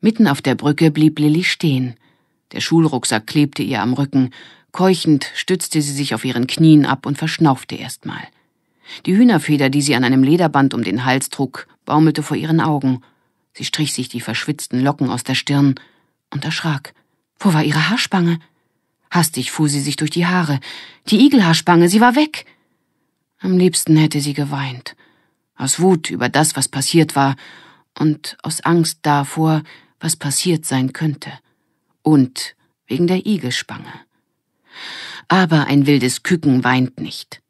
Mitten auf der Brücke blieb Lilly stehen. Der Schulrucksack klebte ihr am Rücken. Keuchend stützte sie sich auf ihren Knien ab und verschnaufte erstmal. Die Hühnerfeder, die sie an einem Lederband um den Hals trug, baumelte vor ihren Augen. Sie strich sich die verschwitzten Locken aus der Stirn und erschrak. Wo war ihre Haarspange? Hastig fuhr sie sich durch die Haare. Die Igelhaarspange, sie war weg. Am liebsten hätte sie geweint. Aus Wut über das, was passiert war, und aus Angst davor, was passiert sein könnte. Und wegen der Igelspange. Aber ein wildes Küken weint nicht.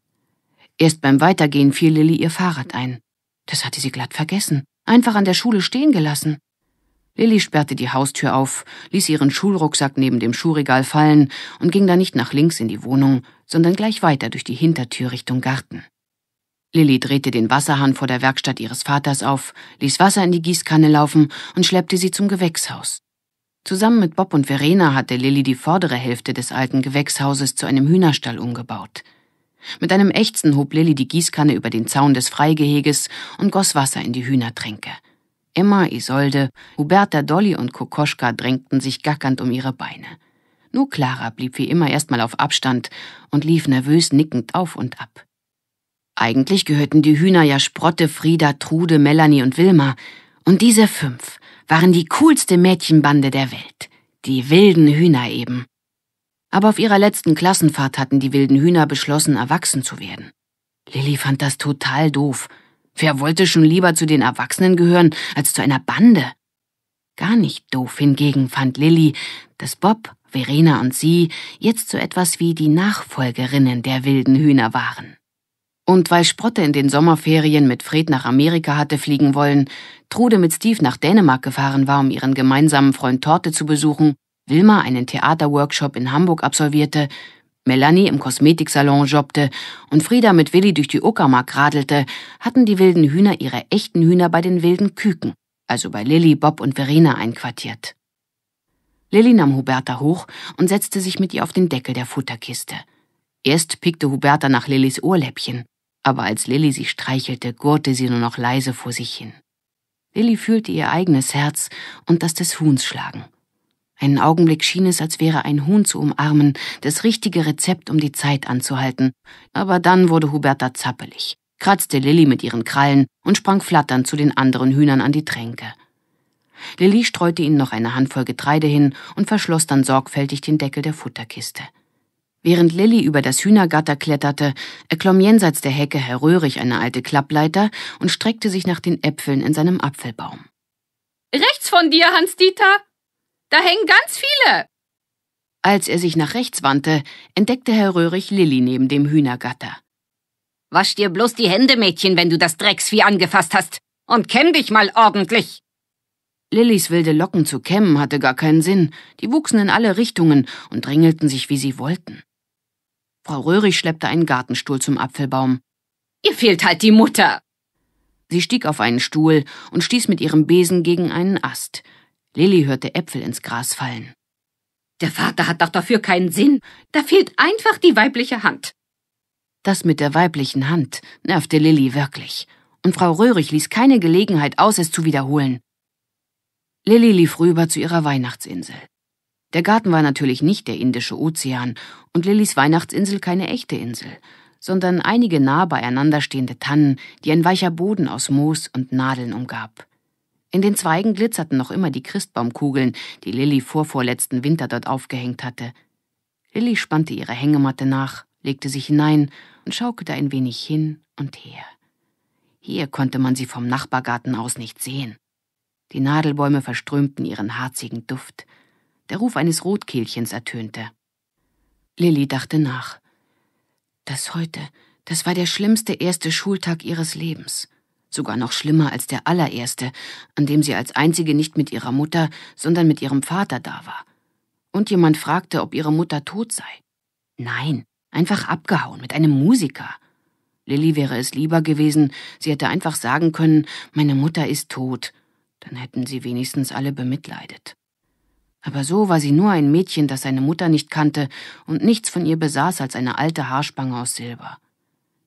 Erst beim Weitergehen fiel Lilly ihr Fahrrad ein. Das hatte sie glatt vergessen, einfach an der Schule stehen gelassen. Lilly sperrte die Haustür auf, ließ ihren Schulrucksack neben dem Schuhregal fallen und ging dann nicht nach links in die Wohnung, sondern gleich weiter durch die Hintertür Richtung Garten. Lilly drehte den Wasserhahn vor der Werkstatt ihres Vaters auf, ließ Wasser in die Gießkanne laufen und schleppte sie zum Gewächshaus. Zusammen mit Bob und Verena hatte Lilly die vordere Hälfte des alten Gewächshauses zu einem Hühnerstall umgebaut. Mit einem Ächzen hob Lilly die Gießkanne über den Zaun des Freigeheges und goss Wasser in die Hühnertränke. Emma, Isolde, Huberta, Dolly und Kokoschka drängten sich gackernd um ihre Beine. Nur Clara blieb wie immer erstmal auf Abstand und lief nervös nickend auf und ab. Eigentlich gehörten die Hühner ja Sprotte, Frieda, Trude, Melanie und Wilma. Und diese fünf waren die coolste Mädchenbande der Welt. Die wilden Hühner eben. Aber auf ihrer letzten Klassenfahrt hatten die wilden Hühner beschlossen, erwachsen zu werden. Lilly fand das total doof. Wer wollte schon lieber zu den Erwachsenen gehören, als zu einer Bande? Gar nicht doof hingegen fand Lilly, dass Bob, Verena und sie jetzt so etwas wie die Nachfolgerinnen der wilden Hühner waren. Und weil Sprotte in den Sommerferien mit Fred nach Amerika hatte fliegen wollen, Trude mit Steve nach Dänemark gefahren war, um ihren gemeinsamen Freund Torte zu besuchen, Wilma einen Theaterworkshop in Hamburg absolvierte, Melanie im Kosmetiksalon jobbte und Frieda mit Willi durch die Uckermark radelte, hatten die wilden Hühner ihre echten Hühner bei den wilden Küken, also bei Lilly, Bob und Verena einquartiert. Lilly nahm Huberta hoch und setzte sich mit ihr auf den Deckel der Futterkiste. Erst pickte Huberta nach Lillys Ohrläppchen aber als Lilly sie streichelte, gurrte sie nur noch leise vor sich hin. Lilly fühlte ihr eigenes Herz und das des Huhns schlagen. Einen Augenblick schien es, als wäre ein Huhn zu umarmen, das richtige Rezept, um die Zeit anzuhalten. Aber dann wurde Huberta zappelig, kratzte Lilly mit ihren Krallen und sprang flatternd zu den anderen Hühnern an die Tränke. Lilly streute ihnen noch eine Handvoll Getreide hin und verschloss dann sorgfältig den Deckel der Futterkiste. Während Lilly über das Hühnergatter kletterte, erklomm jenseits der Hecke Herr Röhrig eine alte Klappleiter und streckte sich nach den Äpfeln in seinem Apfelbaum. Rechts von dir, Hans-Dieter! Da hängen ganz viele! Als er sich nach rechts wandte, entdeckte Herr Röhrig Lilly neben dem Hühnergatter. Wasch dir bloß die Hände, Mädchen, wenn du das Drecksvieh angefasst hast. Und kämm dich mal ordentlich. Lillys wilde Locken zu kämmen hatte gar keinen Sinn. Die wuchsen in alle Richtungen und drängelten sich, wie sie wollten. Frau Röhrig schleppte einen Gartenstuhl zum Apfelbaum. Ihr fehlt halt die Mutter. Sie stieg auf einen Stuhl und stieß mit ihrem Besen gegen einen Ast. Lilli hörte Äpfel ins Gras fallen. Der Vater hat doch dafür keinen Sinn. Da fehlt einfach die weibliche Hand. Das mit der weiblichen Hand nervte Lilli wirklich. Und Frau Röhrig ließ keine Gelegenheit aus, es zu wiederholen. Lilli lief rüber zu ihrer Weihnachtsinsel. Der Garten war natürlich nicht der Indische Ozean und Lillys Weihnachtsinsel keine echte Insel, sondern einige nah beieinander stehende Tannen, die ein weicher Boden aus Moos und Nadeln umgab. In den Zweigen glitzerten noch immer die Christbaumkugeln, die Lilly vorvorletzten Winter dort aufgehängt hatte. Lilly spannte ihre Hängematte nach, legte sich hinein und schaukelte ein wenig hin und her. Hier konnte man sie vom Nachbargarten aus nicht sehen. Die Nadelbäume verströmten ihren harzigen Duft. Der Ruf eines Rotkehlchens ertönte. Lilly dachte nach. Das heute, das war der schlimmste erste Schultag ihres Lebens. Sogar noch schlimmer als der allererste, an dem sie als einzige nicht mit ihrer Mutter, sondern mit ihrem Vater da war. Und jemand fragte, ob ihre Mutter tot sei. Nein, einfach abgehauen mit einem Musiker. Lilly wäre es lieber gewesen, sie hätte einfach sagen können, meine Mutter ist tot. Dann hätten sie wenigstens alle bemitleidet. Aber so war sie nur ein Mädchen, das seine Mutter nicht kannte und nichts von ihr besaß als eine alte Haarspange aus Silber.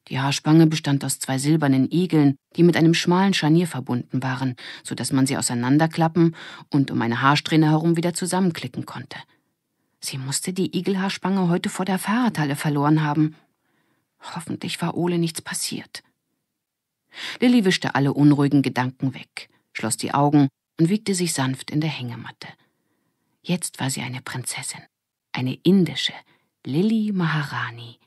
Die Haarspange bestand aus zwei silbernen Igeln, die mit einem schmalen Scharnier verbunden waren, so dass man sie auseinanderklappen und um eine Haarsträhne herum wieder zusammenklicken konnte. Sie musste die Igelhaarspange heute vor der Fahrradhalle verloren haben. Hoffentlich war Ole nichts passiert. Lilly wischte alle unruhigen Gedanken weg, schloss die Augen und wiegte sich sanft in der Hängematte. Jetzt war sie eine Prinzessin, eine indische, Lilli Maharani.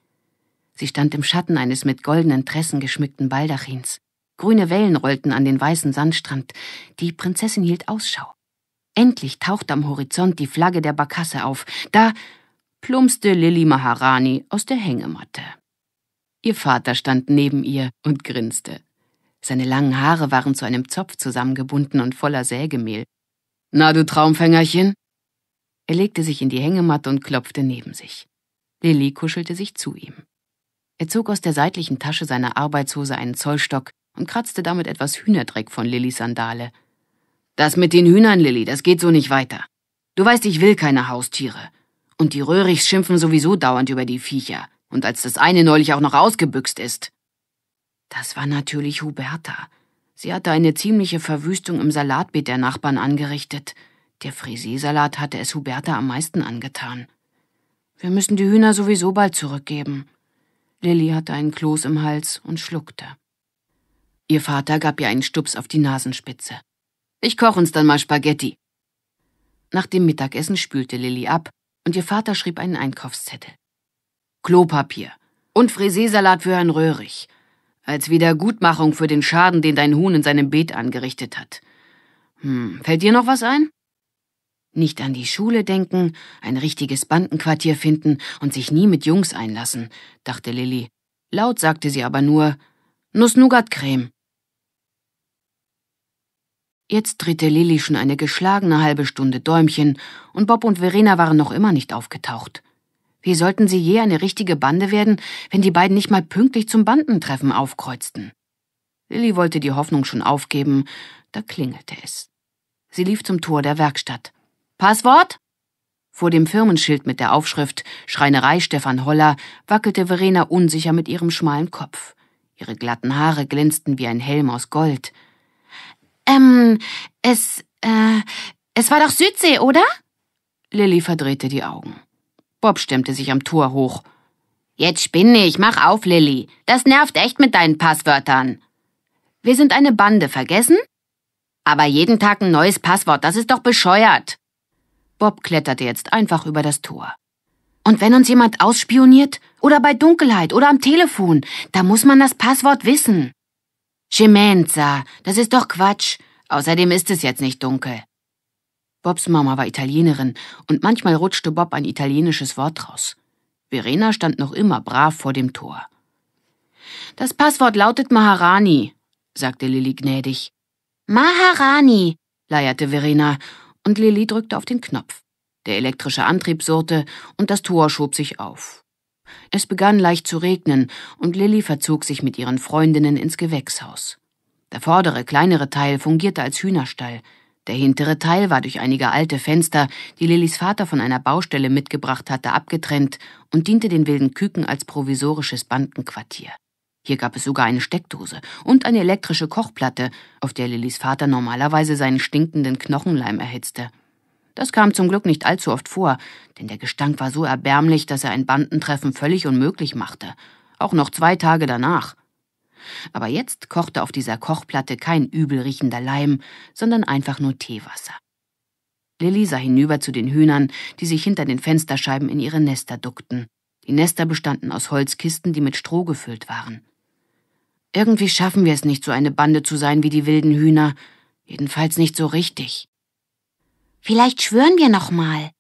Sie stand im Schatten eines mit goldenen Tressen geschmückten Baldachins. Grüne Wellen rollten an den weißen Sandstrand. Die Prinzessin hielt Ausschau. Endlich tauchte am Horizont die Flagge der Barkasse auf. Da plumpste Lilli Maharani aus der Hängematte. Ihr Vater stand neben ihr und grinste. Seine langen Haare waren zu einem Zopf zusammengebunden und voller Sägemehl. Na, du Traumfängerchen, er legte sich in die Hängematte und klopfte neben sich. Lilly kuschelte sich zu ihm. Er zog aus der seitlichen Tasche seiner Arbeitshose einen Zollstock und kratzte damit etwas Hühnerdreck von Lillys Sandale. Das mit den Hühnern, Lilly, das geht so nicht weiter. Du weißt, ich will keine Haustiere. Und die Röhrichs schimpfen sowieso dauernd über die Viecher. Und als das eine neulich auch noch ausgebüxt ist. Das war natürlich Huberta. Sie hatte eine ziemliche Verwüstung im Salatbeet der Nachbarn angerichtet. Der Friseesalat hatte es Huberta am meisten angetan. Wir müssen die Hühner sowieso bald zurückgeben. Lilly hatte einen Kloß im Hals und schluckte. Ihr Vater gab ihr einen Stups auf die Nasenspitze. Ich koch uns dann mal Spaghetti. Nach dem Mittagessen spülte Lilly ab und ihr Vater schrieb einen Einkaufszettel. Klopapier und Friseesalat für Herrn Röhrig. Als Wiedergutmachung für den Schaden, den dein Huhn in seinem Beet angerichtet hat. Hm, fällt dir noch was ein? Nicht an die Schule denken, ein richtiges Bandenquartier finden und sich nie mit Jungs einlassen, dachte Lilly. Laut sagte sie aber nur Nuss-Nougat-Creme. Jetzt drehte Lilly schon eine geschlagene halbe Stunde Däumchen und Bob und Verena waren noch immer nicht aufgetaucht. Wie sollten sie je eine richtige Bande werden, wenn die beiden nicht mal pünktlich zum Bandentreffen aufkreuzten? Lilly wollte die Hoffnung schon aufgeben, da klingelte es. Sie lief zum Tor der Werkstatt. Passwort? Vor dem Firmenschild mit der Aufschrift Schreinerei Stefan Holler wackelte Verena unsicher mit ihrem schmalen Kopf. Ihre glatten Haare glänzten wie ein Helm aus Gold. Ähm, es, äh, es war doch Südsee, oder? Lilly verdrehte die Augen. Bob stemmte sich am Tor hoch. Jetzt spinne ich, mach auf, Lilly. Das nervt echt mit deinen Passwörtern. Wir sind eine Bande, vergessen? Aber jeden Tag ein neues Passwort, das ist doch bescheuert. Bob kletterte jetzt einfach über das Tor. Und wenn uns jemand ausspioniert? Oder bei Dunkelheit oder am Telefon? Da muss man das Passwort wissen. Scemenza, das ist doch Quatsch. Außerdem ist es jetzt nicht dunkel. Bobs Mama war Italienerin und manchmal rutschte Bob ein italienisches Wort raus. Verena stand noch immer brav vor dem Tor. Das Passwort lautet Maharani, sagte Lilly gnädig. Maharani, leierte Verena und Lilly drückte auf den Knopf. Der elektrische Antrieb surrte und das Tor schob sich auf. Es begann leicht zu regnen und Lilly verzog sich mit ihren Freundinnen ins Gewächshaus. Der vordere, kleinere Teil fungierte als Hühnerstall. Der hintere Teil war durch einige alte Fenster, die Lillys Vater von einer Baustelle mitgebracht hatte, abgetrennt und diente den wilden Küken als provisorisches Bandenquartier. Hier gab es sogar eine Steckdose und eine elektrische Kochplatte, auf der Lillys Vater normalerweise seinen stinkenden Knochenleim erhitzte. Das kam zum Glück nicht allzu oft vor, denn der Gestank war so erbärmlich, dass er ein Bandentreffen völlig unmöglich machte. Auch noch zwei Tage danach. Aber jetzt kochte auf dieser Kochplatte kein übelriechender Leim, sondern einfach nur Teewasser. Lilly sah hinüber zu den Hühnern, die sich hinter den Fensterscheiben in ihre Nester duckten. Die Nester bestanden aus Holzkisten, die mit Stroh gefüllt waren. Irgendwie schaffen wir es nicht, so eine Bande zu sein wie die wilden Hühner. Jedenfalls nicht so richtig. Vielleicht schwören wir nochmal.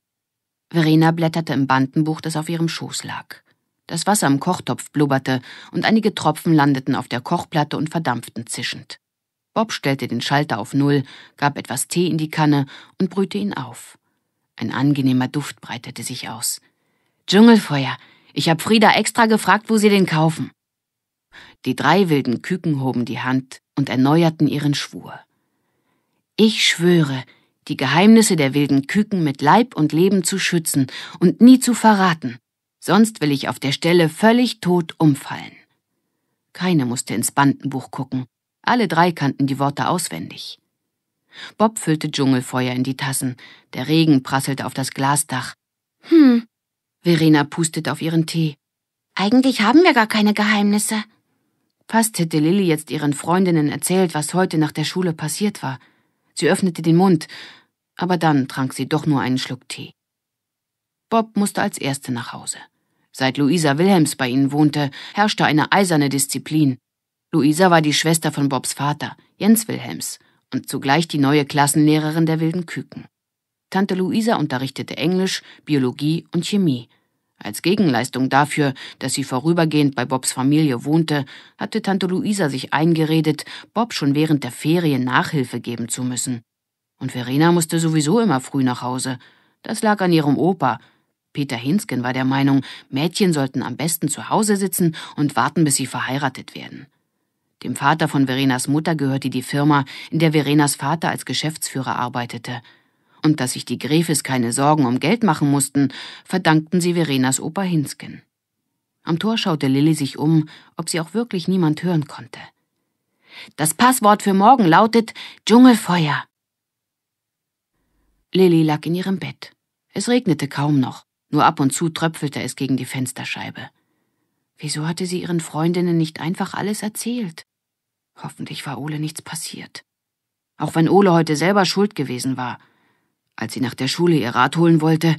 Verena blätterte im Bandenbuch, das auf ihrem Schoß lag. Das Wasser im Kochtopf blubberte und einige Tropfen landeten auf der Kochplatte und verdampften zischend. Bob stellte den Schalter auf Null, gab etwas Tee in die Kanne und brühte ihn auf. Ein angenehmer Duft breitete sich aus. Dschungelfeuer. Ich habe Frieda extra gefragt, wo sie den kaufen. Die drei wilden Küken hoben die Hand und erneuerten ihren Schwur. Ich schwöre, die Geheimnisse der wilden Küken mit Leib und Leben zu schützen und nie zu verraten, sonst will ich auf der Stelle völlig tot umfallen. Keine musste ins Bandenbuch gucken, alle drei kannten die Worte auswendig. Bob füllte Dschungelfeuer in die Tassen, der Regen prasselte auf das Glasdach. Hm, Verena pustet auf ihren Tee. Eigentlich haben wir gar keine Geheimnisse. Fast hätte Lilly jetzt ihren Freundinnen erzählt, was heute nach der Schule passiert war. Sie öffnete den Mund, aber dann trank sie doch nur einen Schluck Tee. Bob musste als Erste nach Hause. Seit Luisa Wilhelms bei ihnen wohnte, herrschte eine eiserne Disziplin. Luisa war die Schwester von Bobs Vater, Jens Wilhelms, und zugleich die neue Klassenlehrerin der wilden Küken. Tante Luisa unterrichtete Englisch, Biologie und Chemie, als Gegenleistung dafür, dass sie vorübergehend bei Bobs Familie wohnte, hatte Tante Luisa sich eingeredet, Bob schon während der Ferien Nachhilfe geben zu müssen. Und Verena musste sowieso immer früh nach Hause. Das lag an ihrem Opa. Peter Hinsken war der Meinung, Mädchen sollten am besten zu Hause sitzen und warten, bis sie verheiratet werden. Dem Vater von Verenas Mutter gehörte die Firma, in der Verenas Vater als Geschäftsführer arbeitete und dass sich die Grefes keine Sorgen um Geld machen mussten, verdankten sie Verenas Opa Hinsken. Am Tor schaute Lilly sich um, ob sie auch wirklich niemand hören konnte. Das Passwort für morgen lautet Dschungelfeuer. Lilly lag in ihrem Bett. Es regnete kaum noch, nur ab und zu tröpfelte es gegen die Fensterscheibe. Wieso hatte sie ihren Freundinnen nicht einfach alles erzählt? Hoffentlich war Ole nichts passiert. Auch wenn Ole heute selber schuld gewesen war, als sie nach der Schule ihr Rat holen wollte,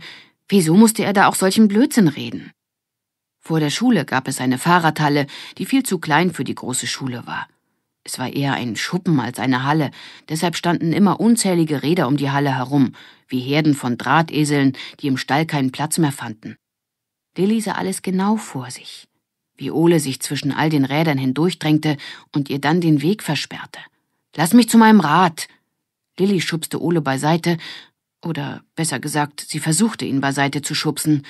wieso musste er da auch solchen Blödsinn reden? Vor der Schule gab es eine Fahrradhalle, die viel zu klein für die große Schule war. Es war eher ein Schuppen als eine Halle, deshalb standen immer unzählige Räder um die Halle herum, wie Herden von Drahteseln, die im Stall keinen Platz mehr fanden. Lilly sah alles genau vor sich, wie Ole sich zwischen all den Rädern hindurchdrängte und ihr dann den Weg versperrte. Lass mich zu meinem Rad! Lilly schubste Ole beiseite oder besser gesagt, sie versuchte ihn beiseite zu schubsen.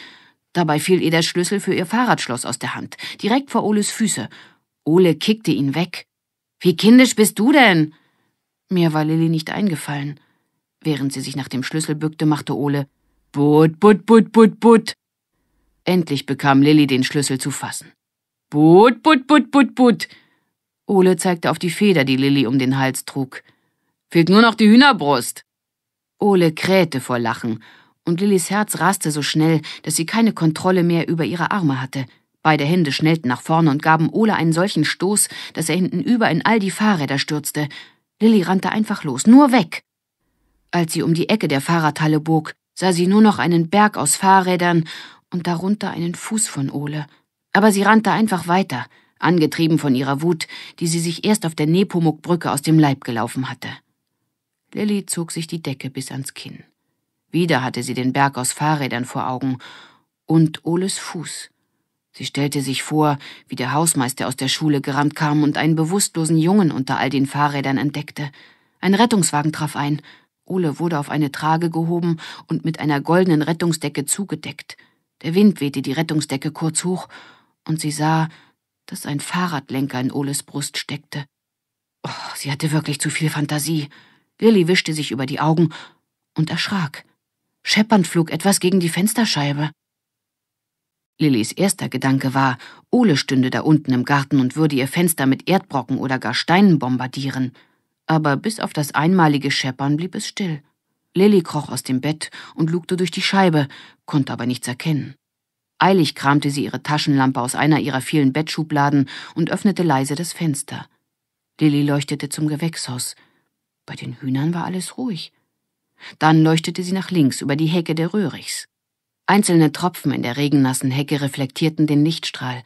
Dabei fiel ihr der Schlüssel für ihr Fahrradschloss aus der Hand, direkt vor Oles Füße. Ole kickte ihn weg. Wie kindisch bist du denn? Mir war Lilly nicht eingefallen. Während sie sich nach dem Schlüssel bückte, machte Ole But, but, but, but, but. Endlich bekam Lilly den Schlüssel zu fassen. But, but, but, but, but. Ole zeigte auf die Feder, die Lilly um den Hals trug. Fehlt nur noch die Hühnerbrust. Ole krähte vor Lachen, und Lillis Herz raste so schnell, dass sie keine Kontrolle mehr über ihre Arme hatte. Beide Hände schnellten nach vorne und gaben Ole einen solchen Stoß, dass er hintenüber in all die Fahrräder stürzte. Lilli rannte einfach los, nur weg. Als sie um die Ecke der Fahrradhalle bog, sah sie nur noch einen Berg aus Fahrrädern und darunter einen Fuß von Ole. Aber sie rannte einfach weiter, angetrieben von ihrer Wut, die sie sich erst auf der Nepomukbrücke aus dem Leib gelaufen hatte. Lilly zog sich die Decke bis ans Kinn. Wieder hatte sie den Berg aus Fahrrädern vor Augen und Oles Fuß. Sie stellte sich vor, wie der Hausmeister aus der Schule gerannt kam und einen bewusstlosen Jungen unter all den Fahrrädern entdeckte. Ein Rettungswagen traf ein. Ole wurde auf eine Trage gehoben und mit einer goldenen Rettungsdecke zugedeckt. Der Wind wehte die Rettungsdecke kurz hoch, und sie sah, dass ein Fahrradlenker in Oles Brust steckte. Oh, sie hatte wirklich zu viel Fantasie. Lilly wischte sich über die Augen und erschrak. Scheppernd flog etwas gegen die Fensterscheibe. Lillys erster Gedanke war, Ole stünde da unten im Garten und würde ihr Fenster mit Erdbrocken oder gar Steinen bombardieren. Aber bis auf das einmalige Scheppern blieb es still. Lilly kroch aus dem Bett und lugte durch die Scheibe, konnte aber nichts erkennen. Eilig kramte sie ihre Taschenlampe aus einer ihrer vielen Bettschubladen und öffnete leise das Fenster. Lilly leuchtete zum Gewächshaus. Bei den Hühnern war alles ruhig. Dann leuchtete sie nach links über die Hecke der Röhrichs. Einzelne Tropfen in der regennassen Hecke reflektierten den Lichtstrahl.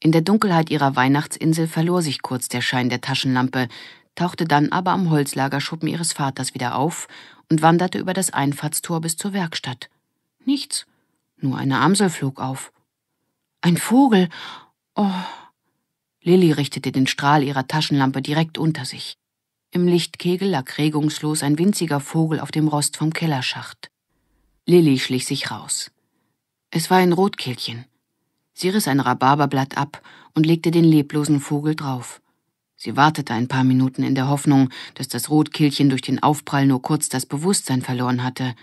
In der Dunkelheit ihrer Weihnachtsinsel verlor sich kurz der Schein der Taschenlampe, tauchte dann aber am Holzlagerschuppen ihres Vaters wieder auf und wanderte über das Einfahrtstor bis zur Werkstatt. Nichts, nur eine Amsel flog auf. Ein Vogel. Oh. Lilli richtete den Strahl ihrer Taschenlampe direkt unter sich. Im Lichtkegel lag regungslos ein winziger Vogel auf dem Rost vom Kellerschacht. Lilly schlich sich raus. Es war ein Rotkehlchen. Sie riss ein Rhabarberblatt ab und legte den leblosen Vogel drauf. Sie wartete ein paar Minuten in der Hoffnung, dass das Rotkehlchen durch den Aufprall nur kurz das Bewusstsein verloren hatte.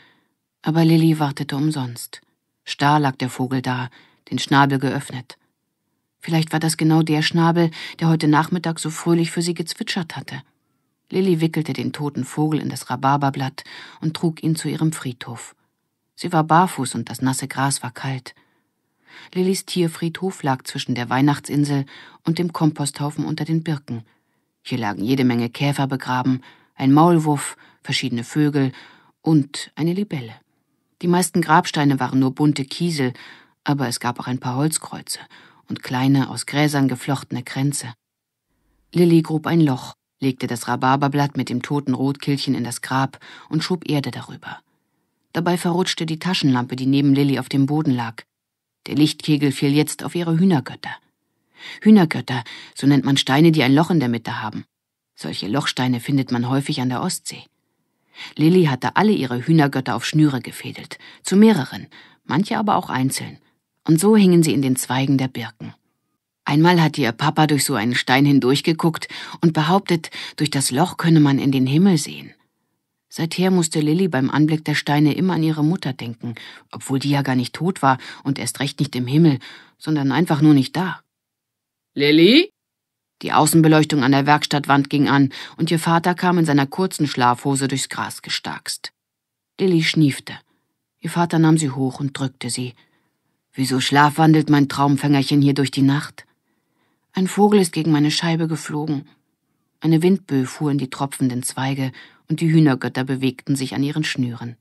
Aber Lilly wartete umsonst. Starr lag der Vogel da, den Schnabel geöffnet. Vielleicht war das genau der Schnabel, der heute Nachmittag so fröhlich für sie gezwitschert hatte. Lilly wickelte den toten Vogel in das Rhabarberblatt und trug ihn zu ihrem Friedhof. Sie war barfuß und das nasse Gras war kalt. Lillys Tierfriedhof lag zwischen der Weihnachtsinsel und dem Komposthaufen unter den Birken. Hier lagen jede Menge Käfer begraben, ein Maulwurf, verschiedene Vögel und eine Libelle. Die meisten Grabsteine waren nur bunte Kiesel, aber es gab auch ein paar Holzkreuze und kleine, aus Gräsern geflochtene Kränze. Lilly grub ein Loch legte das Rhabarberblatt mit dem toten Rotkehlchen in das Grab und schob Erde darüber. Dabei verrutschte die Taschenlampe, die neben Lilly auf dem Boden lag. Der Lichtkegel fiel jetzt auf ihre Hühnergötter. Hühnergötter, so nennt man Steine, die ein Loch in der Mitte haben. Solche Lochsteine findet man häufig an der Ostsee. Lilly hatte alle ihre Hühnergötter auf Schnüre gefädelt, zu mehreren, manche aber auch einzeln. Und so hingen sie in den Zweigen der Birken. Einmal hat ihr Papa durch so einen Stein hindurchgeguckt und behauptet, durch das Loch könne man in den Himmel sehen. Seither musste Lilly beim Anblick der Steine immer an ihre Mutter denken, obwohl die ja gar nicht tot war und erst recht nicht im Himmel, sondern einfach nur nicht da. Lilly? Die Außenbeleuchtung an der Werkstattwand ging an und ihr Vater kam in seiner kurzen Schlafhose durchs Gras gestarkst. Lilly schniefte. Ihr Vater nahm sie hoch und drückte sie. Wieso schlafwandelt mein Traumfängerchen hier durch die Nacht? Ein Vogel ist gegen meine Scheibe geflogen. Eine Windböe fuhr in die tropfenden Zweige und die Hühnergötter bewegten sich an ihren Schnüren.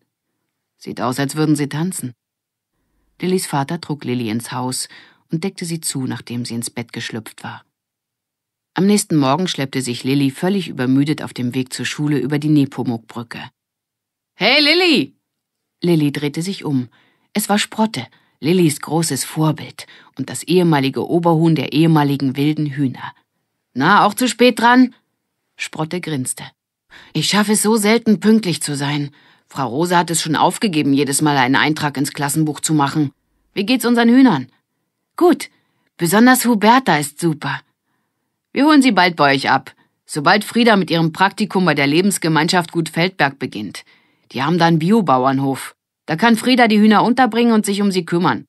Sieht aus, als würden sie tanzen. Lillys Vater trug Lilly ins Haus und deckte sie zu, nachdem sie ins Bett geschlüpft war. Am nächsten Morgen schleppte sich Lilly völlig übermüdet auf dem Weg zur Schule über die Nepomuk-Brücke. Hey, Lilly! Lilly drehte sich um. Es war Sprotte, Lillys großes Vorbild und das ehemalige Oberhuhn der ehemaligen wilden Hühner. Na, auch zu spät dran? Sprotte grinste. Ich schaffe es so selten, pünktlich zu sein. Frau Rosa hat es schon aufgegeben, jedes Mal einen Eintrag ins Klassenbuch zu machen. Wie geht's unseren Hühnern? Gut. Besonders Huberta ist super. Wir holen sie bald bei euch ab, sobald Frieda mit ihrem Praktikum bei der Lebensgemeinschaft Gut Feldberg beginnt. Die haben da einen Biobauernhof. Da kann Frieda die Hühner unterbringen und sich um sie kümmern.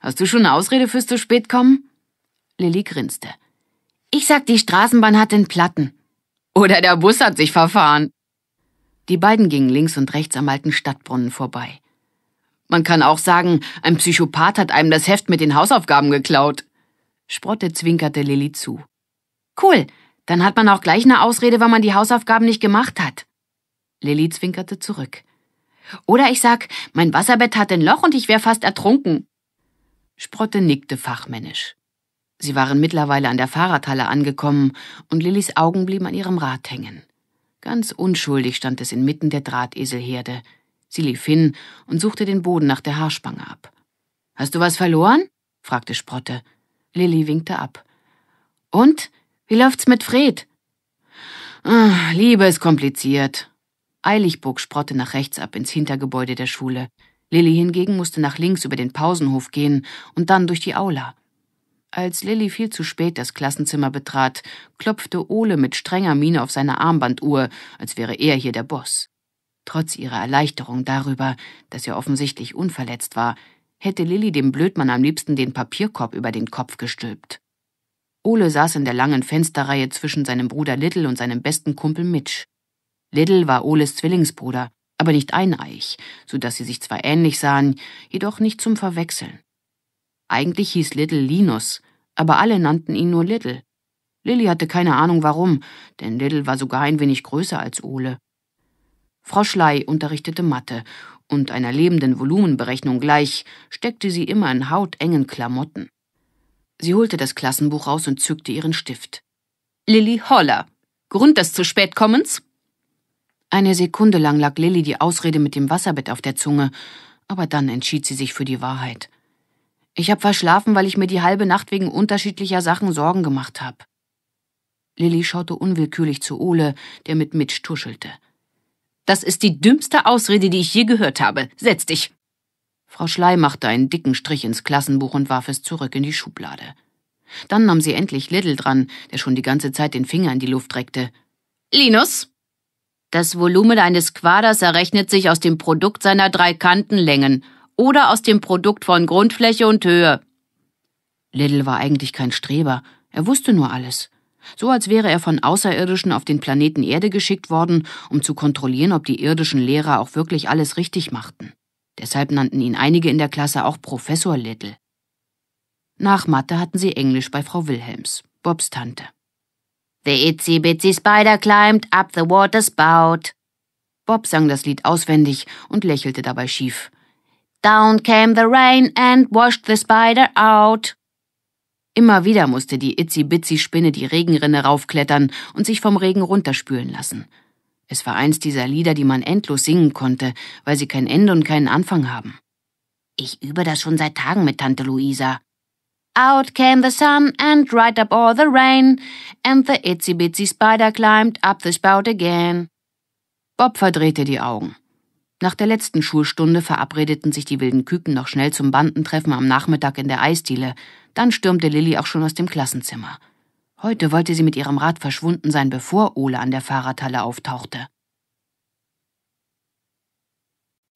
Hast du schon eine Ausrede fürs zu spät kommen? Lilly grinste. Ich sag, die Straßenbahn hat den Platten. Oder der Bus hat sich verfahren. Die beiden gingen links und rechts am alten Stadtbrunnen vorbei. Man kann auch sagen, ein Psychopath hat einem das Heft mit den Hausaufgaben geklaut. Sprotte zwinkerte Lilly zu. Cool, dann hat man auch gleich eine Ausrede, weil man die Hausaufgaben nicht gemacht hat. Lilly zwinkerte zurück. Oder ich sag, mein Wasserbett hat ein Loch und ich wäre fast ertrunken. Sprotte nickte fachmännisch. Sie waren mittlerweile an der Fahrradhalle angekommen und Lillis Augen blieben an ihrem Rad hängen. Ganz unschuldig stand es inmitten der Drahteselherde. Sie lief hin und suchte den Boden nach der Haarspange ab. Hast du was verloren? fragte Sprotte. Lilli winkte ab. Und? Wie läuft's mit Fred? Ah, Liebe ist kompliziert, Eilig bog Sprotte nach rechts ab ins Hintergebäude der Schule. Lilly hingegen musste nach links über den Pausenhof gehen und dann durch die Aula. Als Lilly viel zu spät das Klassenzimmer betrat, klopfte Ole mit strenger Miene auf seine Armbanduhr, als wäre er hier der Boss. Trotz ihrer Erleichterung darüber, dass er offensichtlich unverletzt war, hätte Lilly dem Blödmann am liebsten den Papierkorb über den Kopf gestülpt. Ole saß in der langen Fensterreihe zwischen seinem Bruder Little und seinem besten Kumpel Mitch. Liddell war Oles Zwillingsbruder, aber nicht eineich, so dass sie sich zwar ähnlich sahen, jedoch nicht zum Verwechseln. Eigentlich hieß Liddell Linus, aber alle nannten ihn nur Liddell. Lilly hatte keine Ahnung warum, denn Liddell war sogar ein wenig größer als Ole. Frau Schley unterrichtete Mathe, und einer lebenden Volumenberechnung gleich, steckte sie immer in hautengen Klamotten. Sie holte das Klassenbuch raus und zückte ihren Stift. Lilly Holler. Grund des zu spät kommens? Eine Sekunde lang lag Lilly die Ausrede mit dem Wasserbett auf der Zunge, aber dann entschied sie sich für die Wahrheit. Ich hab verschlafen, weil ich mir die halbe Nacht wegen unterschiedlicher Sachen Sorgen gemacht hab. Lilly schaute unwillkürlich zu Ole, der mit Mitch tuschelte. Das ist die dümmste Ausrede, die ich je gehört habe. Setz dich! Frau Schlei machte einen dicken Strich ins Klassenbuch und warf es zurück in die Schublade. Dann nahm sie endlich Little dran, der schon die ganze Zeit den Finger in die Luft reckte. Linus, das Volumen eines Quaders errechnet sich aus dem Produkt seiner drei Kantenlängen oder aus dem Produkt von Grundfläche und Höhe. Little war eigentlich kein Streber, er wusste nur alles. So als wäre er von Außerirdischen auf den Planeten Erde geschickt worden, um zu kontrollieren, ob die irdischen Lehrer auch wirklich alles richtig machten. Deshalb nannten ihn einige in der Klasse auch Professor Little. Nach Mathe hatten sie Englisch bei Frau Wilhelms, Bobs Tante. The itsy bitsy spider climbed up the water spout. Bob sang das Lied auswendig und lächelte dabei schief. Down came the rain and washed the spider out. Immer wieder musste die itzi Bitsy spinne die Regenrinne raufklettern und sich vom Regen runterspülen lassen. Es war eins dieser Lieder, die man endlos singen konnte, weil sie kein Ende und keinen Anfang haben. Ich übe das schon seit Tagen mit Tante Luisa, Out came the sun and dried up all the rain, and the itsy bitsy spider climbed up the spout again. Bob verdrehte die Augen. Nach der letzten Schulstunde verabredeten sich die wilden Küken noch schnell zum Bandentreffen am Nachmittag in der Eisdiele. Dann stürmte Lilly auch schon aus dem Klassenzimmer. Heute wollte sie mit ihrem Rad verschwunden sein, bevor Ole an der Fahrradhalle auftauchte.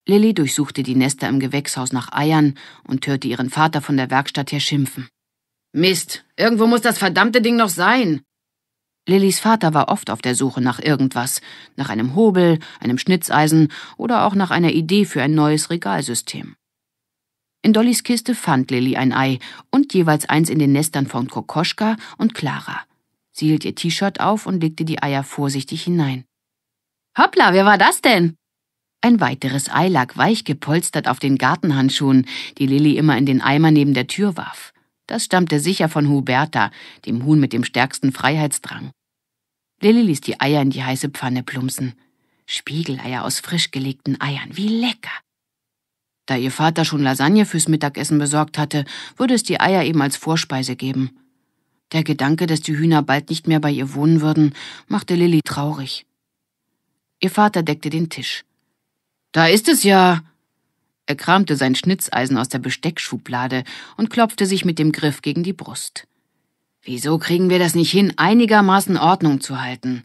Lilly durchsuchte die Nester im Gewächshaus nach Eiern und hörte ihren Vater von der Werkstatt her schimpfen. Mist, irgendwo muss das verdammte Ding noch sein. Lillys Vater war oft auf der Suche nach irgendwas, nach einem Hobel, einem Schnitzeisen oder auch nach einer Idee für ein neues Regalsystem. In Dollys Kiste fand Lilly ein Ei und jeweils eins in den Nestern von Kokoschka und Clara. Sie hielt ihr T-Shirt auf und legte die Eier vorsichtig hinein. Hoppla, wer war das denn? Ein weiteres Ei lag weich gepolstert auf den Gartenhandschuhen, die Lilli immer in den Eimer neben der Tür warf. Das stammte sicher von Huberta, dem Huhn mit dem stärksten Freiheitsdrang. Lilli ließ die Eier in die heiße Pfanne plumpsen. Spiegeleier aus frisch gelegten Eiern, wie lecker! Da ihr Vater schon Lasagne fürs Mittagessen besorgt hatte, würde es die Eier eben als Vorspeise geben. Der Gedanke, dass die Hühner bald nicht mehr bei ihr wohnen würden, machte Lilli traurig. Ihr Vater deckte den Tisch. Da ist es ja. Er kramte sein Schnitzeisen aus der Besteckschublade und klopfte sich mit dem Griff gegen die Brust. Wieso kriegen wir das nicht hin, einigermaßen Ordnung zu halten?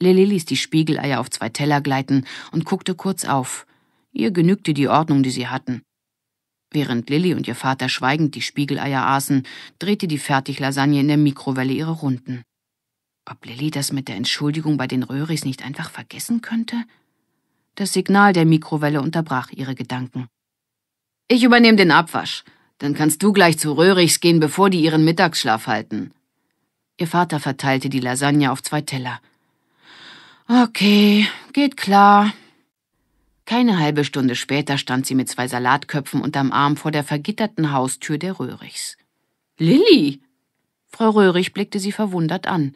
Lilly ließ die Spiegeleier auf zwei Teller gleiten und guckte kurz auf. Ihr genügte die Ordnung, die sie hatten. Während Lilly und ihr Vater schweigend die Spiegeleier aßen, drehte die Fertiglasagne in der Mikrowelle ihre Runden. Ob Lilly das mit der Entschuldigung bei den Röhris nicht einfach vergessen könnte? Das Signal der Mikrowelle unterbrach ihre Gedanken. Ich übernehme den Abwasch. Dann kannst du gleich zu Röhrichs gehen, bevor die ihren Mittagsschlaf halten. Ihr Vater verteilte die Lasagne auf zwei Teller. Okay, geht klar. Keine halbe Stunde später stand sie mit zwei Salatköpfen unterm Arm vor der vergitterten Haustür der Röhrichs. Lilli! Frau Röhrich blickte sie verwundert an.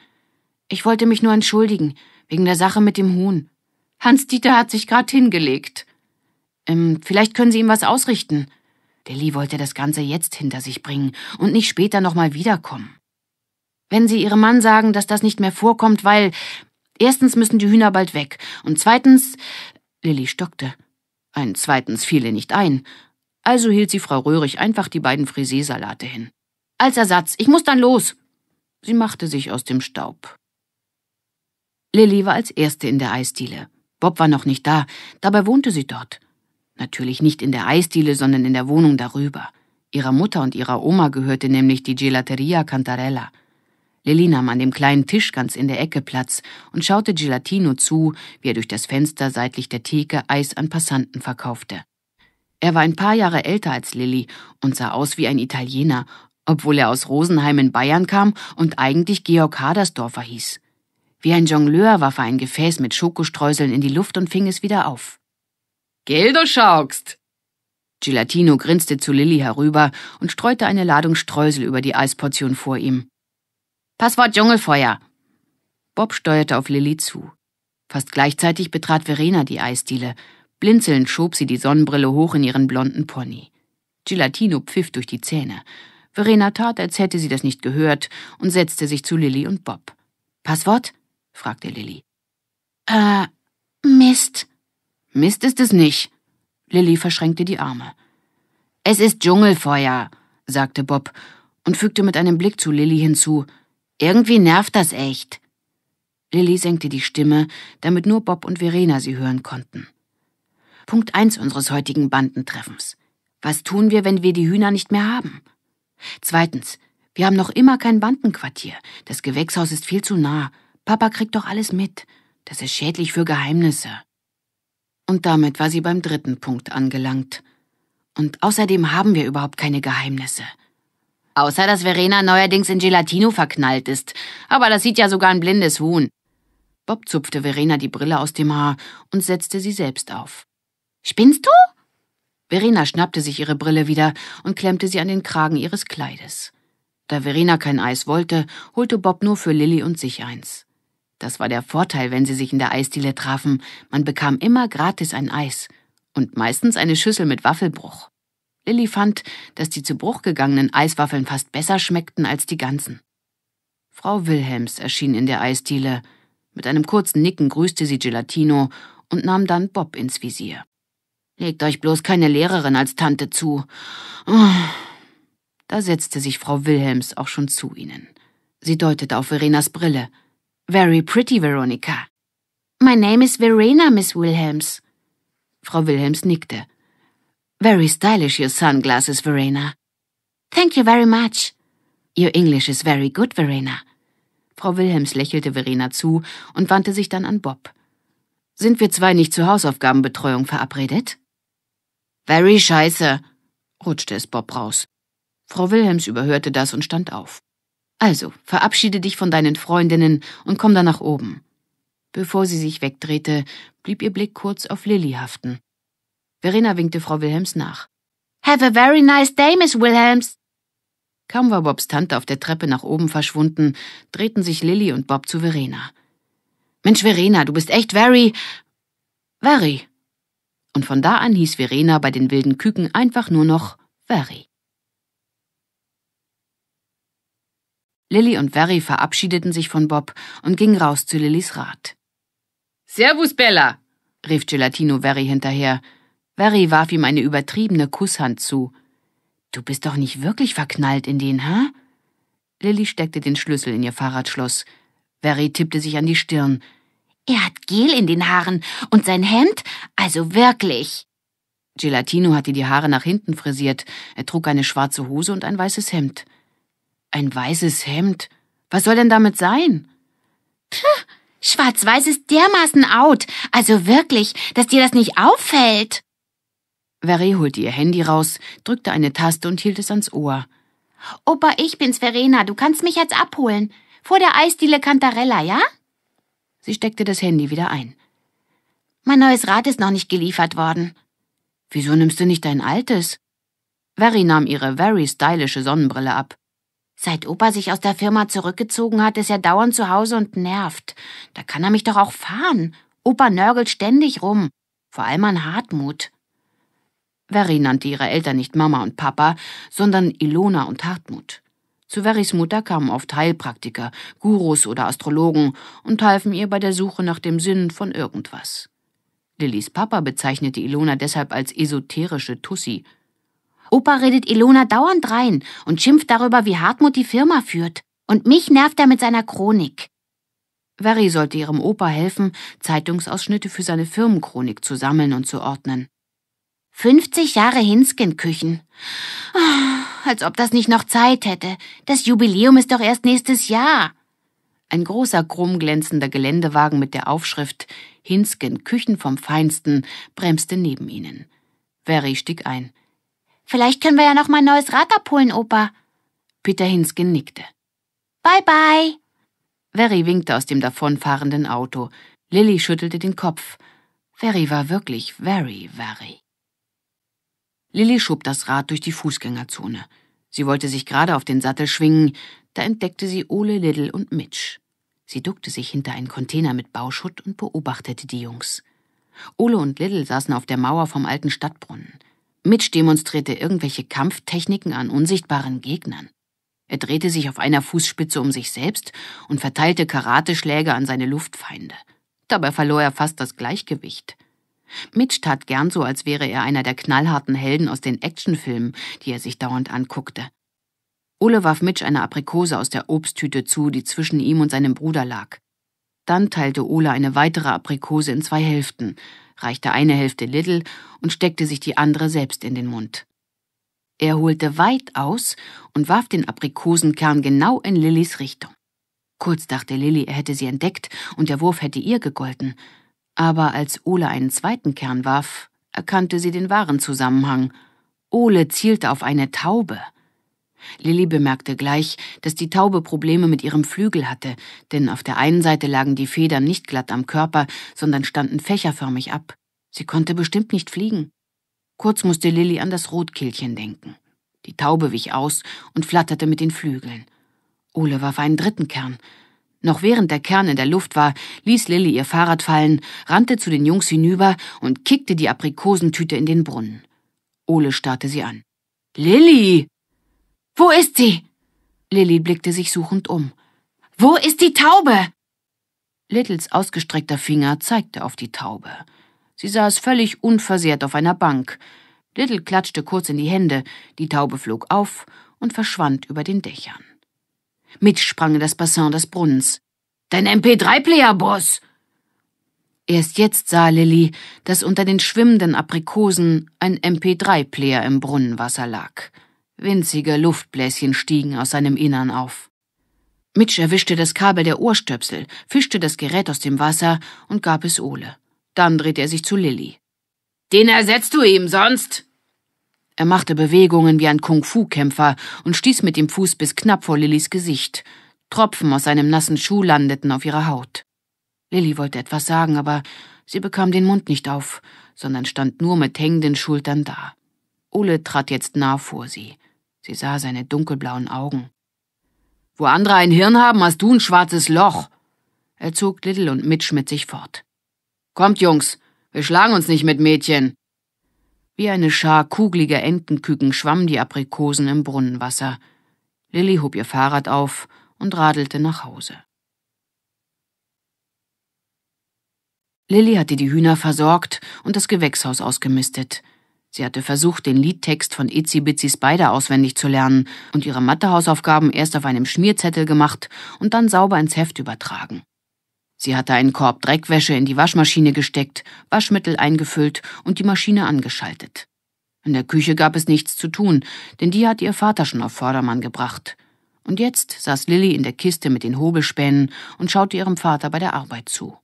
Ich wollte mich nur entschuldigen, wegen der Sache mit dem Huhn. Hans-Dieter hat sich gerade hingelegt. Ähm, vielleicht können Sie ihm was ausrichten. Lilly wollte das Ganze jetzt hinter sich bringen und nicht später nochmal wiederkommen. Wenn Sie Ihrem Mann sagen, dass das nicht mehr vorkommt, weil erstens müssen die Hühner bald weg und zweitens. Lilly stockte. Ein zweitens fiel ihr nicht ein. Also hielt sie Frau Röhrig einfach die beiden Friseesalate hin. Als Ersatz, ich muss dann los. Sie machte sich aus dem Staub. Lilly war als Erste in der Eisdiele. Bob war noch nicht da, dabei wohnte sie dort. Natürlich nicht in der Eisdiele, sondern in der Wohnung darüber. Ihrer Mutter und ihrer Oma gehörte nämlich die Gelateria Cantarella. Lilly nahm an dem kleinen Tisch ganz in der Ecke Platz und schaute Gelatino zu, wie er durch das Fenster seitlich der Theke Eis an Passanten verkaufte. Er war ein paar Jahre älter als Lilly und sah aus wie ein Italiener, obwohl er aus Rosenheim in Bayern kam und eigentlich Georg Hadersdorfer hieß. Wie ein Jongleur warf er ein Gefäß mit Schokostreuseln in die Luft und fing es wieder auf. Gell, du schaukst! Gelatino grinste zu Lilly herüber und streute eine Ladung Streusel über die Eisportion vor ihm. Passwort Dschungelfeuer! Bob steuerte auf Lilly zu. Fast gleichzeitig betrat Verena die Eisdiele. Blinzelnd schob sie die Sonnenbrille hoch in ihren blonden Pony. Gelatino pfiff durch die Zähne. Verena tat, als hätte sie das nicht gehört und setzte sich zu Lilly und Bob. Passwort? fragte Lilly. Äh, Mist. Mist ist es nicht. Lilly verschränkte die Arme. Es ist Dschungelfeuer, sagte Bob und fügte mit einem Blick zu Lilly hinzu. Irgendwie nervt das echt. Lilly senkte die Stimme, damit nur Bob und Verena sie hören konnten. Punkt eins unseres heutigen Bandentreffens. Was tun wir, wenn wir die Hühner nicht mehr haben? Zweitens, wir haben noch immer kein Bandenquartier. Das Gewächshaus ist viel zu nah. Papa kriegt doch alles mit. Das ist schädlich für Geheimnisse. Und damit war sie beim dritten Punkt angelangt. Und außerdem haben wir überhaupt keine Geheimnisse. Außer, dass Verena neuerdings in Gelatino verknallt ist. Aber das sieht ja sogar ein blindes Huhn. Bob zupfte Verena die Brille aus dem Haar und setzte sie selbst auf. Spinnst du? Verena schnappte sich ihre Brille wieder und klemmte sie an den Kragen ihres Kleides. Da Verena kein Eis wollte, holte Bob nur für Lilly und sich eins. Das war der Vorteil, wenn sie sich in der Eisdiele trafen. Man bekam immer gratis ein Eis und meistens eine Schüssel mit Waffelbruch. Lilly fand, dass die zu Bruch gegangenen Eiswaffeln fast besser schmeckten als die ganzen. Frau Wilhelms erschien in der Eisdiele. Mit einem kurzen Nicken grüßte sie Gelatino und nahm dann Bob ins Visier. Legt euch bloß keine Lehrerin als Tante zu. Oh. Da setzte sich Frau Wilhelms auch schon zu ihnen. Sie deutete auf Verenas Brille. Very pretty, Veronica. My name is Verena, Miss Wilhelms. Frau Wilhelms nickte. Very stylish, your sunglasses, Verena. Thank you very much. Your English is very good, Verena. Frau Wilhelms lächelte Verena zu und wandte sich dann an Bob. Sind wir zwei nicht zur Hausaufgabenbetreuung verabredet? Very scheiße, rutschte es Bob raus. Frau Wilhelms überhörte das und stand auf. Also, verabschiede dich von deinen Freundinnen und komm dann nach oben. Bevor sie sich wegdrehte, blieb ihr Blick kurz auf Lilly haften. Verena winkte Frau Wilhelms nach. Have a very nice day, Miss Wilhelms. Kaum war Bobs Tante auf der Treppe nach oben verschwunden, drehten sich Lilly und Bob zu Verena. Mensch, Verena, du bist echt very. very. Und von da an hieß Verena bei den wilden Küken einfach nur noch very. Lilly und Verry verabschiedeten sich von Bob und gingen raus zu Lillys Rat. Servus, Bella! rief Gelatino Verry hinterher. Verry warf ihm eine übertriebene Kusshand zu. Du bist doch nicht wirklich verknallt in den, hä? Huh? Lilly steckte den Schlüssel in ihr Fahrradschloss. Verry tippte sich an die Stirn. Er hat Gel in den Haaren und sein Hemd, also wirklich. Gelatino hatte die Haare nach hinten frisiert. Er trug eine schwarze Hose und ein weißes Hemd. Ein weißes Hemd? Was soll denn damit sein? Schwarz-Weiß ist dermaßen out. Also wirklich, dass dir das nicht auffällt. Veré holte ihr Handy raus, drückte eine Taste und hielt es ans Ohr. Opa, ich bin's, Verena. Du kannst mich jetzt abholen. Vor der Eisdiele Cantarella, ja? Sie steckte das Handy wieder ein. Mein neues Rad ist noch nicht geliefert worden. Wieso nimmst du nicht dein altes? Verry nahm ihre very stylische Sonnenbrille ab. Seit Opa sich aus der Firma zurückgezogen hat, ist er dauernd zu Hause und nervt. Da kann er mich doch auch fahren. Opa nörgelt ständig rum. Vor allem an Hartmut. Verri nannte ihre Eltern nicht Mama und Papa, sondern Ilona und Hartmut. Zu Verris Mutter kamen oft Heilpraktiker, Gurus oder Astrologen und halfen ihr bei der Suche nach dem Sinn von irgendwas. Lillys Papa bezeichnete Ilona deshalb als esoterische Tussi – Opa redet Ilona dauernd rein und schimpft darüber, wie Hartmut die Firma führt. Und mich nervt er mit seiner Chronik. Verri sollte ihrem Opa helfen, Zeitungsausschnitte für seine Firmenchronik zu sammeln und zu ordnen. 50 Jahre Hinskin-Küchen. Oh, ah, als ob das nicht noch Zeit hätte. Das Jubiläum ist doch erst nächstes Jahr. Ein großer, krummglänzender Geländewagen mit der Aufschrift Hinsken Küchen vom Feinsten bremste neben ihnen. Verri stieg ein. Vielleicht können wir ja noch mal ein neues Rad abholen, Opa. Peter Hinsken nickte. Bye bye. Verry winkte aus dem davonfahrenden Auto. Lilly schüttelte den Kopf. Verry war wirklich very, very. Lilly schob das Rad durch die Fußgängerzone. Sie wollte sich gerade auf den Sattel schwingen, da entdeckte sie Ole, Little und Mitch. Sie duckte sich hinter einen Container mit Bauschutt und beobachtete die Jungs. Ole und Little saßen auf der Mauer vom alten Stadtbrunnen. Mitch demonstrierte irgendwelche Kampftechniken an unsichtbaren Gegnern. Er drehte sich auf einer Fußspitze um sich selbst und verteilte Karateschläge an seine Luftfeinde. Dabei verlor er fast das Gleichgewicht. Mitch tat gern so, als wäre er einer der knallharten Helden aus den Actionfilmen, die er sich dauernd anguckte. Ole warf Mitch eine Aprikose aus der Obsttüte zu, die zwischen ihm und seinem Bruder lag. Dann teilte Ole eine weitere Aprikose in zwei Hälften, reichte eine Hälfte Little und steckte sich die andere selbst in den Mund. Er holte weit aus und warf den Aprikosenkern genau in Lillys Richtung. Kurz dachte Lilly, er hätte sie entdeckt und der Wurf hätte ihr gegolten. Aber als Ole einen zweiten Kern warf, erkannte sie den wahren Zusammenhang. Ole zielte auf eine Taube. Lilly bemerkte gleich, dass die Taube Probleme mit ihrem Flügel hatte, denn auf der einen Seite lagen die Federn nicht glatt am Körper, sondern standen fächerförmig ab. Sie konnte bestimmt nicht fliegen. Kurz musste Lilly an das Rotkehlchen denken. Die Taube wich aus und flatterte mit den Flügeln. Ole warf einen dritten Kern. Noch während der Kern in der Luft war, ließ Lilly ihr Fahrrad fallen, rannte zu den Jungs hinüber und kickte die Aprikosentüte in den Brunnen. Ole starrte sie an. Lilly! Wo ist sie? Lilly blickte sich suchend um. Wo ist die Taube? Littles ausgestreckter Finger zeigte auf die Taube. Sie saß völlig unversehrt auf einer Bank. Little klatschte kurz in die Hände, die Taube flog auf und verschwand über den Dächern. Mit sprang das Bassin des Brunnens. Dein MP3-Player, Boss! Erst jetzt sah Lilly, dass unter den schwimmenden Aprikosen ein MP3-Player im Brunnenwasser lag. Winzige Luftbläschen stiegen aus seinem Innern auf. Mitch erwischte das Kabel der Ohrstöpsel, fischte das Gerät aus dem Wasser und gab es Ole. Dann drehte er sich zu Lilly. Den ersetzt du ihm sonst? Er machte Bewegungen wie ein Kung-Fu-Kämpfer und stieß mit dem Fuß bis knapp vor Lillys Gesicht. Tropfen aus seinem nassen Schuh landeten auf ihrer Haut. Lilly wollte etwas sagen, aber sie bekam den Mund nicht auf, sondern stand nur mit hängenden Schultern da. Ole trat jetzt nah vor sie. Sie sah seine dunkelblauen Augen. Wo andere ein Hirn haben, hast du ein schwarzes Loch. Er zog Little und Mitch mit sich fort. Kommt, Jungs, wir schlagen uns nicht mit Mädchen. Wie eine Schar kugeliger Entenküken schwammen die Aprikosen im Brunnenwasser. Lilly hob ihr Fahrrad auf und radelte nach Hause. Lilly hatte die Hühner versorgt und das Gewächshaus ausgemistet. Sie hatte versucht, den Liedtext von Itzy Bitsy Spider auswendig zu lernen und ihre Mathehausaufgaben erst auf einem Schmierzettel gemacht und dann sauber ins Heft übertragen. Sie hatte einen Korb Dreckwäsche in die Waschmaschine gesteckt, Waschmittel eingefüllt und die Maschine angeschaltet. In der Küche gab es nichts zu tun, denn die hat ihr Vater schon auf Vordermann gebracht. Und jetzt saß Lilly in der Kiste mit den Hobelspänen und schaute ihrem Vater bei der Arbeit zu.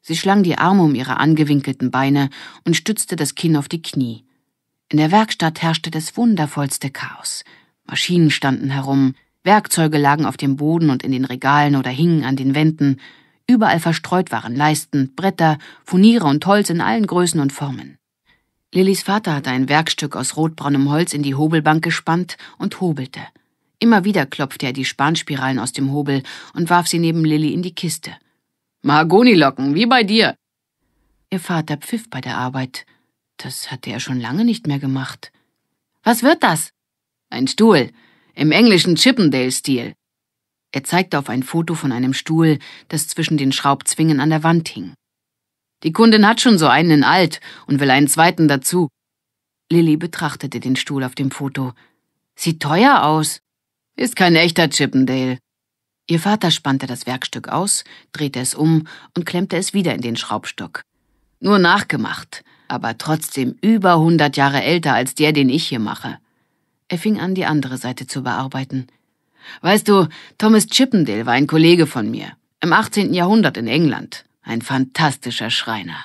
Sie schlang die Arme um ihre angewinkelten Beine und stützte das Kinn auf die Knie. In der Werkstatt herrschte das wundervollste Chaos. Maschinen standen herum, Werkzeuge lagen auf dem Boden und in den Regalen oder hingen an den Wänden, überall verstreut waren Leisten, Bretter, Furniere und Holz in allen Größen und Formen. Lillys Vater hatte ein Werkstück aus rotbraunem Holz in die Hobelbank gespannt und hobelte. Immer wieder klopfte er die Spanspiralen aus dem Hobel und warf sie neben Lilly in die Kiste. Mahagonilocken, wie bei dir. Ihr Vater pfiff bei der Arbeit. Das hatte er schon lange nicht mehr gemacht. Was wird das? Ein Stuhl. Im englischen Chippendale-Stil. Er zeigte auf ein Foto von einem Stuhl, das zwischen den Schraubzwingen an der Wand hing. Die Kundin hat schon so einen in alt und will einen zweiten dazu. Lilly betrachtete den Stuhl auf dem Foto. Sieht teuer aus. Ist kein echter Chippendale. Ihr Vater spannte das Werkstück aus, drehte es um und klemmte es wieder in den Schraubstock. Nur nachgemacht aber trotzdem über hundert Jahre älter als der, den ich hier mache. Er fing an, die andere Seite zu bearbeiten. Weißt du, Thomas Chippendale war ein Kollege von mir, im 18. Jahrhundert in England. Ein fantastischer Schreiner.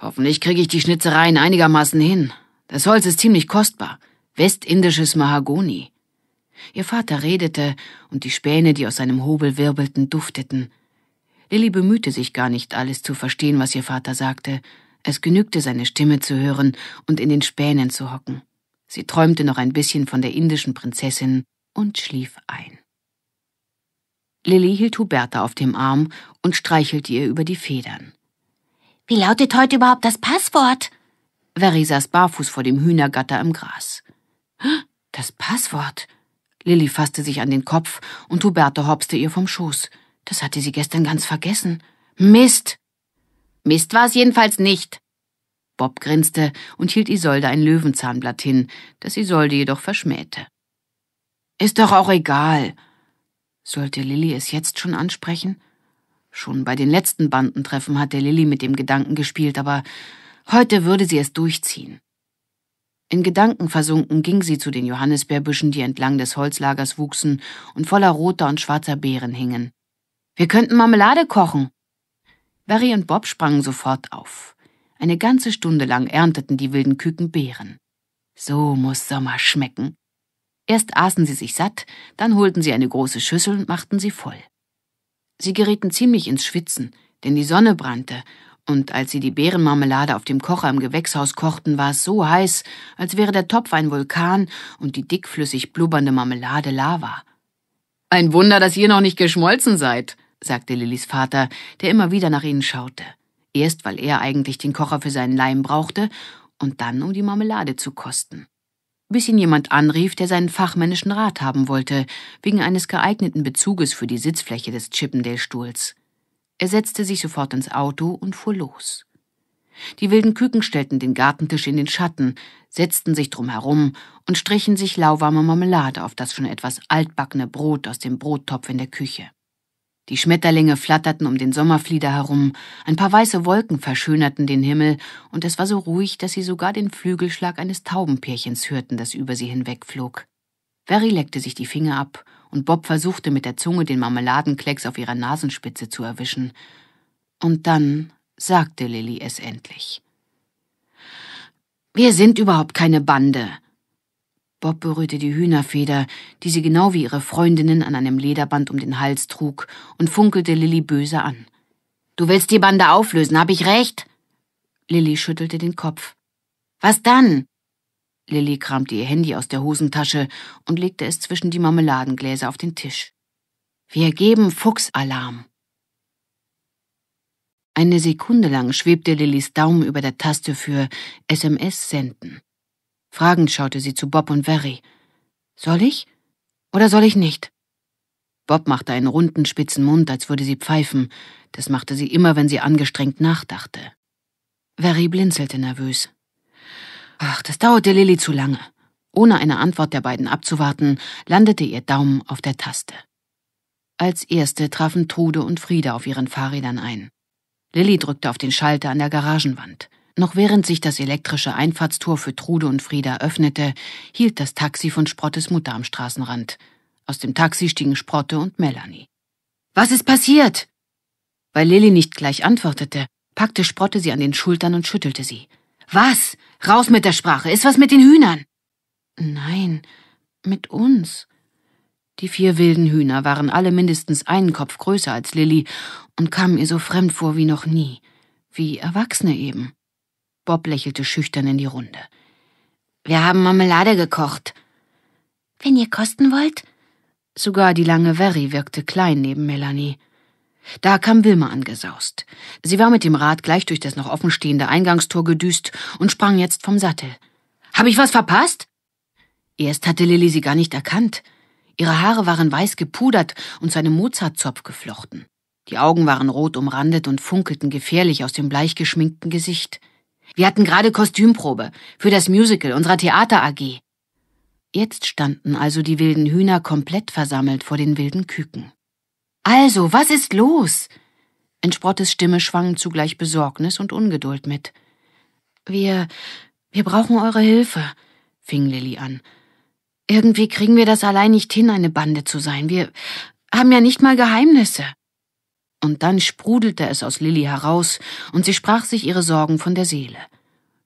Hoffentlich kriege ich die Schnitzereien einigermaßen hin. Das Holz ist ziemlich kostbar. Westindisches Mahagoni. Ihr Vater redete, und die Späne, die aus seinem Hobel wirbelten, dufteten. Lilly bemühte sich gar nicht, alles zu verstehen, was ihr Vater sagte, es genügte, seine Stimme zu hören und in den Spänen zu hocken. Sie träumte noch ein bisschen von der indischen Prinzessin und schlief ein. Lilly hielt Huberta auf dem Arm und streichelte ihr über die Federn. Wie lautet heute überhaupt das Passwort? Verri saß barfuß vor dem Hühnergatter im Gras. Das Passwort? Lilly fasste sich an den Kopf und Huberta hopste ihr vom Schoß. Das hatte sie gestern ganz vergessen. Mist! Mist war es jedenfalls nicht. Bob grinste und hielt Isolde ein Löwenzahnblatt hin, das Isolde jedoch verschmähte. Ist doch auch egal. Sollte Lilly es jetzt schon ansprechen? Schon bei den letzten Bandentreffen hatte Lilly mit dem Gedanken gespielt, aber heute würde sie es durchziehen. In Gedanken versunken ging sie zu den Johannisbeerbüschen, die entlang des Holzlagers wuchsen und voller roter und schwarzer Beeren hingen. Wir könnten Marmelade kochen, Barry und Bob sprangen sofort auf. Eine ganze Stunde lang ernteten die wilden Küken Beeren. So muss Sommer schmecken. Erst aßen sie sich satt, dann holten sie eine große Schüssel und machten sie voll. Sie gerieten ziemlich ins Schwitzen, denn die Sonne brannte, und als sie die Beerenmarmelade auf dem Kocher im Gewächshaus kochten, war es so heiß, als wäre der Topf ein Vulkan und die dickflüssig blubbernde Marmelade Lava. Ein Wunder, dass ihr noch nicht geschmolzen seid, sagte Lillys Vater, der immer wieder nach ihnen schaute. Erst, weil er eigentlich den Kocher für seinen Leim brauchte und dann, um die Marmelade zu kosten. Bis ihn jemand anrief, der seinen fachmännischen Rat haben wollte, wegen eines geeigneten Bezuges für die Sitzfläche des Chippendale-Stuhls. Er setzte sich sofort ins Auto und fuhr los. Die wilden Küken stellten den Gartentisch in den Schatten, setzten sich drum herum und strichen sich lauwarme Marmelade auf das schon etwas altbackene Brot aus dem Brottopf in der Küche. Die Schmetterlinge flatterten um den Sommerflieder herum, ein paar weiße Wolken verschönerten den Himmel, und es war so ruhig, dass sie sogar den Flügelschlag eines Taubenpärchens hörten, das über sie hinwegflog. Verri leckte sich die Finger ab, und Bob versuchte mit der Zunge den Marmeladenklecks auf ihrer Nasenspitze zu erwischen. Und dann sagte Lilly es endlich. Wir sind überhaupt keine Bande. Bob berührte die Hühnerfeder, die sie genau wie ihre Freundinnen an einem Lederband um den Hals trug, und funkelte Lilly böse an. Du willst die Bande auflösen, hab ich recht? Lilly schüttelte den Kopf. Was dann? Lilly kramte ihr Handy aus der Hosentasche und legte es zwischen die Marmeladengläser auf den Tisch. Wir geben Fuchsalarm. Eine Sekunde lang schwebte Lillys Daumen über der Taste für SMS senden. Fragend schaute sie zu Bob und Verry. Soll ich? Oder soll ich nicht? Bob machte einen runden, spitzen Mund, als würde sie pfeifen. Das machte sie immer, wenn sie angestrengt nachdachte. Verry blinzelte nervös. Ach, das dauerte Lilly zu lange. Ohne eine Antwort der beiden abzuwarten, landete ihr Daumen auf der Taste. Als erste trafen Trude und Friede auf ihren Fahrrädern ein. Lilly drückte auf den Schalter an der Garagenwand. Noch während sich das elektrische Einfahrtstor für Trude und Frieda öffnete, hielt das Taxi von Sprottes Mutter am Straßenrand. Aus dem Taxi stiegen Sprotte und Melanie. Was ist passiert? Weil Lilly nicht gleich antwortete, packte Sprotte sie an den Schultern und schüttelte sie. Was? Raus mit der Sprache. Ist was mit den Hühnern? Nein, mit uns. Die vier wilden Hühner waren alle mindestens einen Kopf größer als Lilly und kamen ihr so fremd vor wie noch nie. Wie Erwachsene eben. Bob lächelte schüchtern in die Runde. Wir haben Marmelade gekocht. Wenn ihr kosten wollt? Sogar die lange Verri wirkte klein neben Melanie. Da kam Wilma angesaust. Sie war mit dem Rad gleich durch das noch offenstehende Eingangstor gedüst und sprang jetzt vom Sattel. Hab ich was verpasst? Erst hatte Lilly sie gar nicht erkannt. Ihre Haare waren weiß gepudert und zu einem Mozartzopf geflochten. Die Augen waren rot umrandet und funkelten gefährlich aus dem bleichgeschminkten Gesicht. Wir hatten gerade Kostümprobe für das Musical unserer Theater AG. Jetzt standen also die wilden Hühner komplett versammelt vor den wilden Küken. Also, was ist los? In Sprottes Stimme schwangen zugleich Besorgnis und Ungeduld mit. Wir, wir brauchen eure Hilfe, fing Lilly an. Irgendwie kriegen wir das allein nicht hin, eine Bande zu sein. Wir haben ja nicht mal Geheimnisse. Und dann sprudelte es aus Lilly heraus, und sie sprach sich ihre Sorgen von der Seele.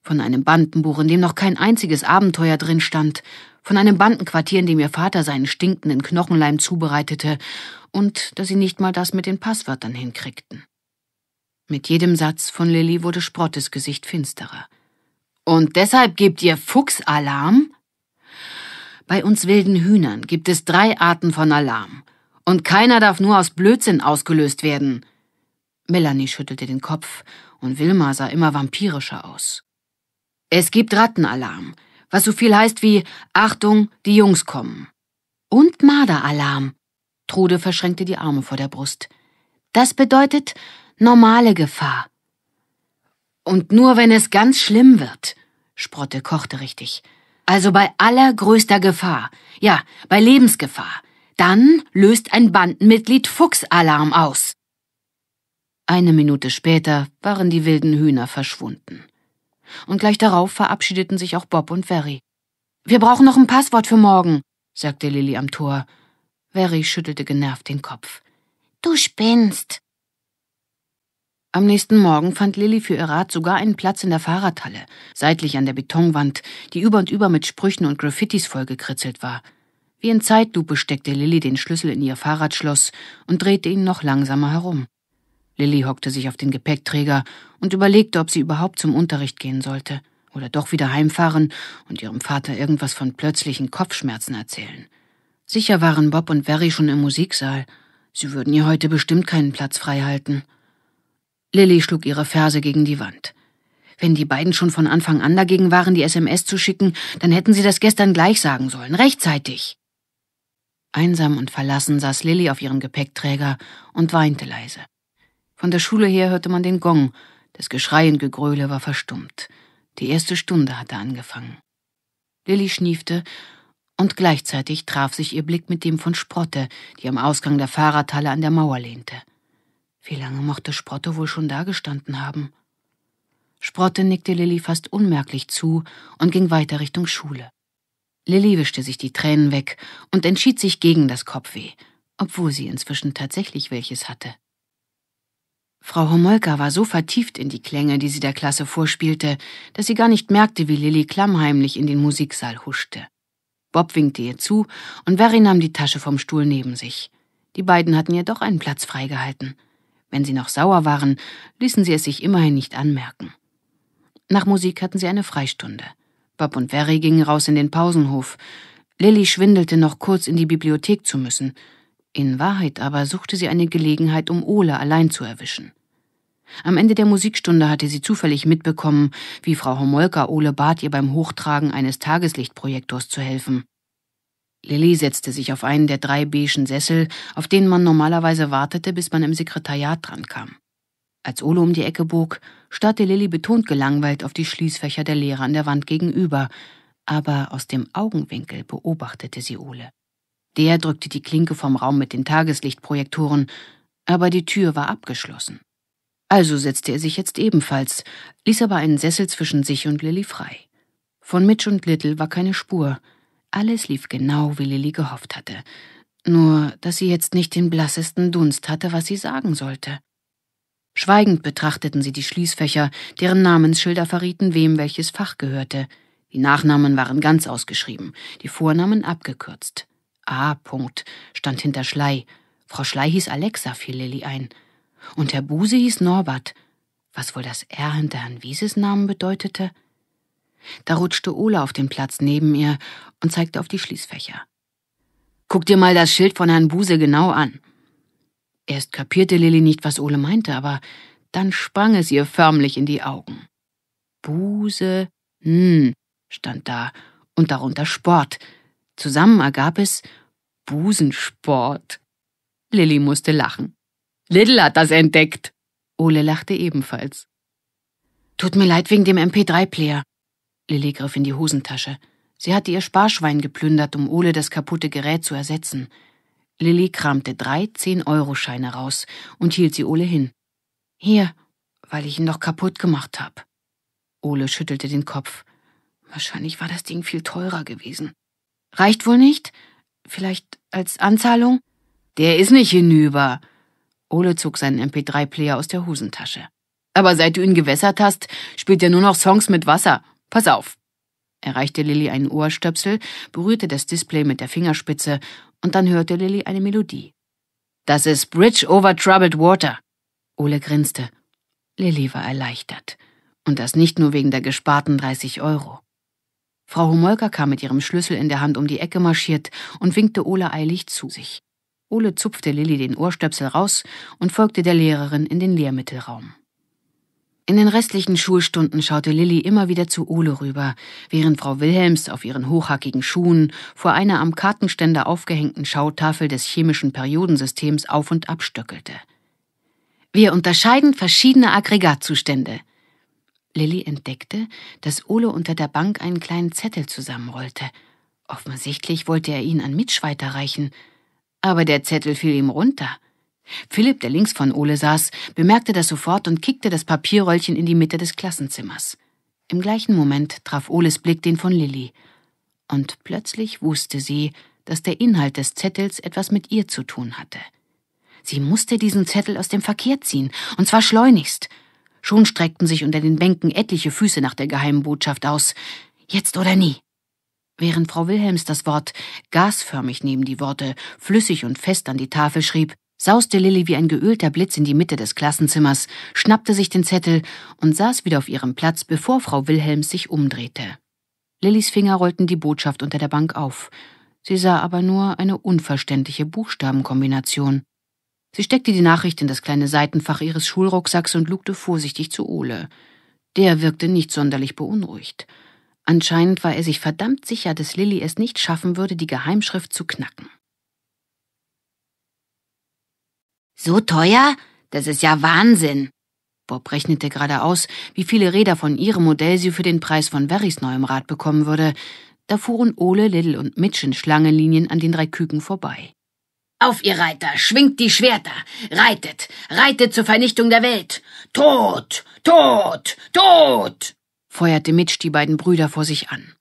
Von einem Bandenbuch, in dem noch kein einziges Abenteuer drin stand, von einem Bandenquartier, in dem ihr Vater seinen stinkenden Knochenleim zubereitete, und dass sie nicht mal das mit den Passwörtern hinkriegten. Mit jedem Satz von Lilly wurde Sprottes Gesicht finsterer. Und deshalb gebt ihr Fuchsalarm? Bei uns wilden Hühnern gibt es drei Arten von Alarm. Und keiner darf nur aus Blödsinn ausgelöst werden. Melanie schüttelte den Kopf und Wilma sah immer vampirischer aus. Es gibt Rattenalarm, was so viel heißt wie Achtung, die Jungs kommen. Und Marderalarm. Trude verschränkte die Arme vor der Brust. Das bedeutet normale Gefahr. Und nur wenn es ganz schlimm wird. Sprotte kochte richtig. Also bei allergrößter Gefahr. Ja, bei Lebensgefahr. Dann löst ein Bandenmitglied Fuchsalarm aus. Eine Minute später waren die wilden Hühner verschwunden. Und gleich darauf verabschiedeten sich auch Bob und Verry. Wir brauchen noch ein Passwort für morgen, sagte Lilly am Tor. Verry schüttelte genervt den Kopf. Du spinnst. Am nächsten Morgen fand Lilly für ihr Rad sogar einen Platz in der Fahrradhalle, seitlich an der Betonwand, die über und über mit Sprüchen und Graffitis vollgekritzelt war. Wie in Zeitlupe steckte Lilly den Schlüssel in ihr Fahrradschloss und drehte ihn noch langsamer herum. Lilly hockte sich auf den Gepäckträger und überlegte, ob sie überhaupt zum Unterricht gehen sollte oder doch wieder heimfahren und ihrem Vater irgendwas von plötzlichen Kopfschmerzen erzählen. Sicher waren Bob und Verry schon im Musiksaal. Sie würden ihr heute bestimmt keinen Platz freihalten. Lilly schlug ihre Ferse gegen die Wand. Wenn die beiden schon von Anfang an dagegen waren, die SMS zu schicken, dann hätten sie das gestern gleich sagen sollen, rechtzeitig. Einsam und verlassen saß Lilly auf ihrem Gepäckträger und weinte leise. Von der Schule her hörte man den Gong, das Geschrei und Gegröle war verstummt. Die erste Stunde hatte angefangen. Lilly schniefte, und gleichzeitig traf sich ihr Blick mit dem von Sprotte, die am Ausgang der Fahrradhalle an der Mauer lehnte. Wie lange mochte Sprotte wohl schon dagestanden haben? Sprotte nickte Lilly fast unmerklich zu und ging weiter Richtung Schule. Lilly wischte sich die Tränen weg und entschied sich gegen das Kopfweh, obwohl sie inzwischen tatsächlich welches hatte. Frau Homolka war so vertieft in die Klänge, die sie der Klasse vorspielte, dass sie gar nicht merkte, wie Lilly klammheimlich in den Musiksaal huschte. Bob winkte ihr zu und Verry nahm die Tasche vom Stuhl neben sich. Die beiden hatten ihr doch einen Platz freigehalten. Wenn sie noch sauer waren, ließen sie es sich immerhin nicht anmerken. Nach Musik hatten sie eine Freistunde. Bob und Verry gingen raus in den Pausenhof. Lilly schwindelte noch kurz in die Bibliothek zu müssen. In Wahrheit aber suchte sie eine Gelegenheit, um Ole allein zu erwischen. Am Ende der Musikstunde hatte sie zufällig mitbekommen, wie Frau Homolka Ole bat, ihr beim Hochtragen eines Tageslichtprojektors zu helfen. Lilly setzte sich auf einen der drei beigen Sessel, auf denen man normalerweise wartete, bis man im Sekretariat drankam. Als Ole um die Ecke bog, starrte Lilly betont gelangweilt auf die Schließfächer der Lehrer an der Wand gegenüber, aber aus dem Augenwinkel beobachtete sie Ole. Der drückte die Klinke vom Raum mit den Tageslichtprojektoren, aber die Tür war abgeschlossen. Also setzte er sich jetzt ebenfalls, ließ aber einen Sessel zwischen sich und Lilly frei. Von Mitch und Little war keine Spur. Alles lief genau, wie Lilly gehofft hatte. Nur, dass sie jetzt nicht den blassesten Dunst hatte, was sie sagen sollte. Schweigend betrachteten sie die Schließfächer, deren Namensschilder verrieten, wem welches Fach gehörte. Die Nachnamen waren ganz ausgeschrieben, die Vornamen abgekürzt. A. -Punkt stand hinter Schlei. Frau Schlei hieß Alexa, fiel Lilly ein. Und Herr Buse hieß Norbert. Was wohl das R hinter Herrn Wieses Namen bedeutete? Da rutschte Ola auf den Platz neben ihr und zeigte auf die Schließfächer. Guck dir mal das Schild von Herrn Buse genau an. Erst kapierte Lilly nicht, was Ole meinte, aber dann sprang es ihr förmlich in die Augen. Buse, hm, stand da, und darunter Sport. Zusammen ergab es Busensport. Lilly musste lachen. Lidl hat das entdeckt. Ole lachte ebenfalls. Tut mir leid wegen dem MP3-Player. Lilly griff in die Hosentasche. Sie hatte ihr Sparschwein geplündert, um Ole das kaputte Gerät zu ersetzen. Lilly kramte drei Zehn-Euro-Scheine raus und hielt sie Ole hin. Hier, weil ich ihn doch kaputt gemacht hab. Ole schüttelte den Kopf. Wahrscheinlich war das Ding viel teurer gewesen. Reicht wohl nicht? Vielleicht als Anzahlung? Der ist nicht hinüber. Ole zog seinen MP3-Player aus der Hosentasche. Aber seit du ihn gewässert hast, spielt er nur noch Songs mit Wasser. Pass auf. Erreichte Lilly einen Ohrstöpsel, berührte das Display mit der Fingerspitze und dann hörte Lilly eine Melodie. Das ist Bridge over Troubled Water. Ole grinste. Lilly war erleichtert. Und das nicht nur wegen der gesparten 30 Euro. Frau Homolka kam mit ihrem Schlüssel in der Hand um die Ecke marschiert und winkte Ole eilig zu sich. Ole zupfte Lilly den Ohrstöpsel raus und folgte der Lehrerin in den Lehrmittelraum. In den restlichen Schulstunden schaute Lilly immer wieder zu Ole rüber, während Frau Wilhelms auf ihren hochhackigen Schuhen vor einer am Kartenständer aufgehängten Schautafel des chemischen Periodensystems auf und abstöckelte. Wir unterscheiden verschiedene Aggregatzustände. Lilly entdeckte, dass Ole unter der Bank einen kleinen Zettel zusammenrollte. Offensichtlich wollte er ihn an Mitsch weiterreichen, aber der Zettel fiel ihm runter. Philipp, der links von Ole saß, bemerkte das sofort und kickte das Papierröllchen in die Mitte des Klassenzimmers. Im gleichen Moment traf Oles Blick den von Lilly. Und plötzlich wusste sie, dass der Inhalt des Zettels etwas mit ihr zu tun hatte. Sie musste diesen Zettel aus dem Verkehr ziehen, und zwar schleunigst. Schon streckten sich unter den Bänken etliche Füße nach der geheimen Botschaft aus. Jetzt oder nie. Während Frau Wilhelms das Wort gasförmig neben die Worte flüssig und fest an die Tafel schrieb, sauste Lilly wie ein geölter Blitz in die Mitte des Klassenzimmers, schnappte sich den Zettel und saß wieder auf ihrem Platz, bevor Frau Wilhelms sich umdrehte. Lillys Finger rollten die Botschaft unter der Bank auf. Sie sah aber nur eine unverständliche Buchstabenkombination. Sie steckte die Nachricht in das kleine Seitenfach ihres Schulrucksacks und lugte vorsichtig zu Ole. Der wirkte nicht sonderlich beunruhigt. Anscheinend war er sich verdammt sicher, dass Lilly es nicht schaffen würde, die Geheimschrift zu knacken. So teuer? Das ist ja Wahnsinn. Bob rechnete gerade aus, wie viele Räder von ihrem Modell sie für den Preis von Verrys neuem Rad bekommen würde. Da fuhren Ole, Little und Mitch in Schlangenlinien an den drei Küken vorbei. Auf, ihr Reiter, schwingt die Schwerter, reitet, reitet zur Vernichtung der Welt. Tod, Tod, Tod! feuerte Mitch die beiden Brüder vor sich an.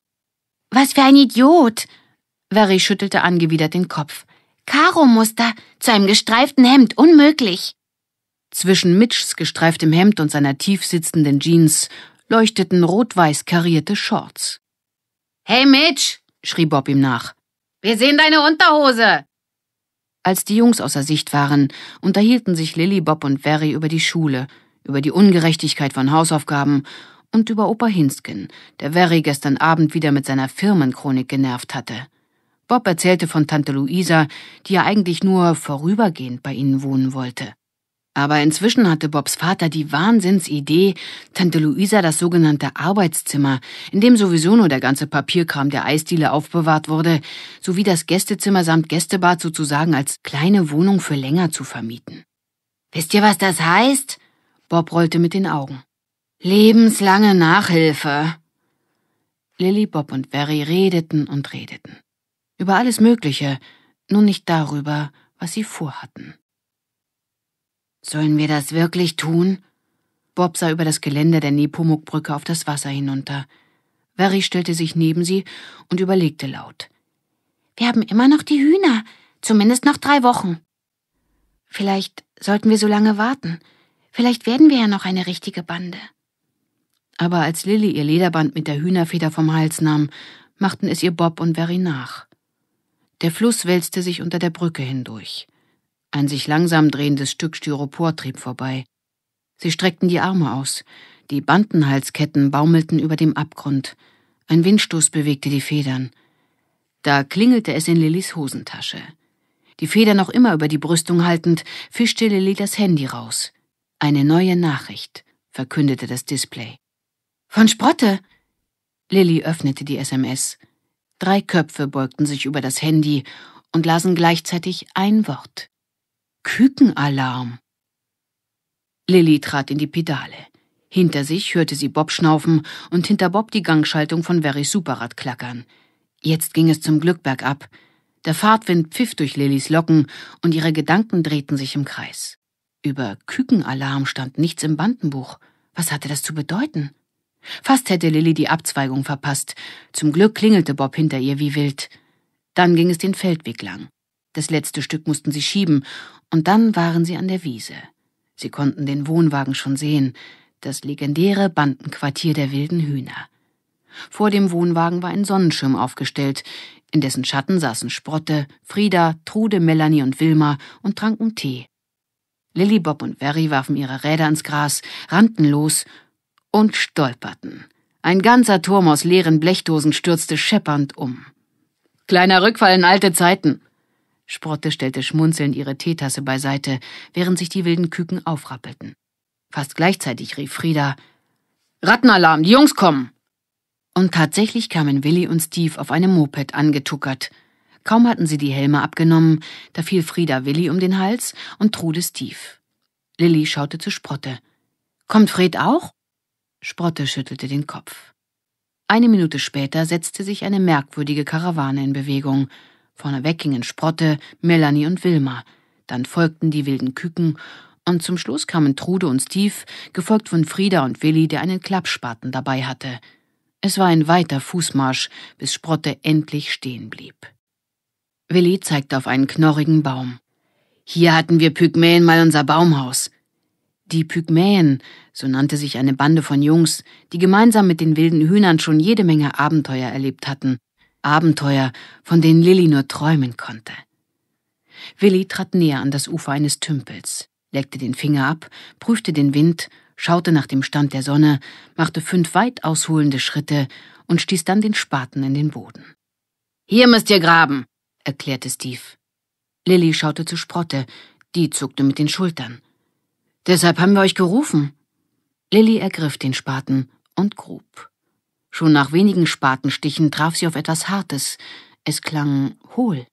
Was für ein Idiot! Verry schüttelte angewidert den Kopf. Karo-Muster zu einem gestreiften Hemd unmöglich. Zwischen Mitchs gestreiftem Hemd und seiner tief sitzenden Jeans leuchteten rot-weiß karierte Shorts. Hey Mitch, schrie Bob ihm nach. Wir sehen deine Unterhose. Als die Jungs außer Sicht waren, unterhielten sich Lilly, Bob und Verry über die Schule, über die Ungerechtigkeit von Hausaufgaben und über Opa Hinsken, der Verry gestern Abend wieder mit seiner Firmenchronik genervt hatte. Bob erzählte von Tante Luisa, die ja eigentlich nur vorübergehend bei ihnen wohnen wollte. Aber inzwischen hatte Bobs Vater die Wahnsinnsidee, Tante Luisa das sogenannte Arbeitszimmer, in dem sowieso nur der ganze Papierkram der Eisdiele aufbewahrt wurde, sowie das Gästezimmer samt Gästebad sozusagen als kleine Wohnung für länger zu vermieten. Wisst ihr, was das heißt? Bob rollte mit den Augen. Lebenslange Nachhilfe. Lilly, Bob und Barry redeten und redeten über alles Mögliche, nur nicht darüber, was sie vorhatten. Sollen wir das wirklich tun? Bob sah über das Geländer der Nepomukbrücke auf das Wasser hinunter. Verry stellte sich neben sie und überlegte laut. Wir haben immer noch die Hühner, zumindest noch drei Wochen. Vielleicht sollten wir so lange warten. Vielleicht werden wir ja noch eine richtige Bande. Aber als Lilly ihr Lederband mit der Hühnerfeder vom Hals nahm, machten es ihr Bob und Verry nach. Der Fluss wälzte sich unter der Brücke hindurch. Ein sich langsam drehendes Stück Styropor trieb vorbei. Sie streckten die Arme aus. Die Bandenhalsketten baumelten über dem Abgrund. Ein Windstoß bewegte die Federn. Da klingelte es in Lillys Hosentasche. Die Feder noch immer über die Brüstung haltend, fischte Lilly das Handy raus. Eine neue Nachricht, verkündete das Display. Von Sprotte! Lilly öffnete die SMS. Drei Köpfe beugten sich über das Handy und lasen gleichzeitig ein Wort. Kükenalarm. Lilly trat in die Pedale. Hinter sich hörte sie Bob schnaufen und hinter Bob die Gangschaltung von Verrys Superrad klackern. Jetzt ging es zum Glück bergab. Der Fahrtwind pfiff durch Lillys Locken und ihre Gedanken drehten sich im Kreis. Über Kükenalarm stand nichts im Bandenbuch. Was hatte das zu bedeuten? Fast hätte Lilly die Abzweigung verpasst. Zum Glück klingelte Bob hinter ihr wie wild. Dann ging es den Feldweg lang. Das letzte Stück mussten sie schieben, und dann waren sie an der Wiese. Sie konnten den Wohnwagen schon sehen, das legendäre Bandenquartier der wilden Hühner. Vor dem Wohnwagen war ein Sonnenschirm aufgestellt, in dessen Schatten saßen Sprotte, Frieda, Trude, Melanie und Wilma und tranken Tee. Lilly, Bob und Verry warfen ihre Räder ins Gras, rannten los und stolperten. Ein ganzer Turm aus leeren Blechdosen stürzte scheppernd um. Kleiner Rückfall in alte Zeiten. Sprotte stellte schmunzelnd ihre Teetasse beiseite, während sich die wilden Küken aufrappelten. Fast gleichzeitig rief Frieda Rattenalarm, die Jungs kommen. Und tatsächlich kamen Willi und Steve auf einem Moped angetuckert. Kaum hatten sie die Helme abgenommen, da fiel Frieda Willi um den Hals und Trude Steve. Lilly schaute zu Sprotte. Kommt Fred auch? Sprotte schüttelte den Kopf. Eine Minute später setzte sich eine merkwürdige Karawane in Bewegung. Vorneweg gingen Sprotte, Melanie und Wilma. Dann folgten die wilden Küken und zum Schluss kamen Trude und Steve, gefolgt von Frieda und Willi, der einen Klappspaten dabei hatte. Es war ein weiter Fußmarsch, bis Sprotte endlich stehen blieb. Willi zeigte auf einen knorrigen Baum. Hier hatten wir Pygmäen mal unser Baumhaus. Die Pygmäen, so nannte sich eine Bande von Jungs, die gemeinsam mit den wilden Hühnern schon jede Menge Abenteuer erlebt hatten. Abenteuer, von denen Lilly nur träumen konnte. Willi trat näher an das Ufer eines Tümpels, leckte den Finger ab, prüfte den Wind, schaute nach dem Stand der Sonne, machte fünf weit ausholende Schritte und stieß dann den Spaten in den Boden. Hier müsst ihr graben, erklärte Steve. Lilly schaute zu Sprotte, die zuckte mit den Schultern. Deshalb haben wir euch gerufen. Lilly ergriff den Spaten und grub. Schon nach wenigen Spatenstichen traf sie auf etwas Hartes. Es klang hohl.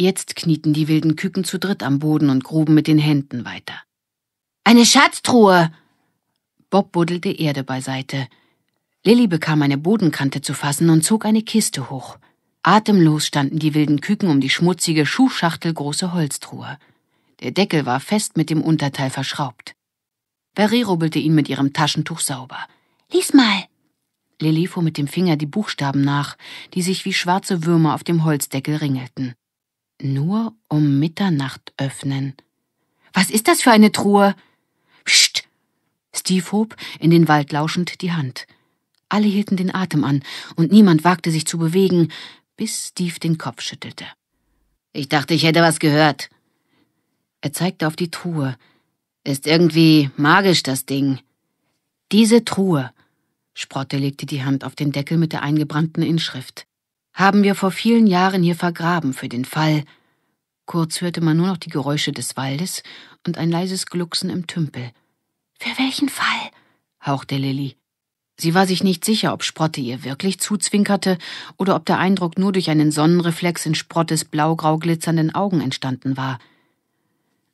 Jetzt knieten die wilden Küken zu dritt am Boden und gruben mit den Händen weiter. Eine Schatztruhe! Bob buddelte Erde beiseite. Lilly bekam eine Bodenkante zu fassen und zog eine Kiste hoch. Atemlos standen die wilden Küken um die schmutzige, schuhschachtelgroße Holztruhe. Der Deckel war fest mit dem Unterteil verschraubt. Barry rubbelte ihn mit ihrem Taschentuch sauber. Lies mal! Lilly fuhr mit dem Finger die Buchstaben nach, die sich wie schwarze Würmer auf dem Holzdeckel ringelten. Nur um Mitternacht öffnen. Was ist das für eine Truhe? Psst! Steve hob, in den Wald lauschend, die Hand. Alle hielten den Atem an, und niemand wagte sich zu bewegen, bis Steve den Kopf schüttelte. Ich dachte, ich hätte was gehört. Er zeigte auf die Truhe. Ist irgendwie magisch, das Ding. Diese Truhe. Sprotte legte die Hand auf den Deckel mit der eingebrannten Inschrift. Haben wir vor vielen Jahren hier vergraben für den Fall. Kurz hörte man nur noch die Geräusche des Waldes und ein leises Glucksen im Tümpel. Für welchen Fall? hauchte Lilly. Sie war sich nicht sicher, ob Sprotte ihr wirklich zuzwinkerte oder ob der Eindruck nur durch einen Sonnenreflex in Sprottes blaugrau glitzernden Augen entstanden war.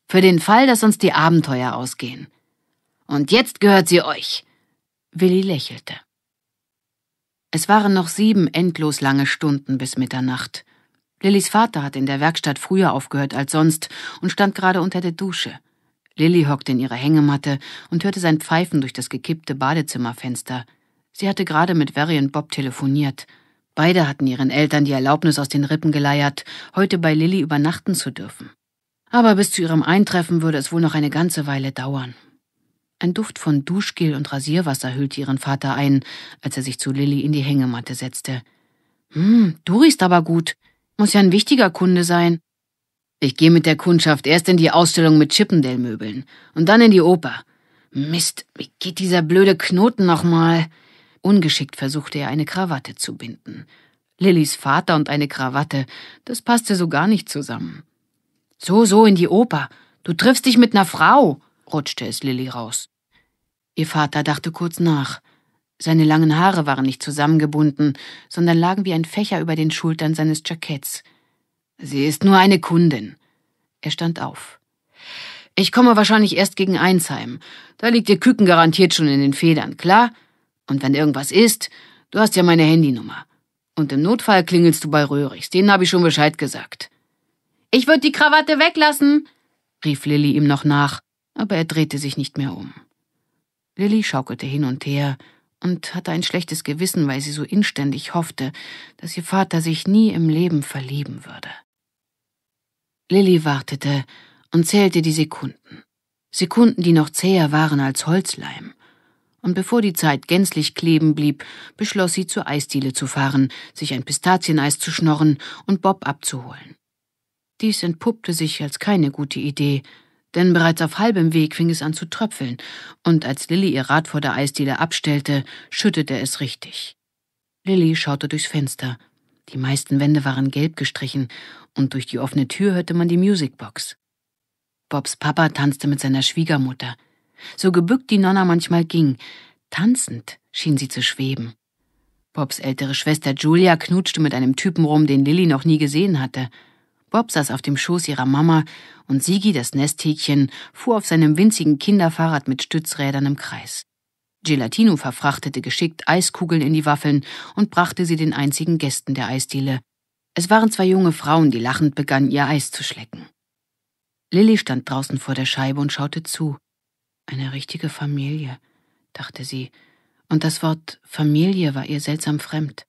Für den Fall, dass uns die Abenteuer ausgehen. Und jetzt gehört sie euch. Willi lächelte. Es waren noch sieben endlos lange Stunden bis Mitternacht. Lillys Vater hat in der Werkstatt früher aufgehört als sonst und stand gerade unter der Dusche. Lilly hockte in ihrer Hängematte und hörte sein Pfeifen durch das gekippte Badezimmerfenster. Sie hatte gerade mit Verry und Bob telefoniert. Beide hatten ihren Eltern die Erlaubnis aus den Rippen geleiert, heute bei Lilly übernachten zu dürfen. Aber bis zu ihrem Eintreffen würde es wohl noch eine ganze Weile dauern. Ein Duft von Duschgel und Rasierwasser hüllte ihren Vater ein, als er sich zu Lilly in die Hängematte setzte. Hm, du riechst aber gut. Muss ja ein wichtiger Kunde sein. Ich gehe mit der Kundschaft erst in die Ausstellung mit Chippendale-Möbeln und dann in die Oper. Mist, wie geht dieser blöde Knoten nochmal? Ungeschickt versuchte er, eine Krawatte zu binden. Lillys Vater und eine Krawatte, das passte so gar nicht zusammen. So, so in die Oper. Du triffst dich mit ner Frau, rutschte es Lilly raus. Ihr Vater dachte kurz nach. Seine langen Haare waren nicht zusammengebunden, sondern lagen wie ein Fächer über den Schultern seines Jacketts. Sie ist nur eine Kundin. Er stand auf. Ich komme wahrscheinlich erst gegen Einsheim. Da liegt ihr Küken garantiert schon in den Federn, klar? Und wenn irgendwas ist, du hast ja meine Handynummer. Und im Notfall klingelst du bei Röhrichs, denen habe ich schon Bescheid gesagt. Ich würde die Krawatte weglassen, rief Lilly ihm noch nach, aber er drehte sich nicht mehr um. Lilly schaukelte hin und her und hatte ein schlechtes Gewissen, weil sie so inständig hoffte, dass ihr Vater sich nie im Leben verlieben würde. Lilly wartete und zählte die Sekunden. Sekunden, die noch zäher waren als Holzleim. Und bevor die Zeit gänzlich kleben blieb, beschloss sie, zur Eisdiele zu fahren, sich ein Pistazieneis zu schnorren und Bob abzuholen. Dies entpuppte sich als keine gute Idee, denn bereits auf halbem Weg fing es an zu tröpfeln, und als Lilly ihr Rad vor der Eisdiele abstellte, schüttete es richtig. Lilly schaute durchs Fenster. Die meisten Wände waren gelb gestrichen, und durch die offene Tür hörte man die Musicbox. Bobs Papa tanzte mit seiner Schwiegermutter. So gebückt die Nonna manchmal ging, tanzend schien sie zu schweben. Bobs ältere Schwester Julia knutschte mit einem Typen rum, den Lilly noch nie gesehen hatte. Bob saß auf dem Schoß ihrer Mama und Sigi, das Nesthäkchen, fuhr auf seinem winzigen Kinderfahrrad mit Stützrädern im Kreis. Gelatino verfrachtete geschickt Eiskugeln in die Waffeln und brachte sie den einzigen Gästen der Eisdiele. Es waren zwei junge Frauen, die lachend begannen, ihr Eis zu schlecken. Lilly stand draußen vor der Scheibe und schaute zu. Eine richtige Familie, dachte sie, und das Wort Familie war ihr seltsam fremd.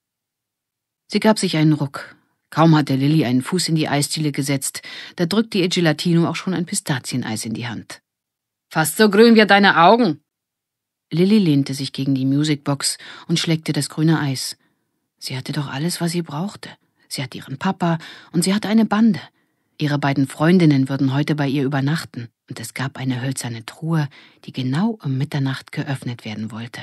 Sie gab sich einen Ruck, Kaum hatte Lilly einen Fuß in die Eisdiele gesetzt, da drückte ihr Gelatino auch schon ein Pistazieneis in die Hand. Fast so grün wie deine Augen. Lilly lehnte sich gegen die Musicbox und schleckte das grüne Eis. Sie hatte doch alles, was sie brauchte. Sie hatte ihren Papa und sie hatte eine Bande. Ihre beiden Freundinnen würden heute bei ihr übernachten, und es gab eine hölzerne Truhe, die genau um Mitternacht geöffnet werden wollte.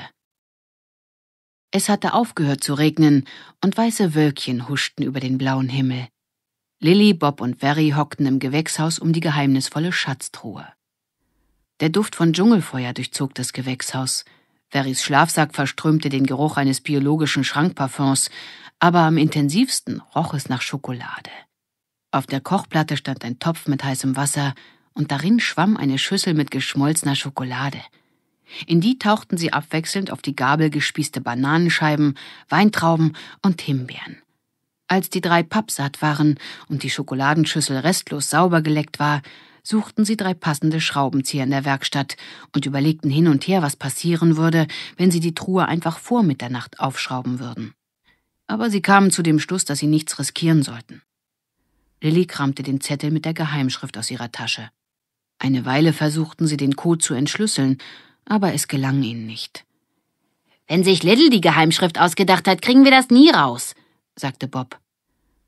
Es hatte aufgehört zu regnen und weiße Wölkchen huschten über den blauen Himmel. Lilly, Bob und Verry hockten im Gewächshaus um die geheimnisvolle Schatztruhe. Der Duft von Dschungelfeuer durchzog das Gewächshaus. Verrys Schlafsack verströmte den Geruch eines biologischen Schrankparfums, aber am intensivsten roch es nach Schokolade. Auf der Kochplatte stand ein Topf mit heißem Wasser und darin schwamm eine Schüssel mit geschmolzener Schokolade. In die tauchten sie abwechselnd auf die Gabel gespießte Bananenscheiben, Weintrauben und Himbeeren. Als die drei pappsatt waren und die Schokoladenschüssel restlos sauber geleckt war, suchten sie drei passende Schraubenzieher in der Werkstatt und überlegten hin und her, was passieren würde, wenn sie die Truhe einfach vor Mitternacht aufschrauben würden. Aber sie kamen zu dem Schluss, dass sie nichts riskieren sollten. Lilly kramte den Zettel mit der Geheimschrift aus ihrer Tasche. Eine Weile versuchten sie, den Code zu entschlüsseln, aber es gelang ihnen nicht. Wenn sich Little die Geheimschrift ausgedacht hat, kriegen wir das nie raus, sagte Bob.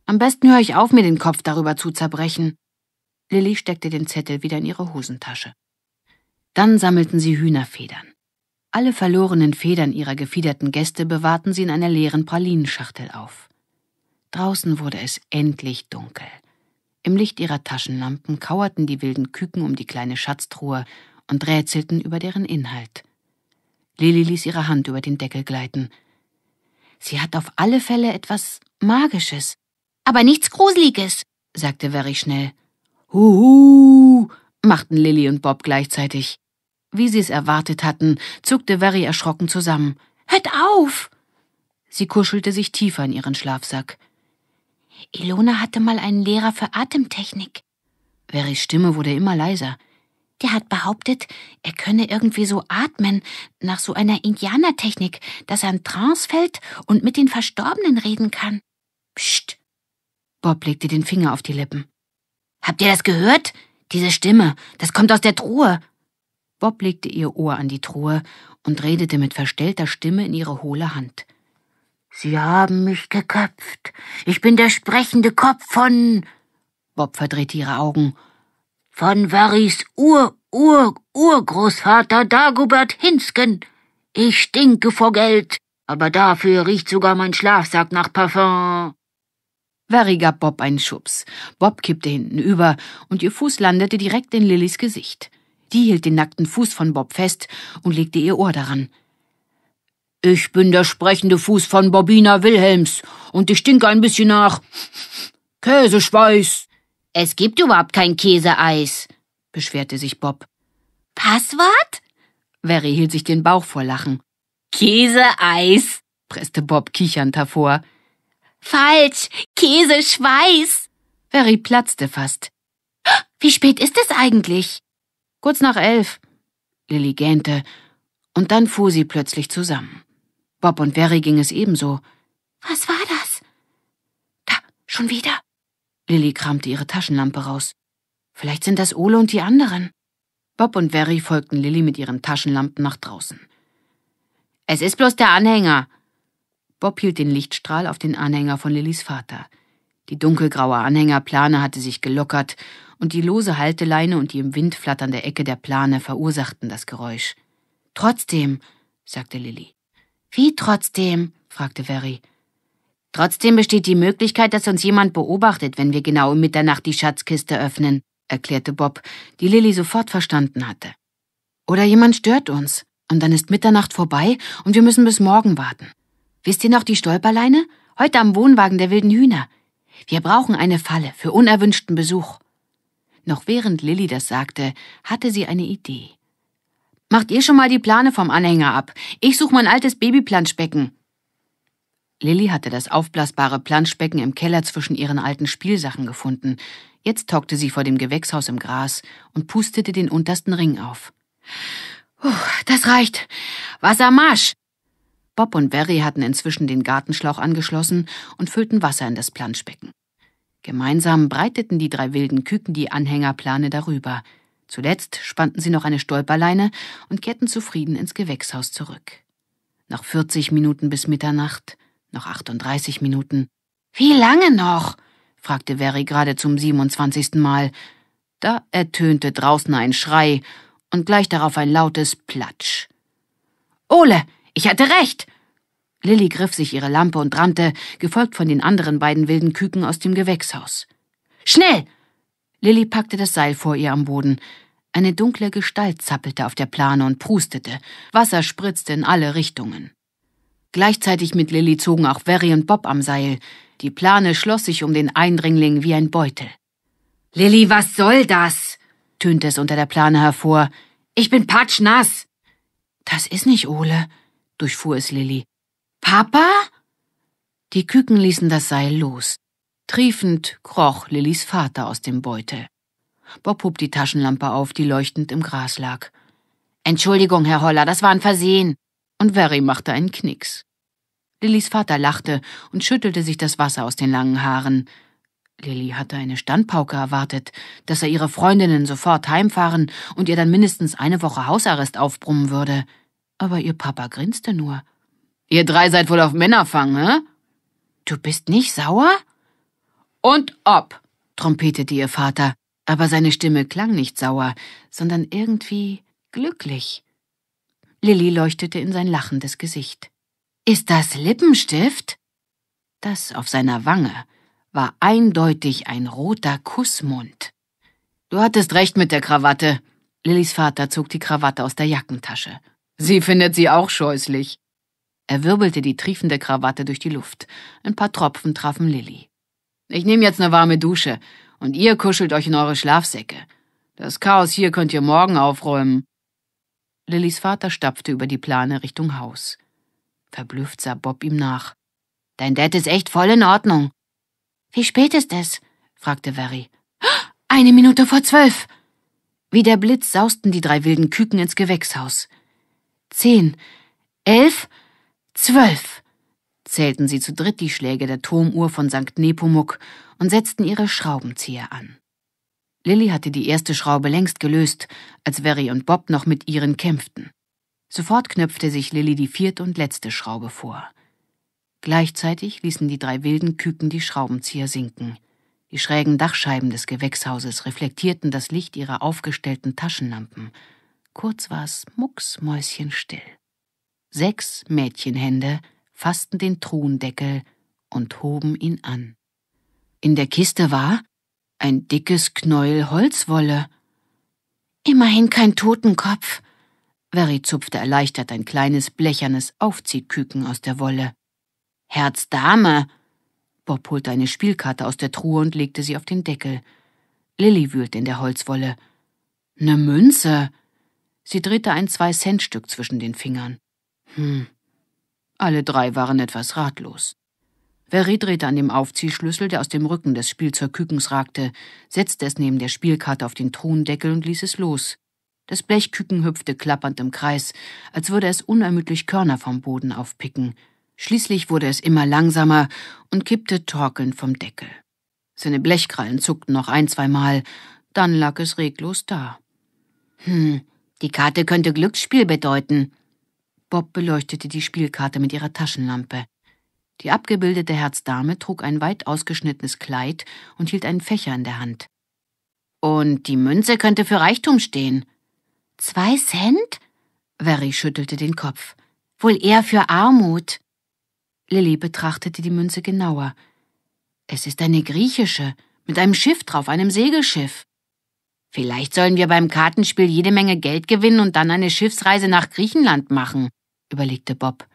Am besten höre ich auf, mir den Kopf darüber zu zerbrechen. Lilly steckte den Zettel wieder in ihre Hosentasche. Dann sammelten sie Hühnerfedern. Alle verlorenen Federn ihrer gefiederten Gäste bewahrten sie in einer leeren Pralinenschachtel auf. Draußen wurde es endlich dunkel. Im Licht ihrer Taschenlampen kauerten die wilden Küken um die kleine Schatztruhe und rätselten über deren Inhalt. Lilly ließ ihre Hand über den Deckel gleiten. Sie hat auf alle Fälle etwas Magisches. Aber nichts Gruseliges, sagte Very schnell. Huhu, machten Lilly und Bob gleichzeitig. Wie sie es erwartet hatten, zuckte Very erschrocken zusammen. Hört auf! Sie kuschelte sich tiefer in ihren Schlafsack. Ilona hatte mal einen Lehrer für Atemtechnik. Verys Stimme wurde immer leiser. Der hat behauptet, er könne irgendwie so atmen, nach so einer Indianertechnik, dass er in Trance fällt und mit den Verstorbenen reden kann. Psst! Bob legte den Finger auf die Lippen. Habt ihr das gehört? Diese Stimme, das kommt aus der Truhe. Bob legte ihr Ohr an die Truhe und redete mit verstellter Stimme in ihre hohle Hand. Sie haben mich geköpft. Ich bin der sprechende Kopf von. Bob verdrehte ihre Augen von Varys Ur-Ur-Urgroßvater Dagobert Hinsken. Ich stinke vor Geld, aber dafür riecht sogar mein Schlafsack nach Parfum. Varry gab Bob einen Schubs. Bob kippte hinten über und ihr Fuß landete direkt in Lillys Gesicht. Die hielt den nackten Fuß von Bob fest und legte ihr Ohr daran. Ich bin der sprechende Fuß von Bobina Wilhelms und ich stinke ein bisschen nach Käseschweiß. Es gibt überhaupt kein Käseeis, beschwerte sich Bob. Passwort? Verry hielt sich den Bauch vor Lachen. Käseeis, presste Bob kichernd hervor. Falsch, Käseschweiß. Verry platzte fast. Wie spät ist es eigentlich? Kurz nach elf. Lilly gähnte, und dann fuhr sie plötzlich zusammen. Bob und Verry ging es ebenso. Was war das? Da, schon wieder. Lilly kramte ihre Taschenlampe raus. Vielleicht sind das Ole und die anderen. Bob und Verry folgten Lilly mit ihren Taschenlampen nach draußen. Es ist bloß der Anhänger. Bob hielt den Lichtstrahl auf den Anhänger von Lillys Vater. Die dunkelgraue Anhängerplane hatte sich gelockert, und die lose Halteleine und die im Wind flatternde Ecke der Plane verursachten das Geräusch. Trotzdem, sagte Lilly. Wie trotzdem? fragte Verry. Trotzdem besteht die Möglichkeit, dass uns jemand beobachtet, wenn wir genau um Mitternacht die Schatzkiste öffnen, erklärte Bob, die Lilly sofort verstanden hatte. Oder jemand stört uns, und dann ist Mitternacht vorbei und wir müssen bis morgen warten. Wisst ihr noch die Stolperleine? Heute am Wohnwagen der wilden Hühner. Wir brauchen eine Falle für unerwünschten Besuch. Noch während Lilly das sagte, hatte sie eine Idee. Macht ihr schon mal die Plane vom Anhänger ab. Ich suche mein altes Babyplanschbecken, Lilly hatte das aufblasbare Planschbecken im Keller zwischen ihren alten Spielsachen gefunden. Jetzt hockte sie vor dem Gewächshaus im Gras und pustete den untersten Ring auf. Das reicht. Wassermarsch! Bob und Barry hatten inzwischen den Gartenschlauch angeschlossen und füllten Wasser in das Planschbecken. Gemeinsam breiteten die drei wilden Küken die Anhängerplane darüber. Zuletzt spannten sie noch eine Stolperleine und kehrten zufrieden ins Gewächshaus zurück. Noch 40 Minuten bis Mitternacht noch 38 Minuten. Wie lange noch? fragte Verry gerade zum 27. Mal. Da ertönte draußen ein Schrei und gleich darauf ein lautes Platsch. Ole, ich hatte recht! Lilly griff sich ihre Lampe und rannte, gefolgt von den anderen beiden wilden Küken aus dem Gewächshaus. Schnell! Lilly packte das Seil vor ihr am Boden. Eine dunkle Gestalt zappelte auf der Plane und prustete. Wasser spritzte in alle Richtungen. Gleichzeitig mit Lilly zogen auch Verry und Bob am Seil. Die Plane schloss sich um den Eindringling wie ein Beutel. Lilly, was soll das? tönte es unter der Plane hervor. Ich bin patschnass. Das ist nicht Ole, durchfuhr es Lilly. Papa? Die Küken ließen das Seil los. Triefend kroch Lillys Vater aus dem Beutel. Bob hob die Taschenlampe auf, die leuchtend im Gras lag. Entschuldigung, Herr Holler, das war ein Versehen. Und Verry machte einen Knicks. Lillys Vater lachte und schüttelte sich das Wasser aus den langen Haaren. Lilly hatte eine Standpauke erwartet, dass er ihre Freundinnen sofort heimfahren und ihr dann mindestens eine Woche Hausarrest aufbrummen würde. Aber ihr Papa grinste nur. Ihr drei seid wohl auf Männerfang, hä? Du bist nicht sauer? Und ob, trompetete ihr Vater, aber seine Stimme klang nicht sauer, sondern irgendwie glücklich. Lilly leuchtete in sein lachendes Gesicht. Ist das Lippenstift? Das auf seiner Wange war eindeutig ein roter Kussmund. Du hattest recht mit der Krawatte. Lillys Vater zog die Krawatte aus der Jackentasche. Sie findet sie auch scheußlich. Er wirbelte die triefende Krawatte durch die Luft. Ein paar Tropfen trafen Lilly. Ich nehme jetzt eine warme Dusche und ihr kuschelt euch in eure Schlafsäcke. Das Chaos hier könnt ihr morgen aufräumen. Lillys Vater stapfte über die Plane Richtung Haus. Verblüfft sah Bob ihm nach. Dein Dad ist echt voll in Ordnung. Wie spät ist es? fragte Verry. Eine Minute vor zwölf. Wie der Blitz sausten die drei wilden Küken ins Gewächshaus. Zehn, elf, zwölf, zählten sie zu dritt die Schläge der Turmuhr von St. Nepomuk und setzten ihre Schraubenzieher an. Lilly hatte die erste Schraube längst gelöst, als Verry und Bob noch mit ihren kämpften. Sofort knöpfte sich Lilly die vierte und letzte Schraube vor. Gleichzeitig ließen die drei wilden Küken die Schraubenzieher sinken. Die schrägen Dachscheiben des Gewächshauses reflektierten das Licht ihrer aufgestellten Taschenlampen. Kurz war es mucksmäuschenstill. Sechs Mädchenhände fassten den Truhendeckel und hoben ihn an. In der Kiste war ein dickes Knäuel Holzwolle. Immerhin kein Totenkopf, Verri zupfte erleichtert ein kleines, blechernes Aufziehküken aus der Wolle. Herzdame! Bob holte eine Spielkarte aus der Truhe und legte sie auf den Deckel. Lilly wühlte in der Holzwolle. Ne Münze! Sie drehte ein Zwei-Cent-Stück zwischen den Fingern. Hm. Alle drei waren etwas ratlos. Verri drehte an dem Aufziehschlüssel, der aus dem Rücken des Spielzeugkükens ragte, setzte es neben der Spielkarte auf den Truhendeckel und ließ es los. Das Blechküken hüpfte klappernd im Kreis, als würde es unermüdlich Körner vom Boden aufpicken. Schließlich wurde es immer langsamer und kippte torkelnd vom Deckel. Seine Blechkrallen zuckten noch ein, zweimal, dann lag es reglos da. Hm, die Karte könnte Glücksspiel bedeuten. Bob beleuchtete die Spielkarte mit ihrer Taschenlampe. Die abgebildete Herzdame trug ein weit ausgeschnittenes Kleid und hielt einen Fächer in der Hand. Und die Münze könnte für Reichtum stehen. Zwei Cent? Verry schüttelte den Kopf. Wohl eher für Armut. Lilly betrachtete die Münze genauer. Es ist eine griechische, mit einem Schiff drauf, einem Segelschiff. Vielleicht sollen wir beim Kartenspiel jede Menge Geld gewinnen und dann eine Schiffsreise nach Griechenland machen, überlegte Bob.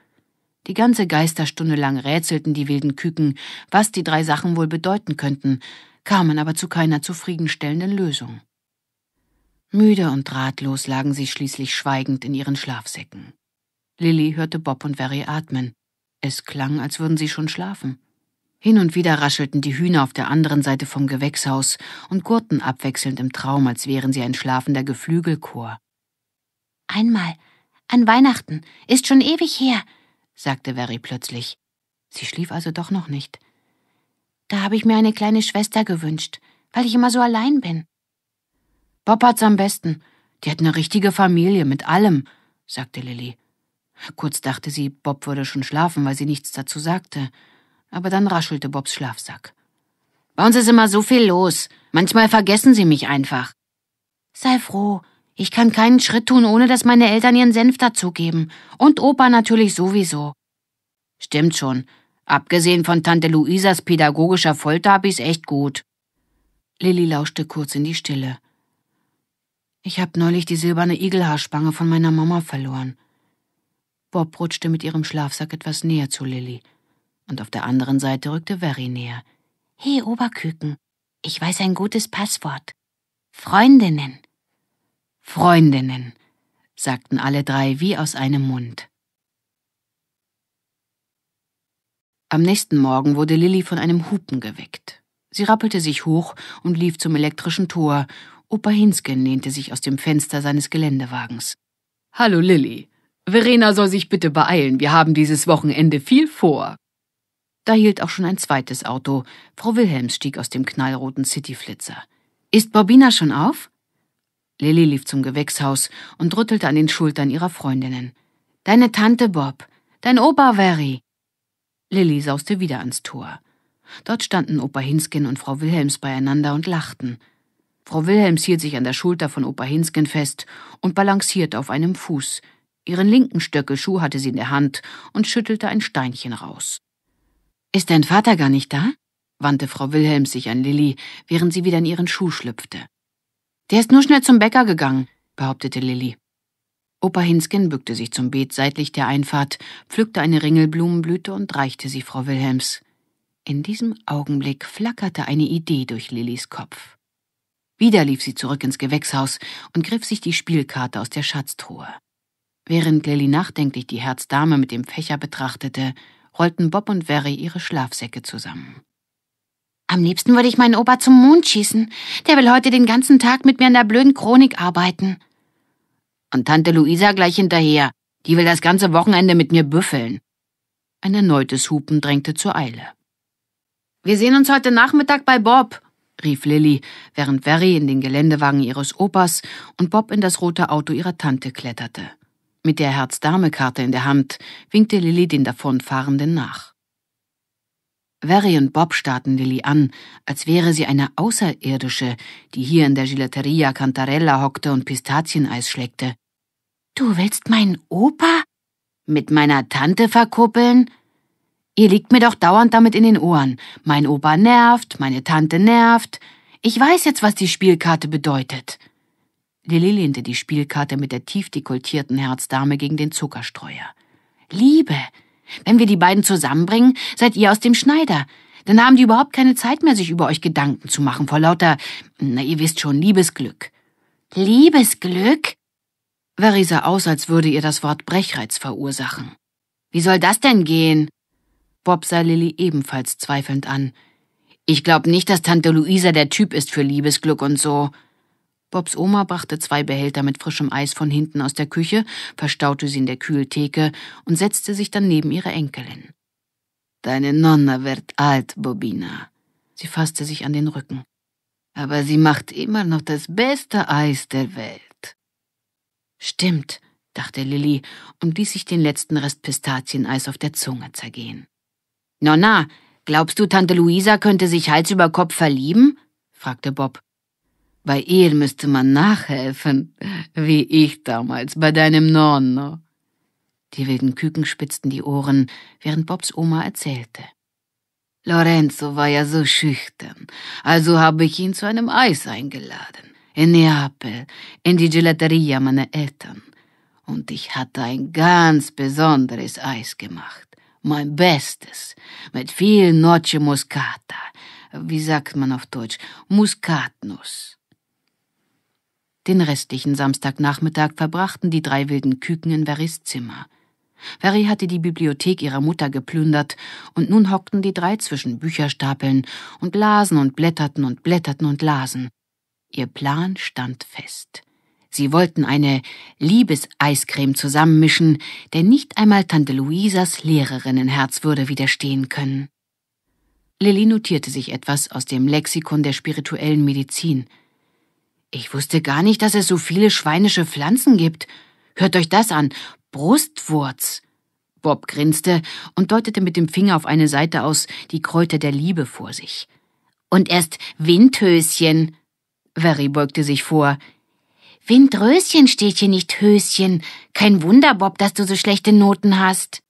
Die ganze Geisterstunde lang rätselten die wilden Küken, was die drei Sachen wohl bedeuten könnten, kamen aber zu keiner zufriedenstellenden Lösung. Müde und ratlos lagen sie schließlich schweigend in ihren Schlafsäcken. Lilly hörte Bob und Verry atmen. Es klang, als würden sie schon schlafen. Hin und wieder raschelten die Hühner auf der anderen Seite vom Gewächshaus und gurten abwechselnd im Traum, als wären sie ein schlafender Geflügelchor. Einmal, an Weihnachten, ist schon ewig her, sagte Verry plötzlich. Sie schlief also doch noch nicht. Da habe ich mir eine kleine Schwester gewünscht, weil ich immer so allein bin. Bob hat's am besten. Die hat eine richtige Familie mit allem, sagte Lilly. Kurz dachte sie, Bob würde schon schlafen, weil sie nichts dazu sagte. Aber dann raschelte Bobs Schlafsack. Bei uns ist immer so viel los. Manchmal vergessen sie mich einfach. Sei froh. Ich kann keinen Schritt tun, ohne dass meine Eltern ihren Senf dazugeben. Und Opa natürlich sowieso. Stimmt schon. Abgesehen von Tante Luisas pädagogischer Folter hab ich's echt gut. Lilly lauschte kurz in die Stille. Ich habe neulich die silberne Igelhaarspange von meiner Mama verloren. Bob rutschte mit ihrem Schlafsack etwas näher zu Lilly, und auf der anderen Seite rückte Verry näher. Hey, Oberküken, ich weiß ein gutes Passwort. Freundinnen. Freundinnen, sagten alle drei wie aus einem Mund. Am nächsten Morgen wurde Lilly von einem Hupen geweckt. Sie rappelte sich hoch und lief zum elektrischen Tor, Opa Hinsken lehnte sich aus dem Fenster seines Geländewagens. Hallo Lilly. Verena soll sich bitte beeilen, wir haben dieses Wochenende viel vor. Da hielt auch schon ein zweites Auto. Frau Wilhelms stieg aus dem knallroten Cityflitzer. Ist Bobina schon auf? Lilly lief zum Gewächshaus und rüttelte an den Schultern ihrer Freundinnen. Deine Tante Bob, dein Opa Verri. Lilly sauste wieder ans Tor. Dort standen Opa Hinsken und Frau Wilhelms beieinander und lachten. Frau Wilhelms hielt sich an der Schulter von Opa Hinsken fest und balancierte auf einem Fuß. Ihren linken Stöckelschuh hatte sie in der Hand und schüttelte ein Steinchen raus. Ist dein Vater gar nicht da? wandte Frau Wilhelms sich an Lilli, während sie wieder in ihren Schuh schlüpfte. Der ist nur schnell zum Bäcker gegangen, behauptete Lilli. Opa Hinsken bückte sich zum Beet seitlich der Einfahrt, pflückte eine Ringelblumenblüte und reichte sie Frau Wilhelms. In diesem Augenblick flackerte eine Idee durch Lillis Kopf. Wieder lief sie zurück ins Gewächshaus und griff sich die Spielkarte aus der Schatztruhe. Während Lilly nachdenklich die Herzdame mit dem Fächer betrachtete, rollten Bob und Verry ihre Schlafsäcke zusammen. Am liebsten würde ich meinen Opa zum Mond schießen. Der will heute den ganzen Tag mit mir an der blöden Chronik arbeiten. Und Tante Luisa gleich hinterher. Die will das ganze Wochenende mit mir büffeln. Ein erneutes Hupen drängte zur Eile. Wir sehen uns heute Nachmittag bei Bob, rief Lilly, während Verry in den Geländewagen ihres Opas und Bob in das rote Auto ihrer Tante kletterte. Mit der Herz-Dame-Karte in der Hand winkte Lilly den Davonfahrenden nach. Verry und Bob starrten Lilly an, als wäre sie eine Außerirdische, die hier in der Gelateria Cantarella hockte und Pistazieneis schleckte. Du willst meinen Opa? Mit meiner Tante verkuppeln? Ihr liegt mir doch dauernd damit in den Ohren. Mein Opa nervt, meine Tante nervt. Ich weiß jetzt, was die Spielkarte bedeutet. Lilly lehnte die Spielkarte mit der tief dekoltierten Herzdame gegen den Zuckerstreuer. Liebe! Wenn wir die beiden zusammenbringen, seid ihr aus dem Schneider. Dann haben die überhaupt keine Zeit mehr, sich über euch Gedanken zu machen, vor lauter, na, ihr wisst schon, Liebesglück. Liebesglück? Verisa aus, als würde ihr das Wort Brechreiz verursachen. Wie soll das denn gehen? Bob sah Lilly ebenfalls zweifelnd an. Ich glaube nicht, dass Tante Luisa der Typ ist für Liebesglück und so. Bobs Oma brachte zwei Behälter mit frischem Eis von hinten aus der Küche, verstaute sie in der Kühltheke und setzte sich dann neben ihre Enkelin. Deine Nonna wird alt, Bobina. Sie fasste sich an den Rücken. Aber sie macht immer noch das beste Eis der Welt. Stimmt, dachte Lilly und ließ sich den letzten Rest Pistazieneis auf der Zunge zergehen. Nonna, glaubst du, Tante Luisa könnte sich Hals über Kopf verlieben? fragte Bob. Bei ihr müsste man nachhelfen, wie ich damals bei deinem Nonno. Die wilden Küken spitzten die Ohren, während Bobs Oma erzählte. Lorenzo war ja so schüchtern, also habe ich ihn zu einem Eis eingeladen. In Neapel, in die Gelateria meiner Eltern. Und ich hatte ein ganz besonderes Eis gemacht mein Bestes, mit viel Noce Muscata. Wie sagt man auf Deutsch? Muskatnuss. Den restlichen Samstagnachmittag verbrachten die drei wilden Küken in Verrys Zimmer. Verry hatte die Bibliothek ihrer Mutter geplündert, und nun hockten die drei zwischen Bücherstapeln und lasen und blätterten und blätterten und lasen. Ihr Plan stand fest. Sie wollten eine Liebeseiscreme zusammenmischen, der nicht einmal Tante Luisas Lehrerinnenherz würde widerstehen können. Lilly notierte sich etwas aus dem Lexikon der spirituellen Medizin. Ich wusste gar nicht, dass es so viele schweinische Pflanzen gibt. Hört euch das an. Brustwurz. Bob grinste und deutete mit dem Finger auf eine Seite aus, die Kräuter der Liebe vor sich. Und erst Windhöschen. Verry beugte sich vor. Windröschen steht hier nicht Höschen. Kein Wunder, Bob, dass du so schlechte Noten hast.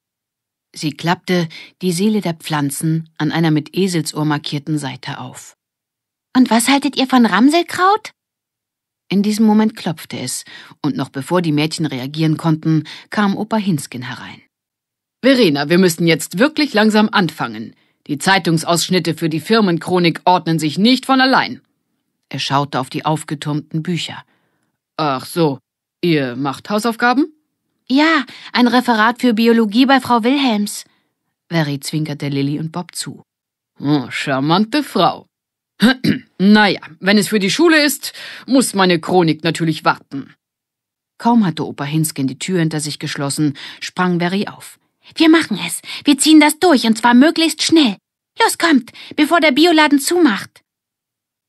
Sie klappte die Seele der Pflanzen an einer mit Eselsohr markierten Seite auf. Und was haltet ihr von Ramselkraut? In diesem Moment klopfte es, und noch bevor die Mädchen reagieren konnten, kam Opa Hinskin herein. Verena, wir müssen jetzt wirklich langsam anfangen. Die Zeitungsausschnitte für die Firmenchronik ordnen sich nicht von allein. Er schaute auf die aufgetürmten Bücher. Ach so, ihr macht Hausaufgaben? Ja, ein Referat für Biologie bei Frau Wilhelms. Verry zwinkerte Lilly und Bob zu. Oh, charmante Frau. naja, wenn es für die Schule ist, muss meine Chronik natürlich warten. Kaum hatte Opa Hinskin die Tür hinter sich geschlossen, sprang Verry auf. Wir machen es. Wir ziehen das durch, und zwar möglichst schnell. Los kommt, bevor der Bioladen zumacht.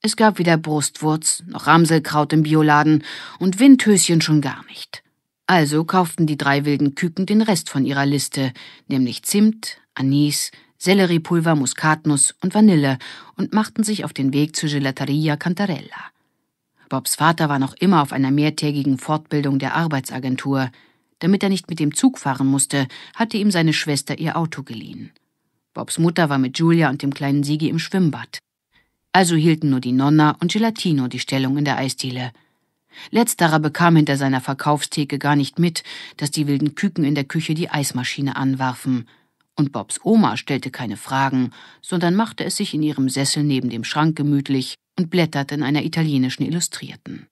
Es gab weder Brustwurz noch Ramselkraut im Bioladen und Windhöschen schon gar nicht. Also kauften die drei wilden Küken den Rest von ihrer Liste, nämlich Zimt, Anis, Selleriepulver, Muskatnuss und Vanille und machten sich auf den Weg zur Gelateria Cantarella. Bobs Vater war noch immer auf einer mehrtägigen Fortbildung der Arbeitsagentur. Damit er nicht mit dem Zug fahren musste, hatte ihm seine Schwester ihr Auto geliehen. Bobs Mutter war mit Julia und dem kleinen Sigi im Schwimmbad also hielten nur die Nonna und Gelatino die Stellung in der Eisdiele. Letzterer bekam hinter seiner Verkaufstheke gar nicht mit, dass die wilden Küken in der Küche die Eismaschine anwarfen. Und Bobs Oma stellte keine Fragen, sondern machte es sich in ihrem Sessel neben dem Schrank gemütlich und blätterte in einer italienischen Illustrierten.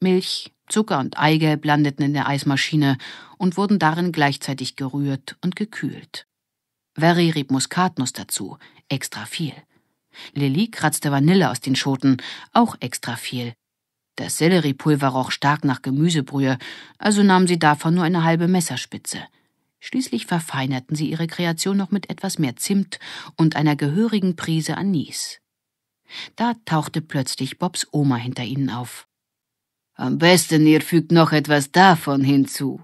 Milch, Zucker und Eigelb landeten in der Eismaschine und wurden darin gleichzeitig gerührt und gekühlt. Verri rieb Muskatnuss dazu, extra viel. Lilly kratzte Vanille aus den Schoten, auch extra viel. Das Selleriepulver roch stark nach Gemüsebrühe, also nahm sie davon nur eine halbe Messerspitze. Schließlich verfeinerten sie ihre Kreation noch mit etwas mehr Zimt und einer gehörigen Prise Anis. Da tauchte plötzlich Bobs Oma hinter ihnen auf. Am besten ihr fügt noch etwas davon hinzu.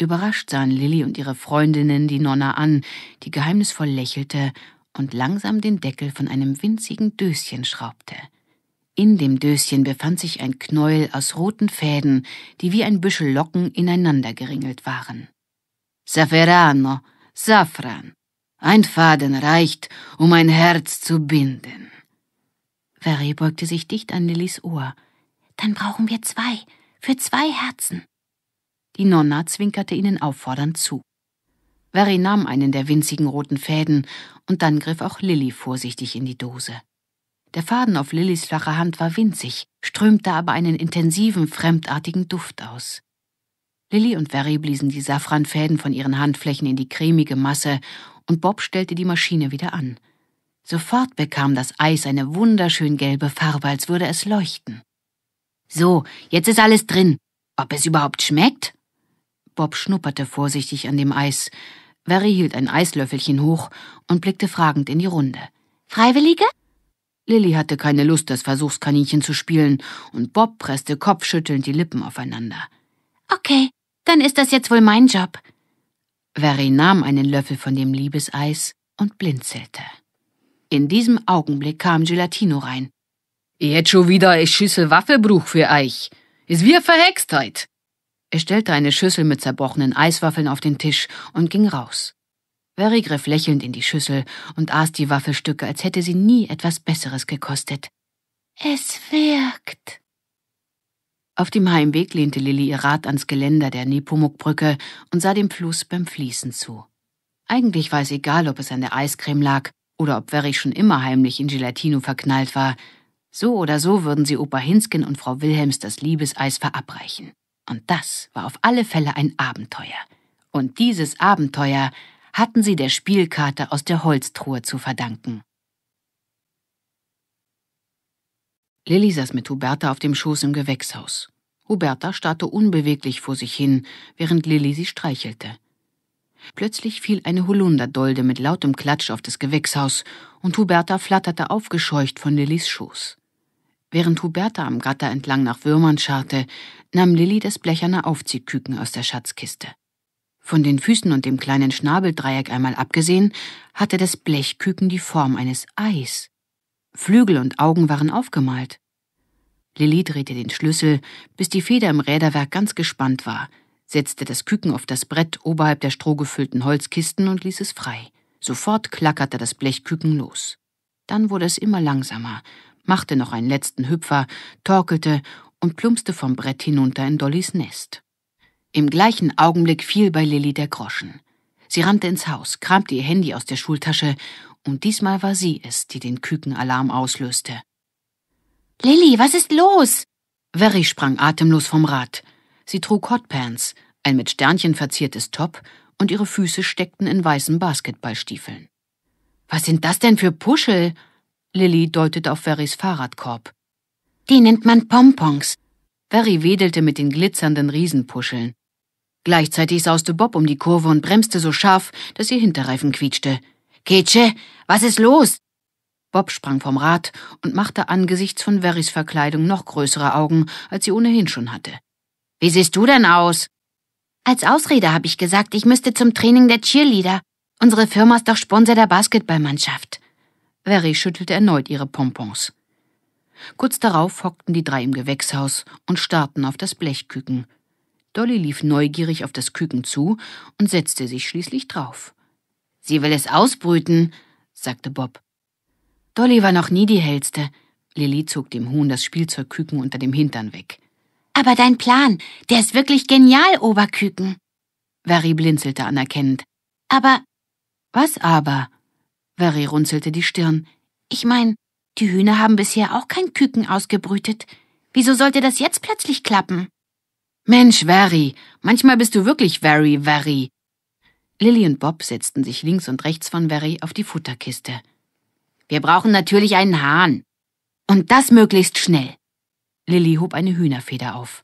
Überrascht sahen Lilly und ihre Freundinnen die Nonna an, die geheimnisvoll lächelte und langsam den Deckel von einem winzigen Döschen schraubte. In dem Döschen befand sich ein Knäuel aus roten Fäden, die wie ein Büschel Locken ineinander geringelt waren. Saferano, Safran. Ein Faden reicht, um ein Herz zu binden. Ferry beugte sich dicht an Lillys Ohr. Dann brauchen wir zwei, für zwei Herzen. Die Nonna zwinkerte ihnen auffordernd zu. Verry nahm einen der winzigen roten Fäden, und dann griff auch Lilly vorsichtig in die Dose. Der Faden auf Lillys flacher Hand war winzig, strömte aber einen intensiven, fremdartigen Duft aus. Lilly und Verry bliesen die Safranfäden von ihren Handflächen in die cremige Masse, und Bob stellte die Maschine wieder an. Sofort bekam das Eis eine wunderschön gelbe Farbe, als würde es leuchten. So, jetzt ist alles drin. Ob es überhaupt schmeckt? Bob schnupperte vorsichtig an dem Eis. Verry hielt ein Eislöffelchen hoch und blickte fragend in die Runde. Freiwillige? Lilly hatte keine Lust, das Versuchskaninchen zu spielen, und Bob presste kopfschüttelnd die Lippen aufeinander. Okay, dann ist das jetzt wohl mein Job. Verry nahm einen Löffel von dem Liebeseis und blinzelte. In diesem Augenblick kam Gelatino rein. Jetzt schon wieder ein Schüssel Waffelbruch für euch. Ist verhext heut. Er stellte eine Schüssel mit zerbrochenen Eiswaffeln auf den Tisch und ging raus. Verry griff lächelnd in die Schüssel und aß die Waffelstücke, als hätte sie nie etwas Besseres gekostet. Es wirkt. Auf dem Heimweg lehnte Lilly ihr Rad ans Geländer der Nepomukbrücke und sah dem Fluss beim Fließen zu. Eigentlich war es egal, ob es an der Eiscreme lag oder ob Verry schon immer heimlich in Gelatino verknallt war. So oder so würden sie Opa Hinsken und Frau Wilhelms das Liebeseis verabreichen. Und das war auf alle Fälle ein Abenteuer. Und dieses Abenteuer hatten sie der Spielkarte aus der Holztruhe zu verdanken. Lilly saß mit Huberta auf dem Schoß im Gewächshaus. Huberta starrte unbeweglich vor sich hin, während Lilly sie streichelte. Plötzlich fiel eine Holunderdolde mit lautem Klatsch auf das Gewächshaus und Huberta flatterte aufgescheucht von Lillys Schoß. Während Huberta am Gatter entlang nach Würmern scharrte, nahm Lilly das blecherne Aufziehküken aus der Schatzkiste. Von den Füßen und dem kleinen Schnabeldreieck einmal abgesehen, hatte das Blechküken die Form eines Eis. Flügel und Augen waren aufgemalt. Lilly drehte den Schlüssel, bis die Feder im Räderwerk ganz gespannt war, setzte das Küken auf das Brett oberhalb der strohgefüllten Holzkisten und ließ es frei. Sofort klackerte das Blechküken los. Dann wurde es immer langsamer, machte noch einen letzten Hüpfer, torkelte und plumpste vom Brett hinunter in Dollys Nest. Im gleichen Augenblick fiel bei Lilly der Groschen. Sie rannte ins Haus, kramte ihr Handy aus der Schultasche, und diesmal war sie es, die den Kükenalarm auslöste. Lilly, was ist los? Verry sprang atemlos vom Rad. Sie trug Hotpants, ein mit Sternchen verziertes Top, und ihre Füße steckten in weißen Basketballstiefeln. Was sind das denn für Puschel? Lilly deutet auf Verrys Fahrradkorb. Die nennt man Pompons. Verry wedelte mit den glitzernden Riesenpuscheln. Gleichzeitig sauste Bob um die Kurve und bremste so scharf, dass ihr Hinterreifen quietschte. Ketsche, was ist los? Bob sprang vom Rad und machte angesichts von Verrys Verkleidung noch größere Augen, als sie ohnehin schon hatte. Wie siehst du denn aus? Als Ausrede habe ich gesagt, ich müsste zum Training der Cheerleader. Unsere Firma ist doch Sponsor der Basketballmannschaft. Verret schüttelte erneut ihre Pompons. Kurz darauf hockten die drei im Gewächshaus und starrten auf das Blechküken. Dolly lief neugierig auf das Küken zu und setzte sich schließlich drauf. Sie will es ausbrüten, sagte Bob. Dolly war noch nie die hellste. Lilly zog dem Huhn das Spielzeugküken unter dem Hintern weg. Aber dein Plan, der ist wirklich genial, Oberküken. Vary blinzelte anerkennend. Aber was aber? Vary runzelte die Stirn. Ich mein, die Hühner haben bisher auch kein Küken ausgebrütet. Wieso sollte das jetzt plötzlich klappen? Mensch, Vary, manchmal bist du wirklich very, very. Lilly und Bob setzten sich links und rechts von Vary auf die Futterkiste. Wir brauchen natürlich einen Hahn. Und das möglichst schnell. Lilly hob eine Hühnerfeder auf.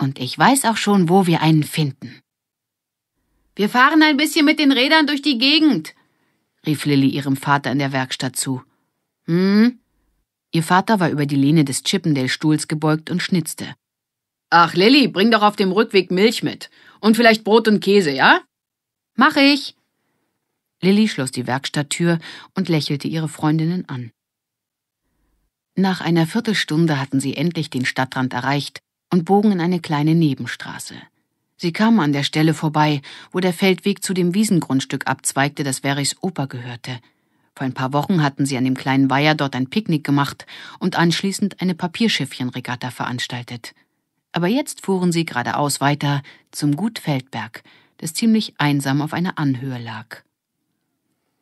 Und ich weiß auch schon, wo wir einen finden. Wir fahren ein bisschen mit den Rädern durch die Gegend, rief Lilly ihrem Vater in der Werkstatt zu. Hm? Ihr Vater war über die Lehne des Chippendale-Stuhls gebeugt und schnitzte. Ach, Lilly, bring doch auf dem Rückweg Milch mit. Und vielleicht Brot und Käse, ja? Mach ich. Lilly schloss die Werkstatttür und lächelte ihre Freundinnen an. Nach einer Viertelstunde hatten sie endlich den Stadtrand erreicht und bogen in eine kleine Nebenstraße. Sie kamen an der Stelle vorbei, wo der Feldweg zu dem Wiesengrundstück abzweigte, das Verrichs Opa gehörte. Vor ein paar Wochen hatten sie an dem kleinen Weiher dort ein Picknick gemacht und anschließend eine Papierschiffchenregatta veranstaltet. Aber jetzt fuhren sie geradeaus weiter zum Gut Feldberg, das ziemlich einsam auf einer Anhöhe lag.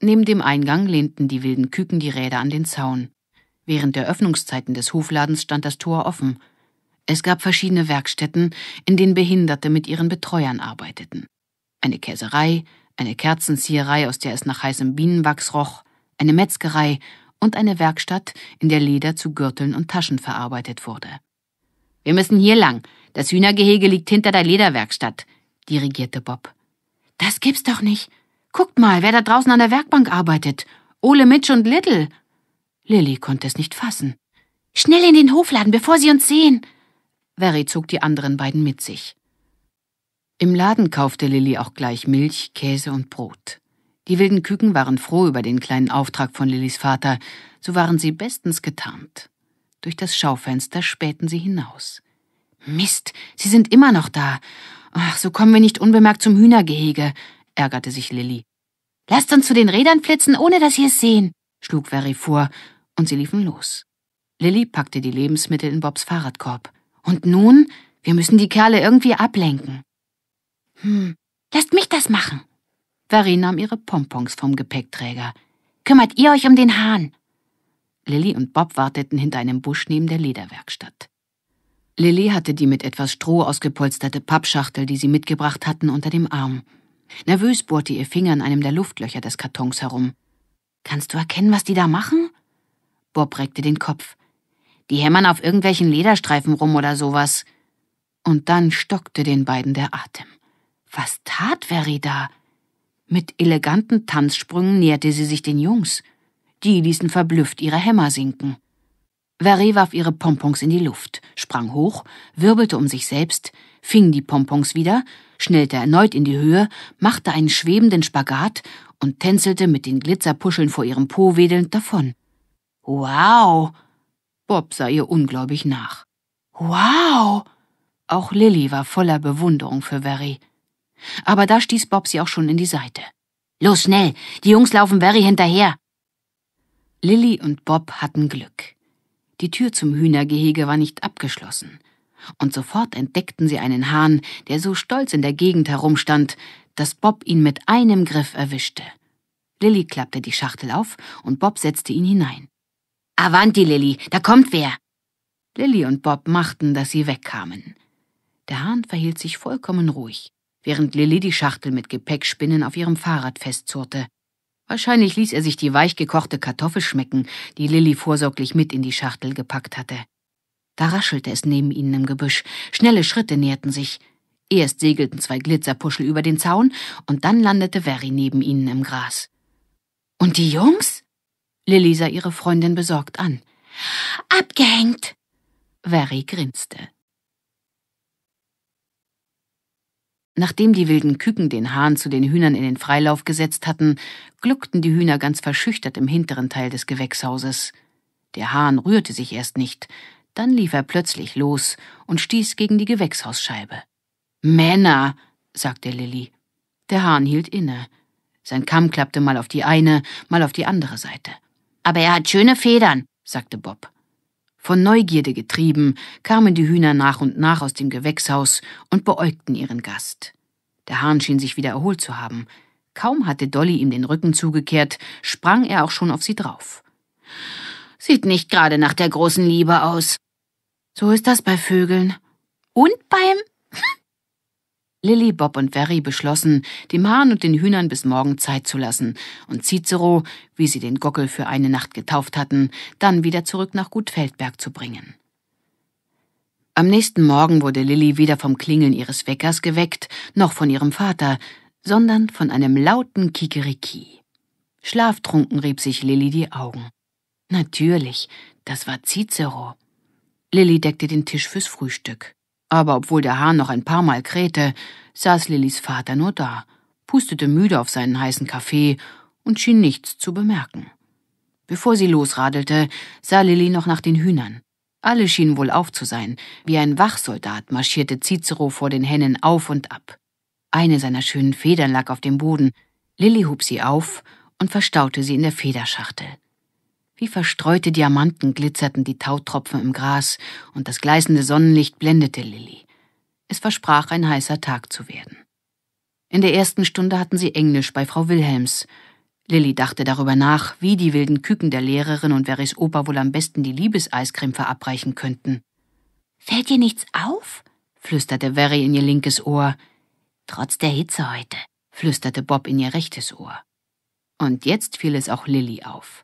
Neben dem Eingang lehnten die wilden Küken die Räder an den Zaun. Während der Öffnungszeiten des Hofladens stand das Tor offen, es gab verschiedene Werkstätten, in denen Behinderte mit ihren Betreuern arbeiteten. Eine Käserei, eine Kerzenzieherei, aus der es nach heißem Bienenwachs roch, eine Metzgerei und eine Werkstatt, in der Leder zu Gürteln und Taschen verarbeitet wurde. Wir müssen hier lang. Das Hühnergehege liegt hinter der Lederwerkstatt, dirigierte Bob. Das gibt's doch nicht. Guckt mal, wer da draußen an der Werkbank arbeitet. Ole Mitch und Little. Lilly konnte es nicht fassen. Schnell in den Hofladen, bevor sie uns sehen, Verry zog die anderen beiden mit sich. Im Laden kaufte Lilly auch gleich Milch, Käse und Brot. Die wilden Küken waren froh über den kleinen Auftrag von Lillys Vater, so waren sie bestens getarnt. Durch das Schaufenster spähten sie hinaus. Mist, sie sind immer noch da. Ach, so kommen wir nicht unbemerkt zum Hühnergehege, ärgerte sich Lilly. Lasst uns zu den Rädern flitzen, ohne dass sie es sehen, schlug Verry vor, und sie liefen los. Lilly packte die Lebensmittel in Bobs Fahrradkorb. Und nun, wir müssen die Kerle irgendwie ablenken. Hm, lasst mich das machen. Vary nahm ihre Pompons vom Gepäckträger. Kümmert ihr euch um den Hahn? Lilly und Bob warteten hinter einem Busch neben der Lederwerkstatt. Lilly hatte die mit etwas Stroh ausgepolsterte Pappschachtel, die sie mitgebracht hatten, unter dem Arm. Nervös bohrte ihr Finger in einem der Luftlöcher des Kartons herum. Kannst du erkennen, was die da machen? Bob reckte den Kopf. Die hämmern auf irgendwelchen Lederstreifen rum oder sowas. Und dann stockte den beiden der Atem. Was tat Verry da? Mit eleganten Tanzsprüngen näherte sie sich den Jungs. Die ließen verblüfft ihre Hämmer sinken. Verry warf ihre Pompons in die Luft, sprang hoch, wirbelte um sich selbst, fing die Pompons wieder, schnellte erneut in die Höhe, machte einen schwebenden Spagat und tänzelte mit den Glitzerpuscheln vor ihrem Po wedelnd davon. Wow, Bob sah ihr ungläubig nach. Wow! Auch Lilly war voller Bewunderung für Verry. Aber da stieß Bob sie auch schon in die Seite. Los schnell, die Jungs laufen Verry hinterher. Lilly und Bob hatten Glück. Die Tür zum Hühnergehege war nicht abgeschlossen. Und sofort entdeckten sie einen Hahn, der so stolz in der Gegend herumstand, dass Bob ihn mit einem Griff erwischte. Lilly klappte die Schachtel auf und Bob setzte ihn hinein. Avanti, Lilly, da kommt wer! Lilly und Bob machten, dass sie wegkamen. Der Hahn verhielt sich vollkommen ruhig, während Lilly die Schachtel mit Gepäckspinnen auf ihrem Fahrrad festzurrte. Wahrscheinlich ließ er sich die weichgekochte Kartoffel schmecken, die Lilly vorsorglich mit in die Schachtel gepackt hatte. Da raschelte es neben ihnen im Gebüsch. Schnelle Schritte näherten sich. Erst segelten zwei Glitzerpuschel über den Zaun und dann landete Verry neben ihnen im Gras. Und die Jungs? Lilly sah ihre Freundin besorgt an. Abgehängt! Verry grinste. Nachdem die wilden Küken den Hahn zu den Hühnern in den Freilauf gesetzt hatten, gluckten die Hühner ganz verschüchtert im hinteren Teil des Gewächshauses. Der Hahn rührte sich erst nicht, dann lief er plötzlich los und stieß gegen die Gewächshausscheibe. Männer, sagte Lilly. Der Hahn hielt inne. Sein Kamm klappte mal auf die eine, mal auf die andere Seite. Aber er hat schöne Federn, sagte Bob. Von Neugierde getrieben kamen die Hühner nach und nach aus dem Gewächshaus und beäugten ihren Gast. Der Hahn schien sich wieder erholt zu haben. Kaum hatte Dolly ihm den Rücken zugekehrt, sprang er auch schon auf sie drauf. Sieht nicht gerade nach der großen Liebe aus. So ist das bei Vögeln. Und beim Lilly, Bob und Verry beschlossen, dem Hahn und den Hühnern bis morgen Zeit zu lassen, und Cicero, wie sie den Gockel für eine Nacht getauft hatten, dann wieder zurück nach Gutfeldberg zu bringen. Am nächsten Morgen wurde Lilly weder vom Klingeln ihres Weckers geweckt, noch von ihrem Vater, sondern von einem lauten Kikeriki. Schlaftrunken rieb sich Lilly die Augen. Natürlich, das war Cicero. Lilly deckte den Tisch fürs Frühstück. Aber obwohl der Hahn noch ein paar Mal krähte, saß Lillys Vater nur da, pustete müde auf seinen heißen Kaffee und schien nichts zu bemerken. Bevor sie losradelte, sah Lilly noch nach den Hühnern. Alle schienen wohl auf zu sein. Wie ein Wachsoldat marschierte Cicero vor den Hennen auf und ab. Eine seiner schönen Federn lag auf dem Boden. Lilly hob sie auf und verstaute sie in der Federschachtel. Wie verstreute Diamanten glitzerten die Tautropfen im Gras und das gleißende Sonnenlicht blendete Lilly. Es versprach, ein heißer Tag zu werden. In der ersten Stunde hatten sie Englisch bei Frau Wilhelms. Lilly dachte darüber nach, wie die wilden Küken der Lehrerin und Verrys Opa wohl am besten die Liebeseiscreme verabreichen könnten. Fällt dir nichts auf? flüsterte Verry in ihr linkes Ohr. Trotz der Hitze heute, flüsterte Bob in ihr rechtes Ohr. Und jetzt fiel es auch Lilly auf.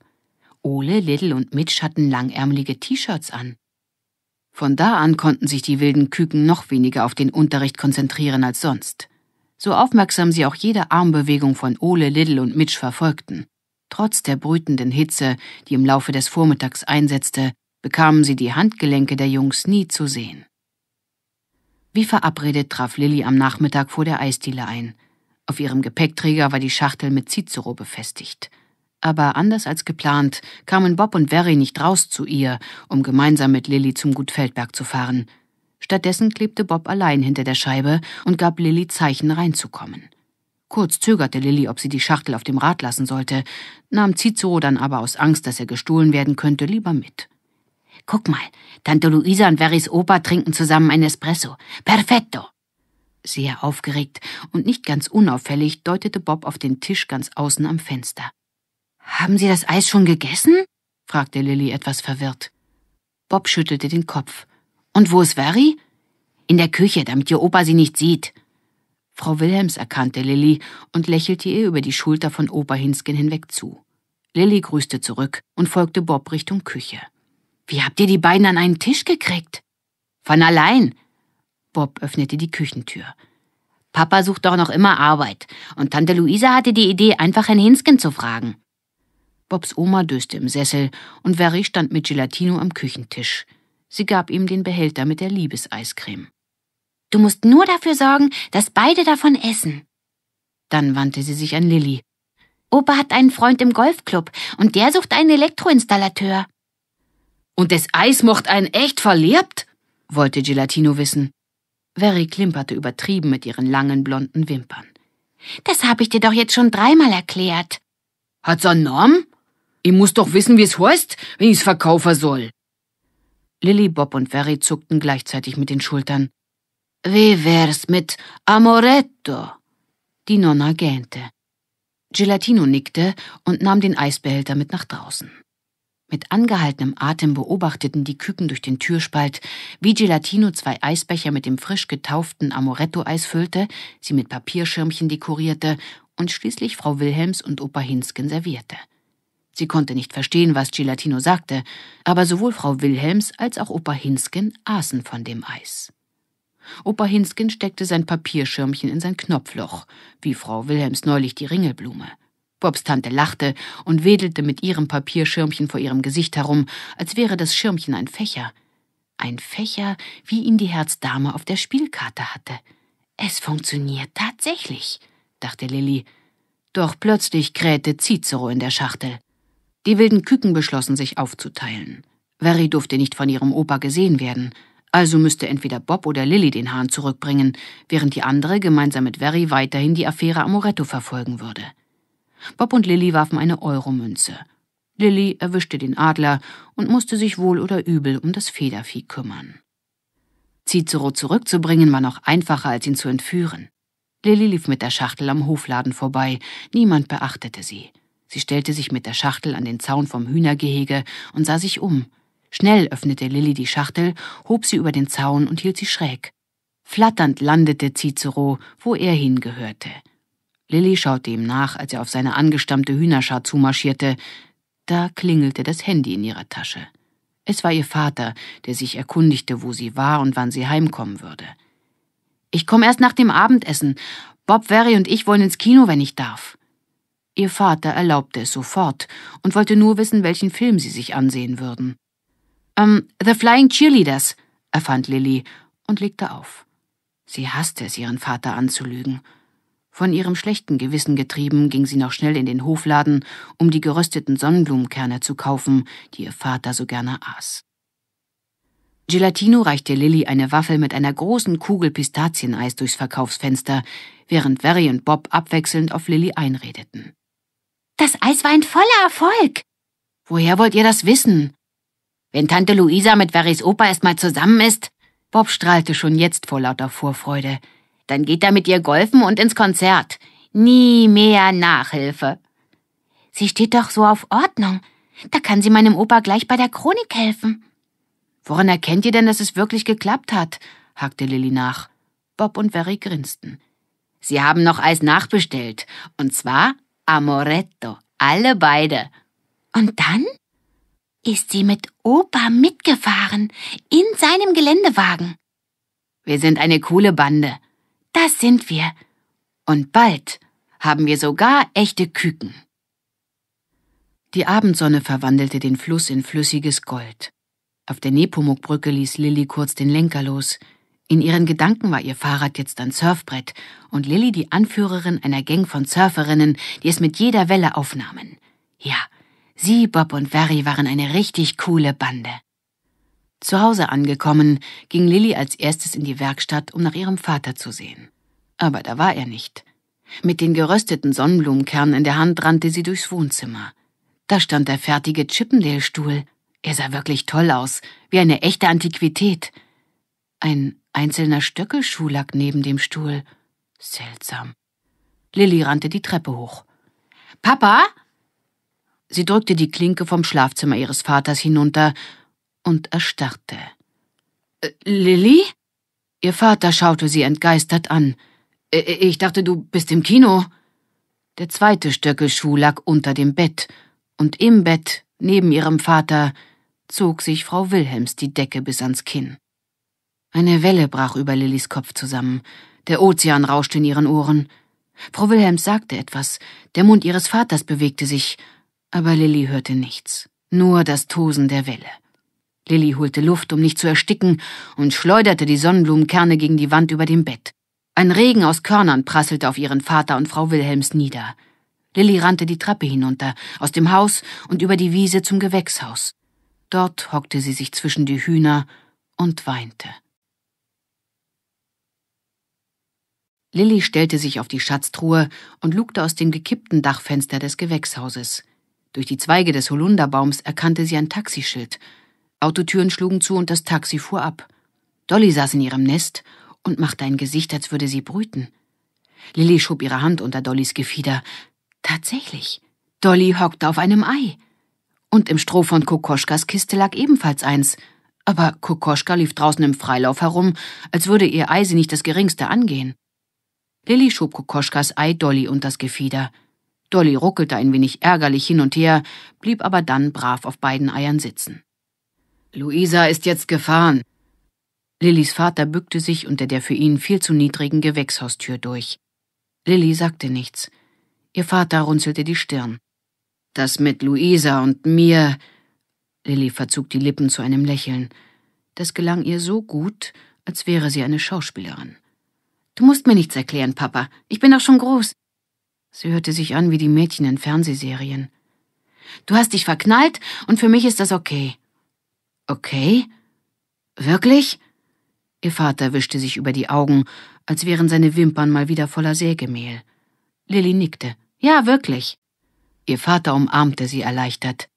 Ole, Little und Mitch hatten langärmelige T-Shirts an. Von da an konnten sich die wilden Küken noch weniger auf den Unterricht konzentrieren als sonst. So aufmerksam sie auch jede Armbewegung von Ole, Little und Mitch verfolgten. Trotz der brütenden Hitze, die im Laufe des Vormittags einsetzte, bekamen sie die Handgelenke der Jungs nie zu sehen. Wie verabredet traf Lilly am Nachmittag vor der Eisdiele ein. Auf ihrem Gepäckträger war die Schachtel mit Cicero befestigt. Aber anders als geplant kamen Bob und Verry nicht raus zu ihr, um gemeinsam mit Lilly zum Gut Feldberg zu fahren. Stattdessen klebte Bob allein hinter der Scheibe und gab Lilly Zeichen, reinzukommen. Kurz zögerte Lilly, ob sie die Schachtel auf dem Rad lassen sollte, nahm Cicero dann aber aus Angst, dass er gestohlen werden könnte, lieber mit. Guck mal, Tante Luisa und Verrys Opa trinken zusammen ein Espresso. Perfetto! Sehr aufgeregt und nicht ganz unauffällig deutete Bob auf den Tisch ganz außen am Fenster. Haben Sie das Eis schon gegessen? fragte Lilly etwas verwirrt. Bob schüttelte den Kopf. Und wo ist Verri? In der Küche, damit Ihr Opa sie nicht sieht. Frau Wilhelms erkannte Lilly und lächelte ihr über die Schulter von Opa Hinsken hinweg zu. Lilly grüßte zurück und folgte Bob Richtung Küche. Wie habt ihr die beiden an einen Tisch gekriegt? Von allein. Bob öffnete die Küchentür. Papa sucht doch noch immer Arbeit, und Tante Luisa hatte die Idee, einfach Herrn Hinsken zu fragen. Bobs Oma döste im Sessel und Verry stand mit Gelatino am Küchentisch. Sie gab ihm den Behälter mit der Liebeseiscreme. Du musst nur dafür sorgen, dass beide davon essen. Dann wandte sie sich an Lilly. Opa hat einen Freund im Golfclub und der sucht einen Elektroinstallateur. Und das Eis mocht einen echt verlebt? wollte Gelatino wissen. Verry klimperte übertrieben mit ihren langen blonden Wimpern. Das habe ich dir doch jetzt schon dreimal erklärt. Hat's einen Namen? Ich muss doch wissen, wie es heißt, wenn ich's verkaufen soll. Lilly, Bob und Ferry zuckten gleichzeitig mit den Schultern. Wie wär's mit Amoretto? Die Nonna gähnte. Gelatino nickte und nahm den Eisbehälter mit nach draußen. Mit angehaltenem Atem beobachteten die Küken durch den Türspalt, wie Gelatino zwei Eisbecher mit dem frisch getauften Amoretto-Eis füllte, sie mit Papierschirmchen dekorierte und schließlich Frau Wilhelms und Opa Hinsken servierte. Sie konnte nicht verstehen, was Gelatino sagte, aber sowohl Frau Wilhelms als auch Opa Hinsken aßen von dem Eis. Opa Hinsken steckte sein Papierschirmchen in sein Knopfloch, wie Frau Wilhelms neulich die Ringelblume. Bobs Tante lachte und wedelte mit ihrem Papierschirmchen vor ihrem Gesicht herum, als wäre das Schirmchen ein Fächer. Ein Fächer, wie ihn die Herzdame auf der Spielkarte hatte. Es funktioniert tatsächlich dachte Lilly. Doch plötzlich krähte Cicero in der Schachtel. Die wilden Küken beschlossen, sich aufzuteilen. Verry durfte nicht von ihrem Opa gesehen werden, also müsste entweder Bob oder Lilly den Hahn zurückbringen, während die andere gemeinsam mit Verry weiterhin die Affäre Amoretto verfolgen würde. Bob und Lilly warfen eine Euromünze. Lilly erwischte den Adler und musste sich wohl oder übel um das Federvieh kümmern. Cicero zurückzubringen war noch einfacher, als ihn zu entführen. Lilly lief mit der Schachtel am Hofladen vorbei. Niemand beachtete sie. Sie stellte sich mit der Schachtel an den Zaun vom Hühnergehege und sah sich um. Schnell öffnete Lilly die Schachtel, hob sie über den Zaun und hielt sie schräg. Flatternd landete Cicero, wo er hingehörte. Lilly schaute ihm nach, als er auf seine angestammte Hühnerschar zumarschierte. Da klingelte das Handy in ihrer Tasche. Es war ihr Vater, der sich erkundigte, wo sie war und wann sie heimkommen würde. Ich komme erst nach dem Abendessen. Bob, Verry und ich wollen ins Kino, wenn ich darf. Ihr Vater erlaubte es sofort und wollte nur wissen, welchen Film sie sich ansehen würden. Ähm, The Flying Cheerleaders, erfand Lilly und legte auf. Sie hasste es, ihren Vater anzulügen. Von ihrem schlechten Gewissen getrieben, ging sie noch schnell in den Hofladen, um die gerösteten Sonnenblumenkerne zu kaufen, die ihr Vater so gerne aß. Gelatino reichte Lilly eine Waffel mit einer großen Kugel Pistazieneis durchs Verkaufsfenster, während Verry und Bob abwechselnd auf Lilly einredeten. Das Eis war ein voller Erfolg. Woher wollt ihr das wissen? Wenn Tante Luisa mit Verrys Opa erstmal zusammen ist, Bob strahlte schon jetzt vor lauter Vorfreude, dann geht er mit ihr golfen und ins Konzert. Nie mehr Nachhilfe. Sie steht doch so auf Ordnung. Da kann sie meinem Opa gleich bei der Chronik helfen. Woran erkennt ihr denn, dass es wirklich geklappt hat? hakte Lilly nach. Bob und Verry grinsten. Sie haben noch Eis nachbestellt. Und zwar Amoretto. Alle beide. Und dann? Ist sie mit Opa mitgefahren. In seinem Geländewagen. Wir sind eine coole Bande. Das sind wir. Und bald haben wir sogar echte Küken. Die Abendsonne verwandelte den Fluss in flüssiges Gold. Auf der Nepomuk-Brücke ließ Lilly kurz den Lenker los. In ihren Gedanken war ihr Fahrrad jetzt ein Surfbrett und Lilly die Anführerin einer Gang von Surferinnen, die es mit jeder Welle aufnahmen. Ja, sie, Bob und Barry waren eine richtig coole Bande. Zu Hause angekommen, ging Lilly als erstes in die Werkstatt, um nach ihrem Vater zu sehen. Aber da war er nicht. Mit den gerösteten Sonnenblumenkernen in der Hand rannte sie durchs Wohnzimmer. Da stand der fertige Chippendale-Stuhl. Er sah wirklich toll aus, wie eine echte Antiquität. Ein einzelner Stöckelschuh lag neben dem Stuhl. Seltsam. Lilly rannte die Treppe hoch. Papa? Sie drückte die Klinke vom Schlafzimmer ihres Vaters hinunter und erstarrte. Äh, Lilly? Ihr Vater schaute sie entgeistert an. Äh, äh, ich dachte, du bist im Kino. Der zweite Stöckelschuh lag unter dem Bett, und im Bett, neben ihrem Vater, zog sich Frau Wilhelms die Decke bis ans Kinn. Eine Welle brach über Lillis Kopf zusammen. Der Ozean rauschte in ihren Ohren. Frau Wilhelms sagte etwas, der Mund ihres Vaters bewegte sich, aber Lilly hörte nichts, nur das Tosen der Welle. Lilly holte Luft, um nicht zu ersticken, und schleuderte die Sonnenblumenkerne gegen die Wand über dem Bett. Ein Regen aus Körnern prasselte auf ihren Vater und Frau Wilhelms nieder. Lilly rannte die Treppe hinunter, aus dem Haus und über die Wiese zum Gewächshaus. Dort hockte sie sich zwischen die Hühner und weinte. Lilly stellte sich auf die Schatztruhe und lugte aus dem gekippten Dachfenster des Gewächshauses. Durch die Zweige des Holunderbaums erkannte sie ein Taxischild. Autotüren schlugen zu und das Taxi fuhr ab. Dolly saß in ihrem Nest und machte ein Gesicht, als würde sie brüten. Lilly schob ihre Hand unter Dollys Gefieder. Tatsächlich, Dolly hockte auf einem Ei. Und im Stroh von Kokoschkas Kiste lag ebenfalls eins. Aber Kokoschka lief draußen im Freilauf herum, als würde ihr Ei sie nicht das geringste angehen. Lilly schob Kokoschkas Ei Dolly unter das Gefieder. Dolly ruckelte ein wenig ärgerlich hin und her, blieb aber dann brav auf beiden Eiern sitzen. Luisa ist jetzt gefahren. Lillys Vater bückte sich unter der für ihn viel zu niedrigen Gewächshaustür durch. Lilly sagte nichts. Ihr Vater runzelte die Stirn. Das mit Luisa und mir. Lilly verzog die Lippen zu einem Lächeln. Das gelang ihr so gut, als wäre sie eine Schauspielerin. Du musst mir nichts erklären, Papa. Ich bin doch schon groß. Sie hörte sich an wie die Mädchen in Fernsehserien. Du hast dich verknallt und für mich ist das okay. Okay? Wirklich? Ihr Vater wischte sich über die Augen, als wären seine Wimpern mal wieder voller Sägemehl. Lilly nickte. Ja, wirklich. Ihr Vater umarmte sie erleichtert.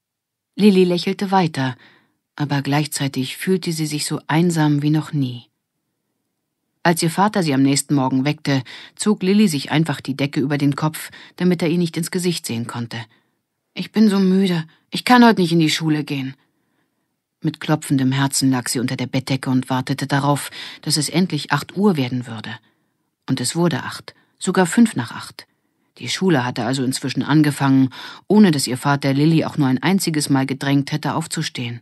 Lilly lächelte weiter, aber gleichzeitig fühlte sie sich so einsam wie noch nie. Als ihr Vater sie am nächsten Morgen weckte, zog Lilly sich einfach die Decke über den Kopf, damit er ihr nicht ins Gesicht sehen konnte. Ich bin so müde, ich kann heute nicht in die Schule gehen. Mit klopfendem Herzen lag sie unter der Bettdecke und wartete darauf, dass es endlich acht Uhr werden würde. Und es wurde acht, sogar fünf nach acht. Die Schule hatte also inzwischen angefangen, ohne dass ihr Vater Lilly auch nur ein einziges Mal gedrängt hätte, aufzustehen.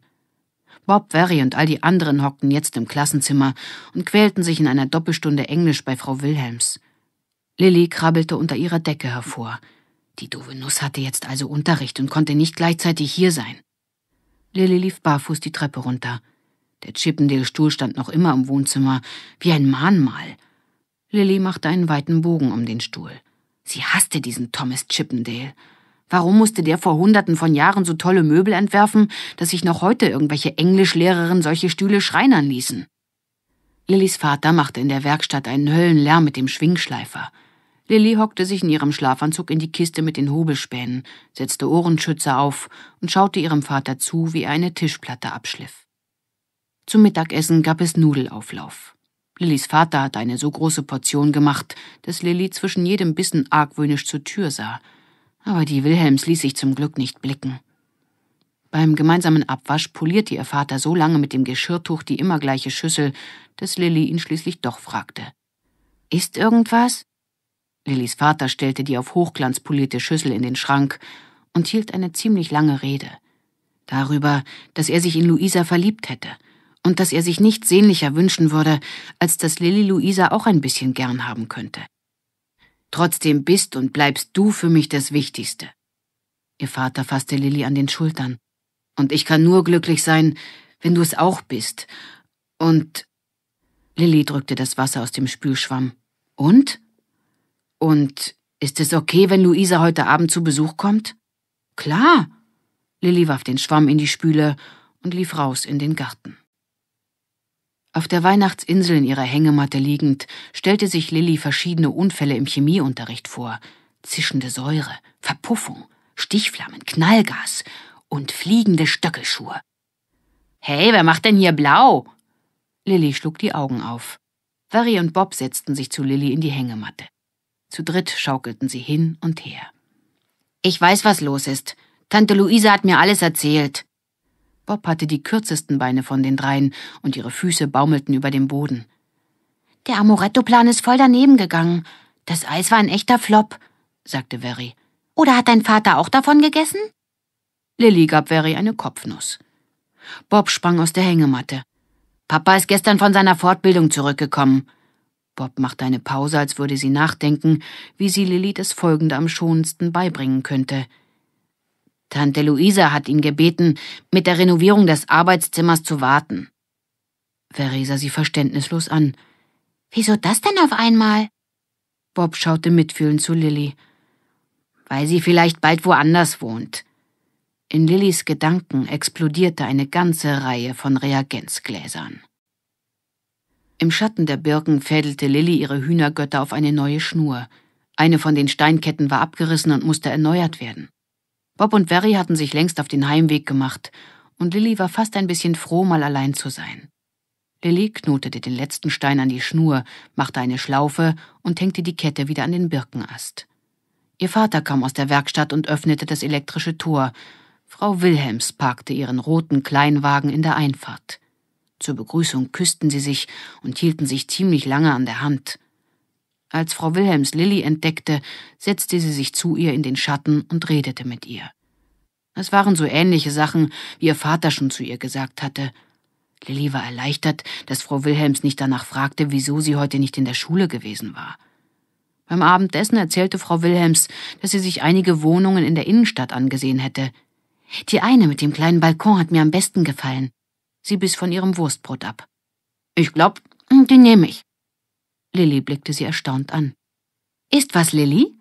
Bob Werry und all die anderen hockten jetzt im Klassenzimmer und quälten sich in einer Doppelstunde Englisch bei Frau Wilhelms. Lilly krabbelte unter ihrer Decke hervor. Die doofe Nuss hatte jetzt also Unterricht und konnte nicht gleichzeitig hier sein. Lilly lief barfuß die Treppe runter. Der Chippendale-Stuhl stand noch immer im Wohnzimmer, wie ein Mahnmal. Lilly machte einen weiten Bogen um den Stuhl. Sie hasste diesen Thomas Chippendale. Warum musste der vor hunderten von Jahren so tolle Möbel entwerfen, dass sich noch heute irgendwelche Englischlehrerinnen solche Stühle schreinern ließen? Lillys Vater machte in der Werkstatt einen Höllenlärm mit dem Schwingschleifer. Lilly hockte sich in ihrem Schlafanzug in die Kiste mit den Hobelspänen, setzte Ohrenschützer auf und schaute ihrem Vater zu, wie er eine Tischplatte abschliff. Zum Mittagessen gab es Nudelauflauf. Lillys Vater hatte eine so große Portion gemacht, dass Lilly zwischen jedem Bissen argwöhnisch zur Tür sah. Aber die Wilhelms ließ sich zum Glück nicht blicken. Beim gemeinsamen Abwasch polierte ihr Vater so lange mit dem Geschirrtuch die immer gleiche Schüssel, dass Lilly ihn schließlich doch fragte. Ist irgendwas? Lillys Vater stellte die auf Hochglanz polierte Schüssel in den Schrank und hielt eine ziemlich lange Rede. Darüber, dass er sich in Luisa verliebt hätte – und dass er sich nichts sehnlicher wünschen würde, als dass Lilly Luisa auch ein bisschen gern haben könnte. Trotzdem bist und bleibst du für mich das Wichtigste. Ihr Vater fasste Lilly an den Schultern. Und ich kann nur glücklich sein, wenn du es auch bist. Und Lilly drückte das Wasser aus dem Spülschwamm. Und? Und ist es okay, wenn Luisa heute Abend zu Besuch kommt? Klar. Lilly warf den Schwamm in die Spüle und lief raus in den Garten. Auf der Weihnachtsinsel in ihrer Hängematte liegend, stellte sich Lilly verschiedene Unfälle im Chemieunterricht vor. Zischende Säure, Verpuffung, Stichflammen, Knallgas und fliegende Stöckelschuhe. Hey, wer macht denn hier blau? Lilly schlug die Augen auf. Varry und Bob setzten sich zu Lilly in die Hängematte. Zu dritt schaukelten sie hin und her. Ich weiß, was los ist. Tante Luise hat mir alles erzählt. Bob hatte die kürzesten Beine von den dreien und ihre Füße baumelten über dem Boden. Der Amoretto-Plan ist voll daneben gegangen. Das Eis war ein echter Flop, sagte Verry. Oder hat dein Vater auch davon gegessen? Lilly gab Verry eine Kopfnuss. Bob sprang aus der Hängematte. Papa ist gestern von seiner Fortbildung zurückgekommen. Bob machte eine Pause, als würde sie nachdenken, wie sie Lilly das Folgende am schonendsten beibringen könnte. Tante Luisa hat ihn gebeten, mit der Renovierung des Arbeitszimmers zu warten. Veresa sie verständnislos an. Wieso das denn auf einmal? Bob schaute mitfühlend zu Lilly. Weil sie vielleicht bald woanders wohnt. In Lillys Gedanken explodierte eine ganze Reihe von Reagenzgläsern. Im Schatten der Birken fädelte Lilly ihre Hühnergötter auf eine neue Schnur. Eine von den Steinketten war abgerissen und musste erneuert werden. Bob und Barry hatten sich längst auf den Heimweg gemacht, und Lilly war fast ein bisschen froh, mal allein zu sein. Lilly knotete den letzten Stein an die Schnur, machte eine Schlaufe und hängte die Kette wieder an den Birkenast. Ihr Vater kam aus der Werkstatt und öffnete das elektrische Tor. Frau Wilhelms parkte ihren roten Kleinwagen in der Einfahrt. Zur Begrüßung küssten sie sich und hielten sich ziemlich lange an der Hand. Als Frau Wilhelms Lilly entdeckte, setzte sie sich zu ihr in den Schatten und redete mit ihr. Es waren so ähnliche Sachen, wie ihr Vater schon zu ihr gesagt hatte. Lilly war erleichtert, dass Frau Wilhelms nicht danach fragte, wieso sie heute nicht in der Schule gewesen war. Beim Abendessen erzählte Frau Wilhelms, dass sie sich einige Wohnungen in der Innenstadt angesehen hätte. Die eine mit dem kleinen Balkon hat mir am besten gefallen. Sie biss von ihrem Wurstbrot ab. Ich glaub, den nehme ich. Lilly blickte sie erstaunt an. Ist was, Lilly?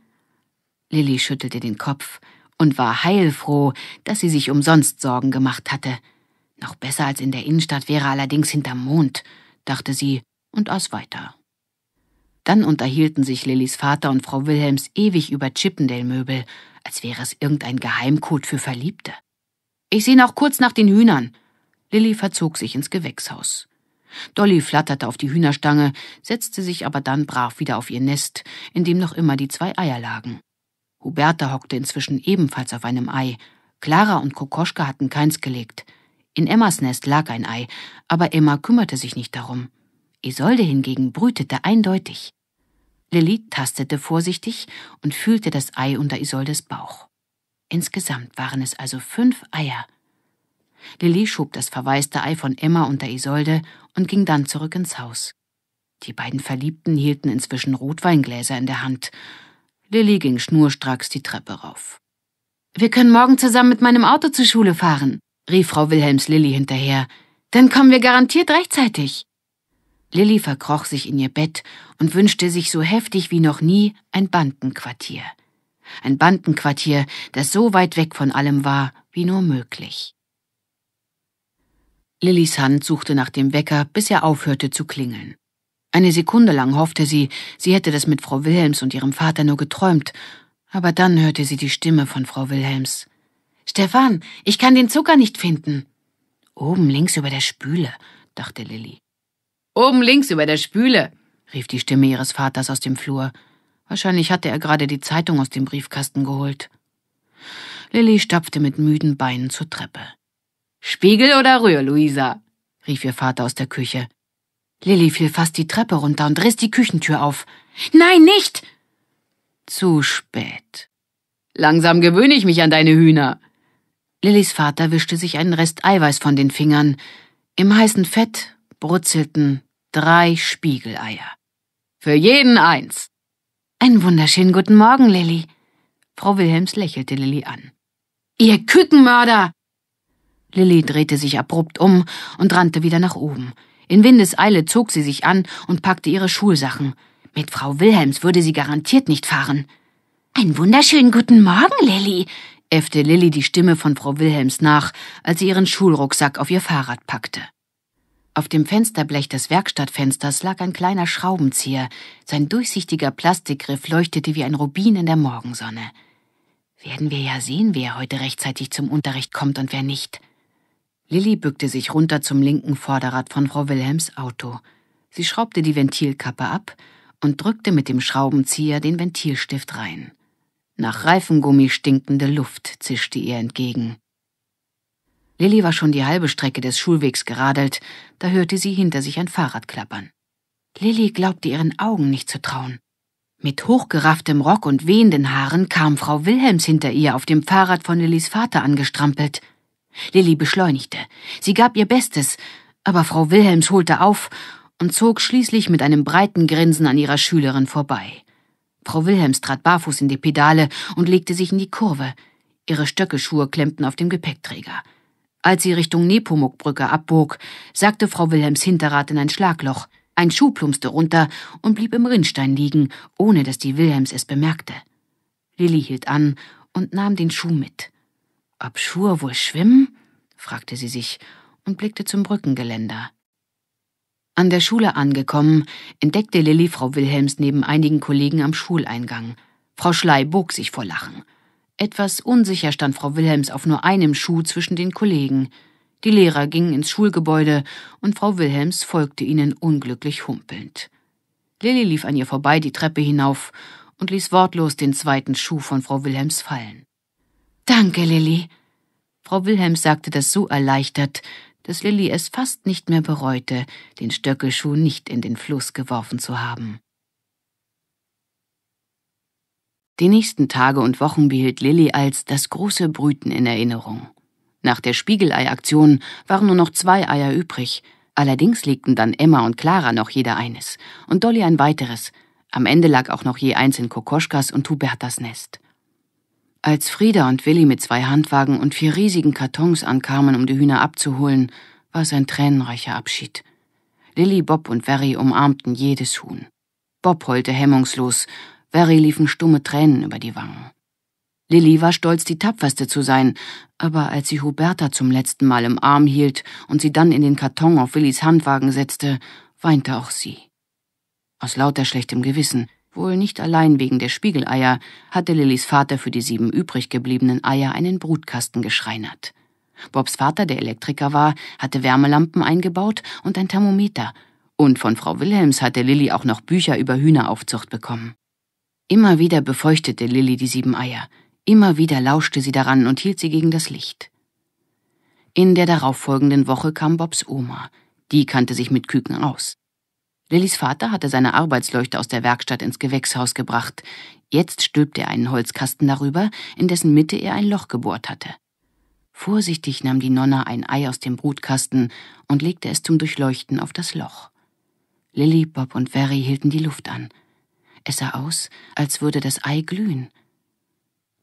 Lilly schüttelte den Kopf und war heilfroh, dass sie sich umsonst Sorgen gemacht hatte. Noch besser als in der Innenstadt wäre allerdings hinterm Mond, dachte sie und aß weiter. Dann unterhielten sich Lillys Vater und Frau Wilhelms ewig über Chippendale-Möbel, als wäre es irgendein Geheimcode für Verliebte. Ich sehe noch kurz nach den Hühnern. Lilly verzog sich ins Gewächshaus. Dolly flatterte auf die Hühnerstange, setzte sich aber dann brav wieder auf ihr Nest, in dem noch immer die zwei Eier lagen. Huberta hockte inzwischen ebenfalls auf einem Ei. Clara und Kokoschka hatten keins gelegt. In Emmas Nest lag ein Ei, aber Emma kümmerte sich nicht darum. Isolde hingegen brütete eindeutig. Lilly tastete vorsichtig und fühlte das Ei unter Isoldes Bauch. Insgesamt waren es also fünf Eier, Lilly schob das verwaiste Ei von Emma unter Isolde und ging dann zurück ins Haus. Die beiden Verliebten hielten inzwischen Rotweingläser in der Hand. Lilly ging schnurstracks die Treppe rauf. Wir können morgen zusammen mit meinem Auto zur Schule fahren, rief Frau Wilhelms Lilly hinterher. Dann kommen wir garantiert rechtzeitig. Lilly verkroch sich in ihr Bett und wünschte sich so heftig wie noch nie ein Bandenquartier. Ein Bandenquartier, das so weit weg von allem war wie nur möglich. Lillys Hand suchte nach dem Wecker, bis er aufhörte zu klingeln. Eine Sekunde lang hoffte sie, sie hätte das mit Frau Wilhelms und ihrem Vater nur geträumt, aber dann hörte sie die Stimme von Frau Wilhelms. Stefan, ich kann den Zucker nicht finden. Oben links über der Spüle, dachte Lilly. Oben links über der Spüle, rief die Stimme ihres Vaters aus dem Flur. Wahrscheinlich hatte er gerade die Zeitung aus dem Briefkasten geholt. Lilly stapfte mit müden Beinen zur Treppe. Spiegel oder Rühr, Luisa? rief ihr Vater aus der Küche. Lilly fiel fast die Treppe runter und riss die Küchentür auf. Nein, nicht! Zu spät. Langsam gewöhne ich mich an deine Hühner. Lillys Vater wischte sich einen Rest Eiweiß von den Fingern. Im heißen Fett brutzelten drei Spiegeleier. Für jeden eins. Einen wunderschönen guten Morgen, Lilly. Frau Wilhelms lächelte Lilly an. Ihr Kükenmörder! Lilly drehte sich abrupt um und rannte wieder nach oben. In Windeseile zog sie sich an und packte ihre Schulsachen. Mit Frau Wilhelms würde sie garantiert nicht fahren. Einen wunderschönen guten Morgen, Lilly, äffte Lilly die Stimme von Frau Wilhelms nach, als sie ihren Schulrucksack auf ihr Fahrrad packte. Auf dem Fensterblech des Werkstattfensters lag ein kleiner Schraubenzieher. Sein durchsichtiger Plastikgriff leuchtete wie ein Rubin in der Morgensonne. Werden wir ja sehen, wer heute rechtzeitig zum Unterricht kommt und wer nicht. Lilly bückte sich runter zum linken Vorderrad von Frau Wilhelms Auto. Sie schraubte die Ventilkappe ab und drückte mit dem Schraubenzieher den Ventilstift rein. Nach Reifengummi stinkende Luft zischte ihr entgegen. Lilly war schon die halbe Strecke des Schulwegs geradelt, da hörte sie hinter sich ein Fahrrad klappern. Lilly glaubte ihren Augen nicht zu trauen. Mit hochgerafftem Rock und wehenden Haaren kam Frau Wilhelms hinter ihr auf dem Fahrrad von Lillys Vater angestrampelt. Lilli beschleunigte. Sie gab ihr Bestes, aber Frau Wilhelms holte auf und zog schließlich mit einem breiten Grinsen an ihrer Schülerin vorbei. Frau Wilhelms trat barfuß in die Pedale und legte sich in die Kurve. Ihre Stöckelschuhe klemmten auf dem Gepäckträger. Als sie Richtung Nepomukbrücke abbog, sagte Frau Wilhelms Hinterrad in ein Schlagloch. Ein Schuh plumpste runter und blieb im Rinnstein liegen, ohne dass die Wilhelms es bemerkte. Lilli hielt an und nahm den Schuh mit. Ob Schur wohl schwimmen? fragte sie sich und blickte zum Brückengeländer. An der Schule angekommen, entdeckte Lilly Frau Wilhelms neben einigen Kollegen am Schuleingang. Frau Schley bog sich vor Lachen. Etwas unsicher stand Frau Wilhelms auf nur einem Schuh zwischen den Kollegen. Die Lehrer gingen ins Schulgebäude und Frau Wilhelms folgte ihnen unglücklich humpelnd. Lilly lief an ihr vorbei die Treppe hinauf und ließ wortlos den zweiten Schuh von Frau Wilhelms fallen. Danke, Lilly. Frau Wilhelms sagte das so erleichtert, dass Lilly es fast nicht mehr bereute, den Stöckelschuh nicht in den Fluss geworfen zu haben. Die nächsten Tage und Wochen behielt Lilly als das große Brüten in Erinnerung. Nach der Spiegelei-Aktion waren nur noch zwei Eier übrig. Allerdings legten dann Emma und Clara noch jeder eines und Dolly ein weiteres. Am Ende lag auch noch je eins in Kokoschkas und Hubertas Nest. Als Frieda und Willi mit zwei Handwagen und vier riesigen Kartons ankamen, um die Hühner abzuholen, war es ein tränenreicher Abschied. Lilly, Bob und Verry umarmten jedes Huhn. Bob heulte hemmungslos, Verry liefen stumme Tränen über die Wangen. Lilly war stolz, die tapferste zu sein, aber als sie Huberta zum letzten Mal im Arm hielt und sie dann in den Karton auf Willis Handwagen setzte, weinte auch sie. Aus lauter schlechtem Gewissen, Wohl nicht allein wegen der Spiegeleier hatte Lillys Vater für die sieben übrig gebliebenen Eier einen Brutkasten geschreinert. Bobs Vater, der Elektriker war, hatte Wärmelampen eingebaut und ein Thermometer. Und von Frau Wilhelms hatte Lilly auch noch Bücher über Hühneraufzucht bekommen. Immer wieder befeuchtete Lilly die sieben Eier. Immer wieder lauschte sie daran und hielt sie gegen das Licht. In der darauffolgenden Woche kam Bobs Oma. Die kannte sich mit Küken aus. Lillys Vater hatte seine Arbeitsleuchte aus der Werkstatt ins Gewächshaus gebracht. Jetzt stülpte er einen Holzkasten darüber, in dessen Mitte er ein Loch gebohrt hatte. Vorsichtig nahm die Nonna ein Ei aus dem Brutkasten und legte es zum Durchleuchten auf das Loch. Lilly, Bob und Verry hielten die Luft an. Es sah aus, als würde das Ei glühen.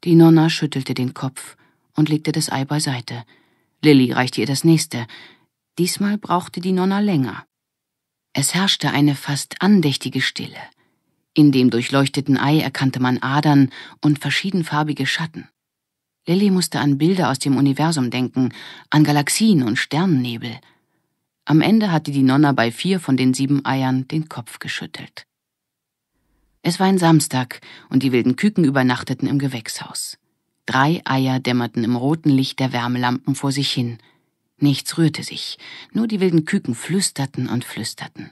Die Nonna schüttelte den Kopf und legte das Ei beiseite. Lilly reichte ihr das nächste. Diesmal brauchte die Nonna länger. Es herrschte eine fast andächtige Stille. In dem durchleuchteten Ei erkannte man Adern und verschiedenfarbige Schatten. Lilly musste an Bilder aus dem Universum denken, an Galaxien und Sternennebel. Am Ende hatte die Nonna bei vier von den sieben Eiern den Kopf geschüttelt. Es war ein Samstag und die wilden Küken übernachteten im Gewächshaus. Drei Eier dämmerten im roten Licht der Wärmelampen vor sich hin – Nichts rührte sich, nur die wilden Küken flüsterten und flüsterten.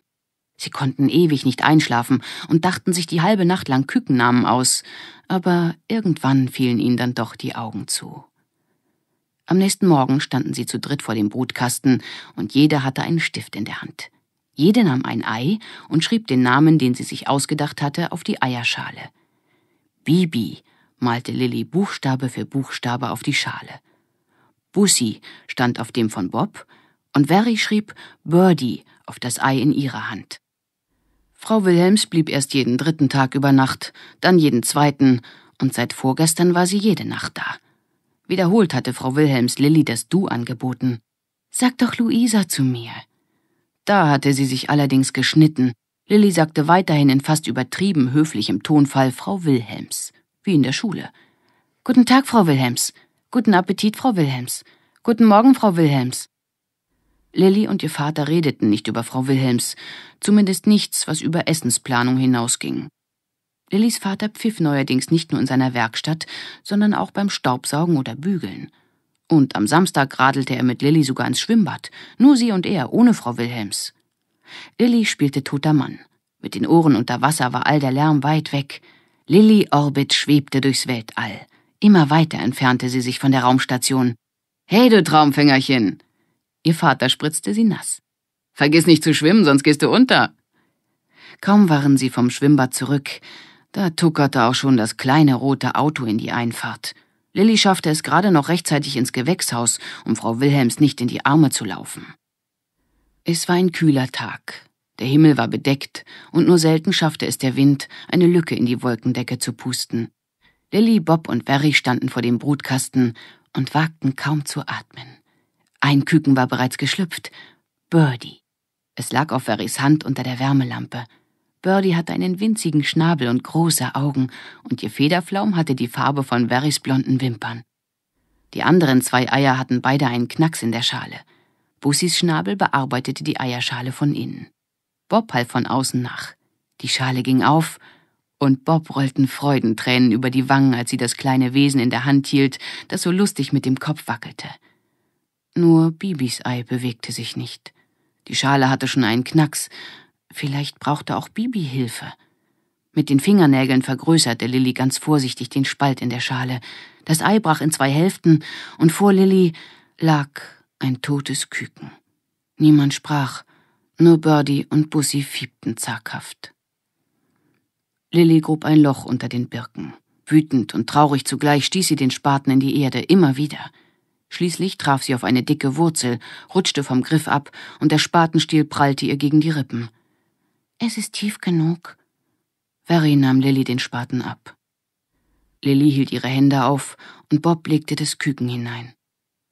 Sie konnten ewig nicht einschlafen und dachten sich die halbe Nacht lang Kükennamen aus, aber irgendwann fielen ihnen dann doch die Augen zu. Am nächsten Morgen standen sie zu dritt vor dem Brutkasten und jeder hatte einen Stift in der Hand. Jede nahm ein Ei und schrieb den Namen, den sie sich ausgedacht hatte, auf die Eierschale. Bibi malte Lilly Buchstabe für Buchstabe auf die Schale. Bussi stand auf dem von Bob und Verry schrieb Birdie auf das Ei in ihrer Hand. Frau Wilhelms blieb erst jeden dritten Tag über Nacht, dann jeden zweiten, und seit vorgestern war sie jede Nacht da. Wiederholt hatte Frau Wilhelms Lilli das Du angeboten. Sag doch Luisa zu mir. Da hatte sie sich allerdings geschnitten. Lilli sagte weiterhin in fast übertrieben höflichem Tonfall Frau Wilhelms, wie in der Schule. Guten Tag, Frau Wilhelms. Guten Appetit, Frau Wilhelms. Guten Morgen, Frau Wilhelms. Lilly und ihr Vater redeten nicht über Frau Wilhelms, zumindest nichts, was über Essensplanung hinausging. Lillys Vater pfiff neuerdings nicht nur in seiner Werkstatt, sondern auch beim Staubsaugen oder Bügeln. Und am Samstag radelte er mit Lilly sogar ins Schwimmbad, nur sie und er, ohne Frau Wilhelms. Lilly spielte toter Mann. Mit den Ohren unter Wasser war all der Lärm weit weg. Lilly Orbit schwebte durchs Weltall. Immer weiter entfernte sie sich von der Raumstation. Hey, du Traumfängerchen! Ihr Vater spritzte sie nass. Vergiss nicht zu schwimmen, sonst gehst du unter. Kaum waren sie vom Schwimmbad zurück, da tuckerte auch schon das kleine rote Auto in die Einfahrt. Lilly schaffte es gerade noch rechtzeitig ins Gewächshaus, um Frau Wilhelms nicht in die Arme zu laufen. Es war ein kühler Tag. Der Himmel war bedeckt, und nur selten schaffte es der Wind, eine Lücke in die Wolkendecke zu pusten. Lilly, Bob und Verry standen vor dem Brutkasten und wagten kaum zu atmen. Ein Küken war bereits geschlüpft. Birdie. Es lag auf Verrys Hand unter der Wärmelampe. Birdie hatte einen winzigen Schnabel und große Augen, und ihr Federflaum hatte die Farbe von Verrys blonden Wimpern. Die anderen zwei Eier hatten beide einen Knacks in der Schale. Bussis Schnabel bearbeitete die Eierschale von innen. Bob half von außen nach. Die Schale ging auf, und Bob rollten Freudentränen über die Wangen, als sie das kleine Wesen in der Hand hielt, das so lustig mit dem Kopf wackelte. Nur Bibis Ei bewegte sich nicht. Die Schale hatte schon einen Knacks. Vielleicht brauchte auch Bibi Hilfe. Mit den Fingernägeln vergrößerte Lilly ganz vorsichtig den Spalt in der Schale. Das Ei brach in zwei Hälften, und vor Lilly lag ein totes Küken. Niemand sprach, nur Birdie und Bussi fiebten zaghaft. Lilly grub ein Loch unter den Birken. Wütend und traurig zugleich stieß sie den Spaten in die Erde, immer wieder. Schließlich traf sie auf eine dicke Wurzel, rutschte vom Griff ab, und der Spatenstiel prallte ihr gegen die Rippen. Es ist tief genug. Verry nahm Lilly den Spaten ab. Lilly hielt ihre Hände auf, und Bob legte das Küken hinein.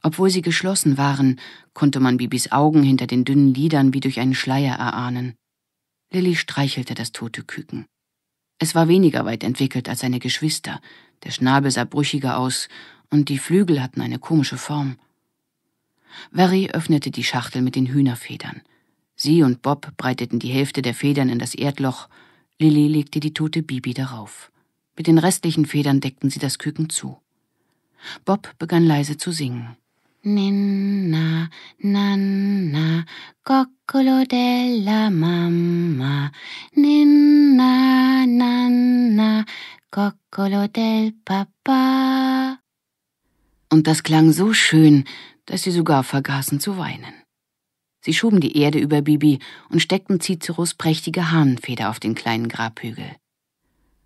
Obwohl sie geschlossen waren, konnte man Bibis Augen hinter den dünnen Lidern wie durch einen Schleier erahnen. Lilly streichelte das tote Küken. Es war weniger weit entwickelt als seine Geschwister, der Schnabel sah brüchiger aus und die Flügel hatten eine komische Form. Vary öffnete die Schachtel mit den Hühnerfedern. Sie und Bob breiteten die Hälfte der Federn in das Erdloch, Lilly legte die tote Bibi darauf. Mit den restlichen Federn deckten sie das Küken zu. Bob begann leise zu singen. Ninna, nanna, coccolo della mamma. Ninna, nanna, coccolo del papà. Und das klang so schön, dass sie sogar vergaßen zu weinen. Sie schoben die Erde über Bibi und steckten Ciceros prächtige Hahnenfeder auf den kleinen Grabhügel.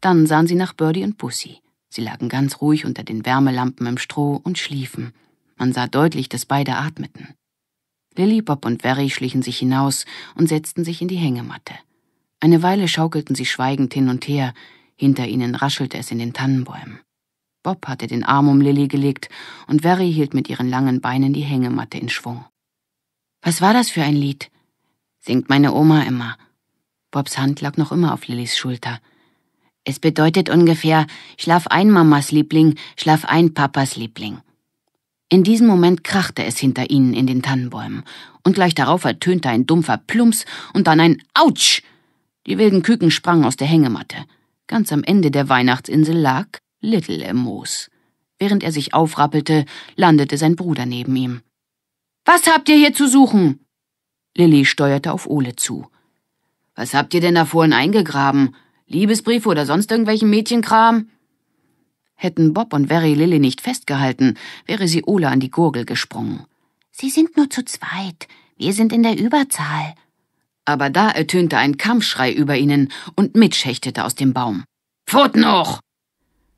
Dann sahen sie nach Birdie und Bussi. Sie lagen ganz ruhig unter den Wärmelampen im Stroh und schliefen man sah deutlich, dass beide atmeten. Lilly, Bob und Verry schlichen sich hinaus und setzten sich in die Hängematte. Eine Weile schaukelten sie schweigend hin und her, hinter ihnen raschelte es in den Tannenbäumen. Bob hatte den Arm um Lilly gelegt und Verry hielt mit ihren langen Beinen die Hängematte in Schwung. Was war das für ein Lied? Singt meine Oma immer. Bobs Hand lag noch immer auf Lillys Schulter. Es bedeutet ungefähr, schlaf ein Mamas Liebling, schlaf ein Papas Liebling. In diesem Moment krachte es hinter ihnen in den Tannenbäumen, und gleich darauf ertönte ein dumpfer Plumps und dann ein Autsch. Die wilden Küken sprangen aus der Hängematte. Ganz am Ende der Weihnachtsinsel lag Little im Moos. Während er sich aufrappelte, landete sein Bruder neben ihm. Was habt ihr hier zu suchen? Lilly steuerte auf Ole zu. Was habt ihr denn da vorhin eingegraben? Liebesbriefe oder sonst irgendwelchen Mädchenkram? Hätten Bob und Very Lilly nicht festgehalten, wäre sie Ole an die Gurgel gesprungen. Sie sind nur zu zweit. Wir sind in der Überzahl. Aber da ertönte ein Kampfschrei über ihnen und Mitch hechtete aus dem Baum. Pfoten hoch!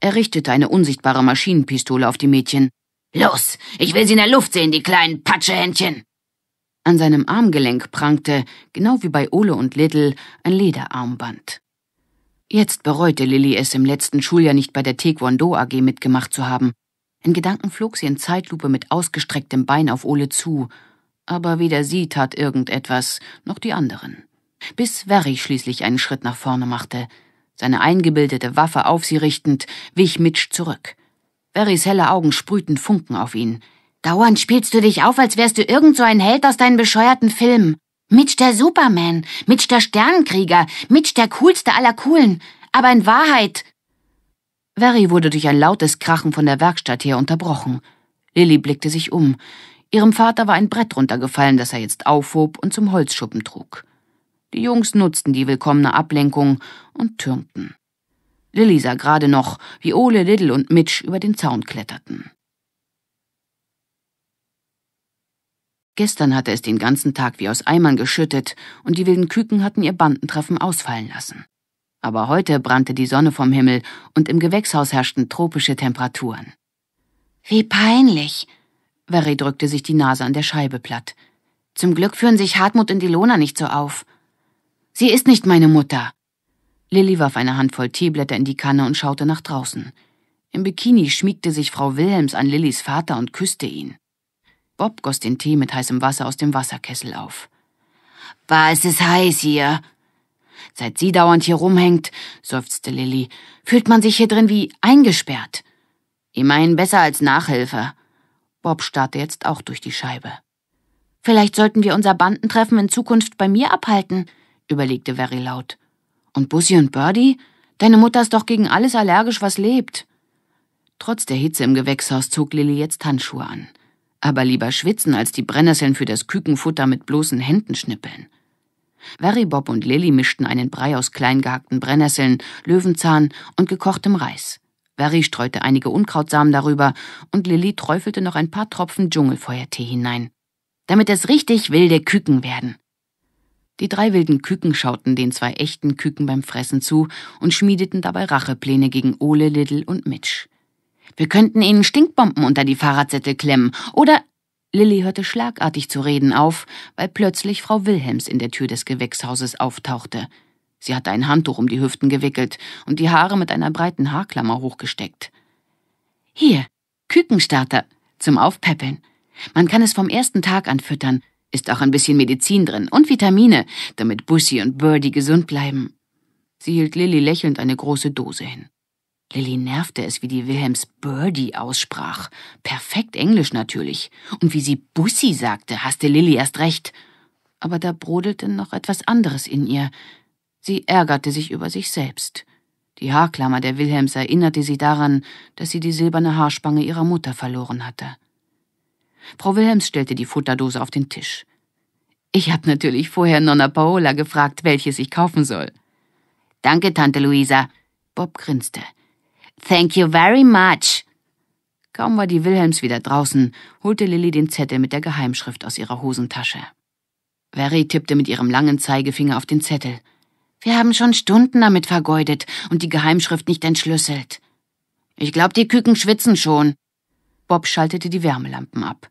Er richtete eine unsichtbare Maschinenpistole auf die Mädchen. Los, ich will sie in der Luft sehen, die kleinen Patschehändchen! An seinem Armgelenk prangte, genau wie bei Ole und Little, ein Lederarmband. Jetzt bereute Lilly es, im letzten Schuljahr nicht bei der Taekwondo AG mitgemacht zu haben. In Gedanken flog sie in Zeitlupe mit ausgestrecktem Bein auf Ole zu, aber weder sie tat irgendetwas, noch die anderen. Bis Verri schließlich einen Schritt nach vorne machte. Seine eingebildete Waffe auf sie richtend, wich Mitch zurück. Verris helle Augen sprühten Funken auf ihn. Dauernd spielst du dich auf, als wärst du irgend so ein Held aus deinen bescheuerten Filmen. Mitch der Superman, Mitch der Sternenkrieger, Mitch der coolste aller Coolen, aber in Wahrheit. Verry wurde durch ein lautes Krachen von der Werkstatt her unterbrochen. Lilly blickte sich um. Ihrem Vater war ein Brett runtergefallen, das er jetzt aufhob und zum Holzschuppen trug. Die Jungs nutzten die willkommene Ablenkung und türmten. Lilly sah gerade noch, wie Ole, Liddle und Mitch über den Zaun kletterten. Gestern hatte es den ganzen Tag wie aus Eimern geschüttet und die wilden Küken hatten ihr Bandentreffen ausfallen lassen. Aber heute brannte die Sonne vom Himmel und im Gewächshaus herrschten tropische Temperaturen. Wie peinlich! Verre drückte sich die Nase an der Scheibe platt. Zum Glück führen sich Hartmut und Ilona nicht so auf. Sie ist nicht meine Mutter. Lilly warf eine Handvoll Teeblätter in die Kanne und schaute nach draußen. Im Bikini schmiegte sich Frau Wilhelms an Lillys Vater und küsste ihn. Bob goss den Tee mit heißem Wasser aus dem Wasserkessel auf. War es ist heiß hier. Seit sie dauernd hier rumhängt, seufzte Lilly, fühlt man sich hier drin wie eingesperrt. Immerhin besser als Nachhilfe. Bob starrte jetzt auch durch die Scheibe. Vielleicht sollten wir unser Bandentreffen in Zukunft bei mir abhalten, überlegte Very laut. Und Bussi und Birdie? Deine Mutter ist doch gegen alles allergisch, was lebt. Trotz der Hitze im Gewächshaus zog Lilly jetzt Handschuhe an aber lieber schwitzen, als die Brennnesseln für das Kükenfutter mit bloßen Händen schnippeln. Veribob und Lilly mischten einen Brei aus klein gehackten Brennnesseln, Löwenzahn und gekochtem Reis. Verri streute einige Unkrautsamen darüber und Lilly träufelte noch ein paar Tropfen Dschungelfeuertee hinein. Damit es richtig wilde Küken werden. Die drei wilden Küken schauten den zwei echten Küken beim Fressen zu und schmiedeten dabei Rachepläne gegen Ole, Liddle und Mitch. Wir könnten ihnen Stinkbomben unter die Fahrradsättel klemmen oder Lilly hörte schlagartig zu reden auf, weil plötzlich Frau Wilhelms in der Tür des Gewächshauses auftauchte. Sie hatte ein Handtuch um die Hüften gewickelt und die Haare mit einer breiten Haarklammer hochgesteckt. Hier, Kükenstarter zum Aufpäppeln. Man kann es vom ersten Tag an füttern, ist auch ein bisschen Medizin drin und Vitamine, damit Bussi und Birdie gesund bleiben. Sie hielt Lilly lächelnd eine große Dose hin. Lilly nervte es, wie die Wilhelms Birdie aussprach. Perfekt Englisch natürlich. Und wie sie Bussi sagte, hasste Lilly erst recht. Aber da brodelte noch etwas anderes in ihr. Sie ärgerte sich über sich selbst. Die Haarklammer der Wilhelms erinnerte sie daran, dass sie die silberne Haarspange ihrer Mutter verloren hatte. Frau Wilhelms stellte die Futterdose auf den Tisch. Ich habe natürlich vorher Nonna Paola gefragt, welches ich kaufen soll. Danke, Tante Luisa. Bob grinste. Thank you very much. Kaum war die Wilhelms wieder draußen, holte Lilly den Zettel mit der Geheimschrift aus ihrer Hosentasche. Verry tippte mit ihrem langen Zeigefinger auf den Zettel. Wir haben schon Stunden damit vergeudet und die Geheimschrift nicht entschlüsselt. Ich glaube, die Küken schwitzen schon. Bob schaltete die Wärmelampen ab.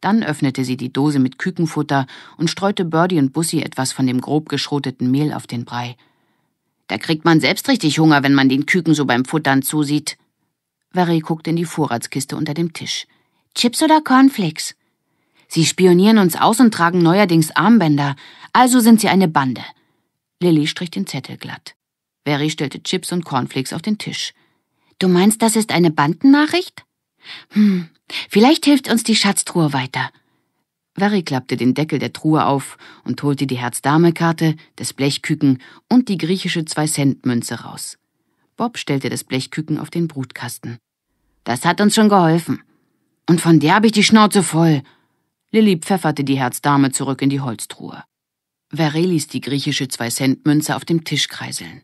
Dann öffnete sie die Dose mit Kükenfutter und streute Birdie und Bussi etwas von dem grob geschroteten Mehl auf den Brei. Da kriegt man selbst richtig Hunger, wenn man den Küken so beim Futtern zusieht. Vary guckt in die Vorratskiste unter dem Tisch. Chips oder Cornflakes? Sie spionieren uns aus und tragen neuerdings Armbänder, also sind sie eine Bande. Lilly strich den Zettel glatt. Vary stellte Chips und Cornflakes auf den Tisch. Du meinst, das ist eine Bandennachricht? Hm, vielleicht hilft uns die Schatztruhe weiter. Verry klappte den Deckel der Truhe auf und holte die herzdame karte das Blechküken und die griechische Zwei-Cent-Münze raus. Bob stellte das Blechküken auf den Brutkasten. Das hat uns schon geholfen. Und von der habe ich die Schnauze voll. Lilly pfefferte die Herzdame zurück in die Holztruhe. Verre ließ die griechische Zwei-Cent-Münze auf dem Tisch kreiseln.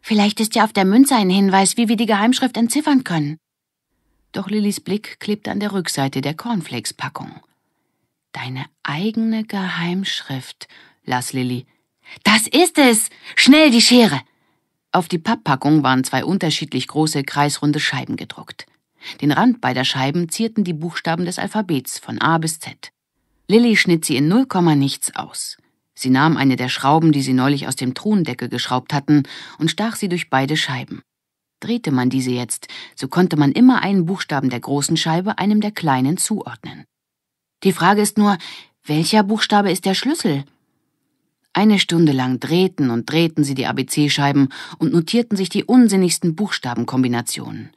Vielleicht ist ja auf der Münze ein Hinweis, wie wir die Geheimschrift entziffern können. Doch Lillys Blick klebte an der Rückseite der Cornflakes-Packung. Deine eigene Geheimschrift, las Lilly. Das ist es! Schnell die Schere! Auf die Papppackung waren zwei unterschiedlich große kreisrunde Scheiben gedruckt. Den Rand beider Scheiben zierten die Buchstaben des Alphabets von A bis Z. Lilly schnitt sie in null Komma nichts aus. Sie nahm eine der Schrauben, die sie neulich aus dem Truhendeckel geschraubt hatten, und stach sie durch beide Scheiben. Drehte man diese jetzt, so konnte man immer einen Buchstaben der großen Scheibe einem der kleinen zuordnen. Die Frage ist nur, welcher Buchstabe ist der Schlüssel? Eine Stunde lang drehten und drehten sie die ABC-Scheiben und notierten sich die unsinnigsten Buchstabenkombinationen.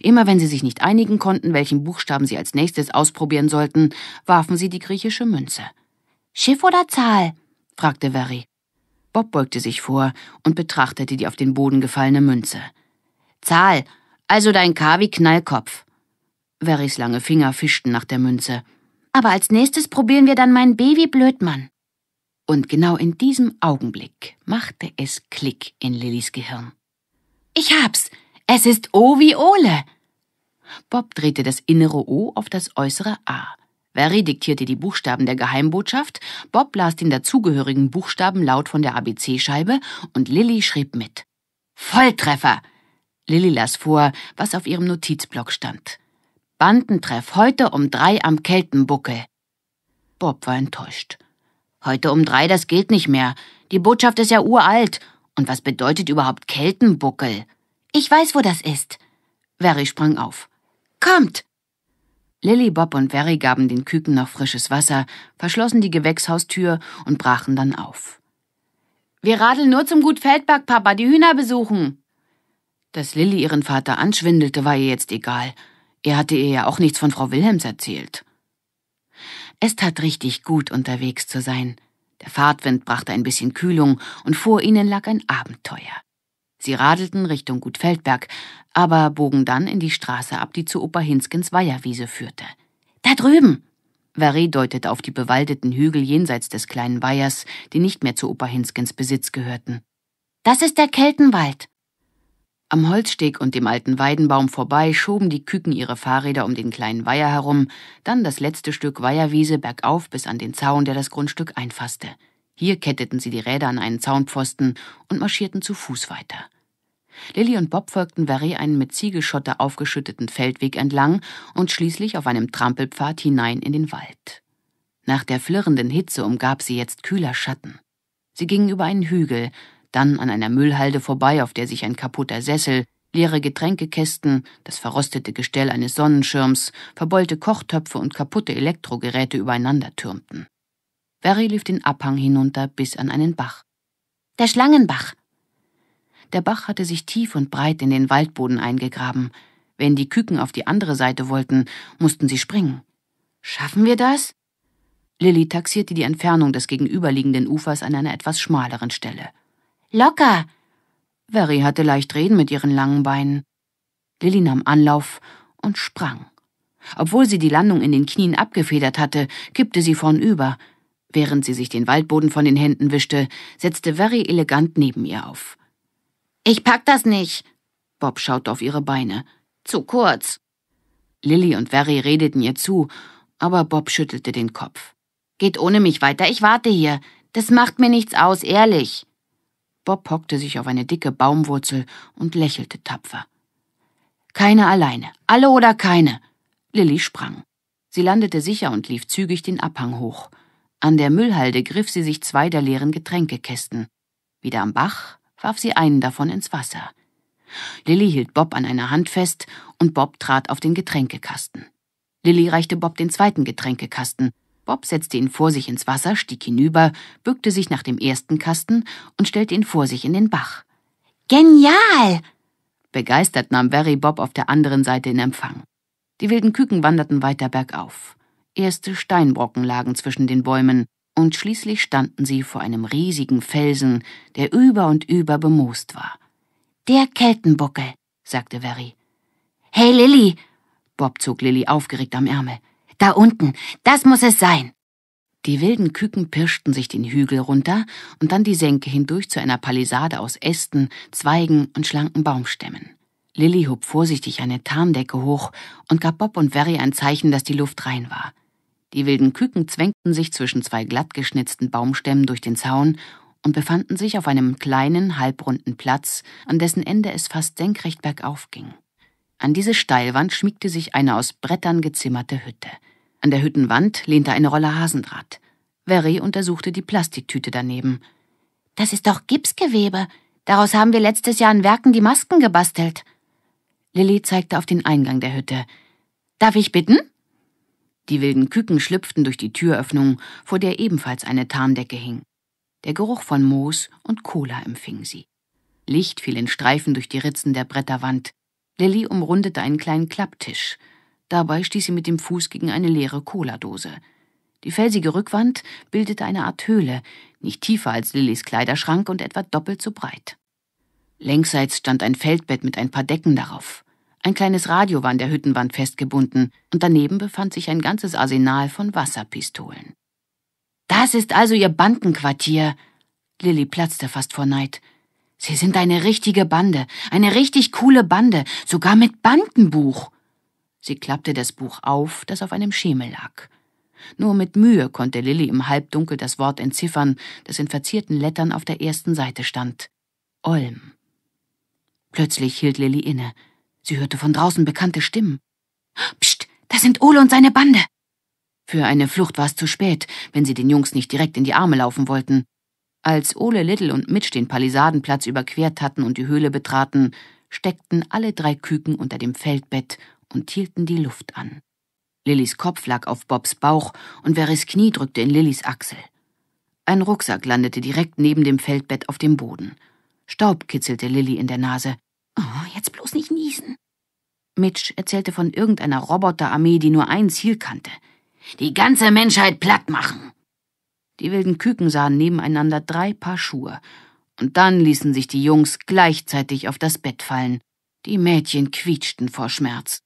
Immer wenn sie sich nicht einigen konnten, welchen Buchstaben sie als nächstes ausprobieren sollten, warfen sie die griechische Münze. Schiff oder Zahl? fragte Verry. Bob beugte sich vor und betrachtete die auf den Boden gefallene Münze. Zahl, also dein K wie Knallkopf. Verrys lange Finger fischten nach der Münze. Aber als nächstes probieren wir dann mein Baby Blödmann. Und genau in diesem Augenblick machte es Klick in Lillys Gehirn. Ich hab's! Es ist O wie Ole! Bob drehte das innere O auf das äußere A. Verry diktierte die Buchstaben der Geheimbotschaft, Bob las den dazugehörigen Buchstaben laut von der ABC-Scheibe und Lilly schrieb mit. Volltreffer! Lilly las vor, was auf ihrem Notizblock stand. Bandentreff heute um drei am Keltenbuckel. Bob war enttäuscht. Heute um drei, das gilt nicht mehr. Die Botschaft ist ja uralt. Und was bedeutet überhaupt Keltenbuckel? Ich weiß, wo das ist. Verry sprang auf. Kommt! Lilly, Bob und Verry gaben den Küken noch frisches Wasser, verschlossen die Gewächshaustür und brachen dann auf. Wir radeln nur zum Gut Feldberg, Papa, die Hühner besuchen. Dass Lilly ihren Vater anschwindelte, war ihr jetzt egal. Er hatte ihr ja auch nichts von Frau Wilhelms erzählt. Es tat richtig gut, unterwegs zu sein. Der Fahrtwind brachte ein bisschen Kühlung und vor ihnen lag ein Abenteuer. Sie radelten Richtung Gutfeldberg, aber bogen dann in die Straße ab, die zu Opa Hinskens Weiherwiese führte. Da drüben! Varie deutete auf die bewaldeten Hügel jenseits des kleinen Weihers, die nicht mehr zu Opa Hinskens Besitz gehörten. Das ist der Keltenwald. Am Holzsteg und dem alten Weidenbaum vorbei schoben die Küken ihre Fahrräder um den kleinen Weiher herum, dann das letzte Stück Weiherwiese bergauf bis an den Zaun, der das Grundstück einfasste. Hier ketteten sie die Räder an einen Zaunpfosten und marschierten zu Fuß weiter. Lilly und Bob folgten Verry einen mit Ziegelschotter aufgeschütteten Feldweg entlang und schließlich auf einem Trampelpfad hinein in den Wald. Nach der flirrenden Hitze umgab sie jetzt kühler Schatten. Sie gingen über einen Hügel, dann an einer Müllhalde vorbei, auf der sich ein kaputter Sessel, leere Getränkekästen, das verrostete Gestell eines Sonnenschirms, verbeulte Kochtöpfe und kaputte Elektrogeräte übereinander türmten. Barry lief den Abhang hinunter bis an einen Bach. Der Schlangenbach! Der Bach hatte sich tief und breit in den Waldboden eingegraben. Wenn die Küken auf die andere Seite wollten, mussten sie springen. Schaffen wir das? Lilly taxierte die Entfernung des gegenüberliegenden Ufers an einer etwas schmaleren Stelle. Locker! Verry hatte leicht reden mit ihren langen Beinen. Lilly nahm Anlauf und sprang. Obwohl sie die Landung in den Knien abgefedert hatte, kippte sie vornüber. Während sie sich den Waldboden von den Händen wischte, setzte Verry elegant neben ihr auf. Ich pack das nicht! Bob schaute auf ihre Beine. Zu kurz! Lilly und Verry redeten ihr zu, aber Bob schüttelte den Kopf. Geht ohne mich weiter, ich warte hier. Das macht mir nichts aus, ehrlich. Bob hockte sich auf eine dicke Baumwurzel und lächelte tapfer. Keine alleine, alle oder keine. Lilly sprang. Sie landete sicher und lief zügig den Abhang hoch. An der Müllhalde griff sie sich zwei der leeren Getränkekästen. Wieder am Bach warf sie einen davon ins Wasser. Lilly hielt Bob an einer Hand fest und Bob trat auf den Getränkekasten. Lilly reichte Bob den zweiten Getränkekasten. Bob setzte ihn vor sich ins Wasser, stieg hinüber, bückte sich nach dem ersten Kasten und stellte ihn vor sich in den Bach. Genial! Begeistert nahm Barry Bob auf der anderen Seite in Empfang. Die wilden Küken wanderten weiter bergauf. Erste Steinbrocken lagen zwischen den Bäumen, und schließlich standen sie vor einem riesigen Felsen, der über und über bemoost war. Der Keltenbuckel, sagte Verry. Hey Lilly! Bob zog Lilly aufgeregt am Ärmel. Da unten, das muss es sein. Die wilden Küken pirschten sich den Hügel runter und dann die Senke hindurch zu einer Palisade aus Ästen, Zweigen und schlanken Baumstämmen. Lilly hob vorsichtig eine Tarndecke hoch und gab Bob und Verry ein Zeichen, dass die Luft rein war. Die wilden Küken zwängten sich zwischen zwei glattgeschnitzten Baumstämmen durch den Zaun und befanden sich auf einem kleinen, halbrunden Platz, an dessen Ende es fast senkrecht bergauf ging. An diese Steilwand schmiegte sich eine aus Brettern gezimmerte Hütte. An der Hüttenwand lehnte eine Rolle Hasendraht. Verry untersuchte die Plastiktüte daneben. Das ist doch Gipsgewebe. Daraus haben wir letztes Jahr in Werken die Masken gebastelt. Lilly zeigte auf den Eingang der Hütte. Darf ich bitten? Die wilden Küken schlüpften durch die Türöffnung, vor der ebenfalls eine Tarndecke hing. Der Geruch von Moos und Cola empfing sie. Licht fiel in Streifen durch die Ritzen der Bretterwand. Lilly umrundete einen kleinen Klapptisch. Dabei stieß sie mit dem Fuß gegen eine leere Cola-Dose. Die felsige Rückwand bildete eine Art Höhle, nicht tiefer als Lillys Kleiderschrank und etwa doppelt so breit. Längsseits stand ein Feldbett mit ein paar Decken darauf. Ein kleines Radio war an der Hüttenwand festgebunden, und daneben befand sich ein ganzes Arsenal von Wasserpistolen. Das ist also Ihr Bandenquartier. Lilly platzte fast vor Neid. Sie sind eine richtige Bande, eine richtig coole Bande, sogar mit Bandenbuch. Sie klappte das Buch auf, das auf einem Schemel lag. Nur mit Mühe konnte Lilly im Halbdunkel das Wort entziffern, das in verzierten Lettern auf der ersten Seite stand. Olm. Plötzlich hielt Lilly inne. Sie hörte von draußen bekannte Stimmen. Psst, da sind Ole und seine Bande! Für eine Flucht war es zu spät, wenn sie den Jungs nicht direkt in die Arme laufen wollten. Als Ole, Little und Mitch den Palisadenplatz überquert hatten und die Höhle betraten, steckten alle drei Küken unter dem Feldbett und hielten die Luft an. Lillys Kopf lag auf Bobs Bauch und Verys Knie drückte in Lillys Achsel. Ein Rucksack landete direkt neben dem Feldbett auf dem Boden. Staub kitzelte Lilly in der Nase. Oh, jetzt bloß nicht niesen. Mitch erzählte von irgendeiner Roboterarmee, die nur ein Ziel kannte. Die ganze Menschheit platt machen. Die wilden Küken sahen nebeneinander drei Paar Schuhe. Und dann ließen sich die Jungs gleichzeitig auf das Bett fallen. Die Mädchen quietschten vor Schmerz.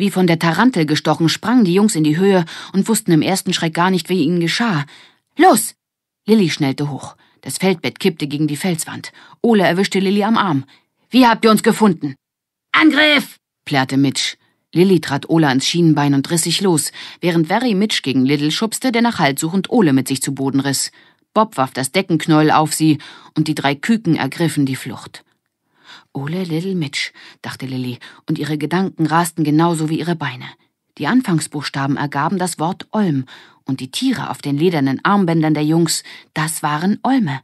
Wie von der Tarantel gestochen, sprangen die Jungs in die Höhe und wussten im ersten Schreck gar nicht, wie ihnen geschah. Los! Lilly schnellte hoch. Das Feldbett kippte gegen die Felswand. Ole erwischte Lilly am Arm. Wie habt ihr uns gefunden? Angriff! plärrte Mitch. Lilly trat Ole ans Schienenbein und riss sich los, während Very Mitch gegen Little schubste, der nach Halt suchend Ole mit sich zu Boden riss. Bob warf das Deckenknäuel auf sie und die drei Küken ergriffen die Flucht. Ole Little Mitch, dachte Lilly, und ihre Gedanken rasten genauso wie ihre Beine. Die Anfangsbuchstaben ergaben das Wort Olm, und die Tiere auf den ledernen Armbändern der Jungs, das waren Olme.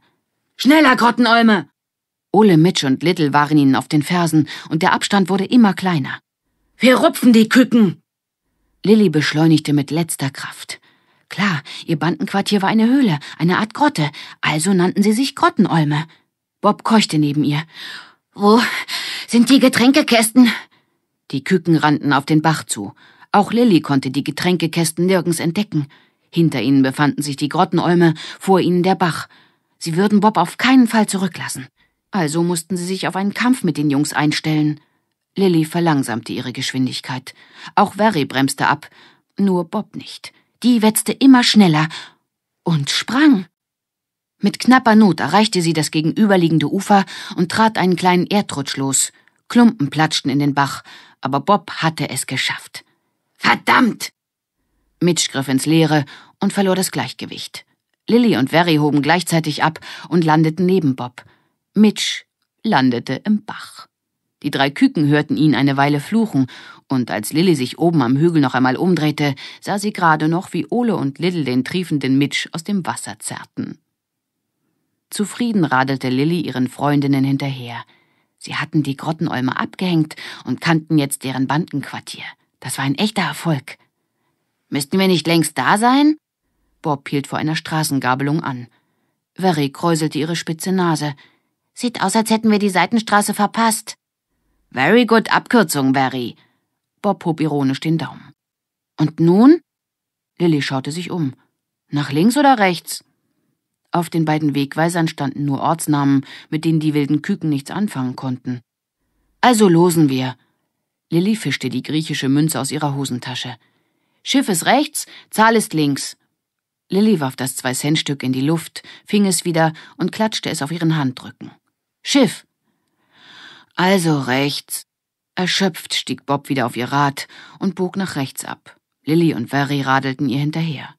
Schneller, Grottenolme! Ole Mitch und Little waren ihnen auf den Fersen, und der Abstand wurde immer kleiner. Wir rupfen die Küken! Lilly beschleunigte mit letzter Kraft. Klar, ihr Bandenquartier war eine Höhle, eine Art Grotte, also nannten sie sich Grottenolme. Bob keuchte neben ihr. Wo sind die Getränkekästen? Die Küken rannten auf den Bach zu. Auch Lilly konnte die Getränkekästen nirgends entdecken. Hinter ihnen befanden sich die Grottenäume, vor ihnen der Bach. Sie würden Bob auf keinen Fall zurücklassen. Also mussten sie sich auf einen Kampf mit den Jungs einstellen. Lilly verlangsamte ihre Geschwindigkeit. Auch Verry bremste ab. Nur Bob nicht. Die wetzte immer schneller und sprang. Mit knapper Not erreichte sie das gegenüberliegende Ufer und trat einen kleinen Erdrutsch los. Klumpen platschten in den Bach, aber Bob hatte es geschafft. Verdammt! Mitch griff ins Leere und verlor das Gleichgewicht. Lilly und Verry hoben gleichzeitig ab und landeten neben Bob. Mitch landete im Bach. Die drei Küken hörten ihn eine Weile fluchen, und als Lilly sich oben am Hügel noch einmal umdrehte, sah sie gerade noch, wie Ole und Little den triefenden Mitch aus dem Wasser zerrten. Zufrieden radelte Lilly ihren Freundinnen hinterher. Sie hatten die Grottenäume abgehängt und kannten jetzt deren Bandenquartier. Das war ein echter Erfolg. Müssten wir nicht längst da sein? Bob hielt vor einer Straßengabelung an. Verry kräuselte ihre spitze Nase. Sieht aus, als hätten wir die Seitenstraße verpasst. Very good Abkürzung, Barry. Bob hob ironisch den Daumen. Und nun? Lilly schaute sich um. Nach links oder rechts? Auf den beiden Wegweisern standen nur Ortsnamen, mit denen die wilden Küken nichts anfangen konnten. Also losen wir. Lilly fischte die griechische Münze aus ihrer Hosentasche. Schiff ist rechts, Zahl ist links. Lilly warf das Zwei-Cent-Stück in die Luft, fing es wieder und klatschte es auf ihren Handrücken. Schiff! Also rechts. Erschöpft stieg Bob wieder auf ihr Rad und bog nach rechts ab. Lilly und Verry radelten ihr hinterher.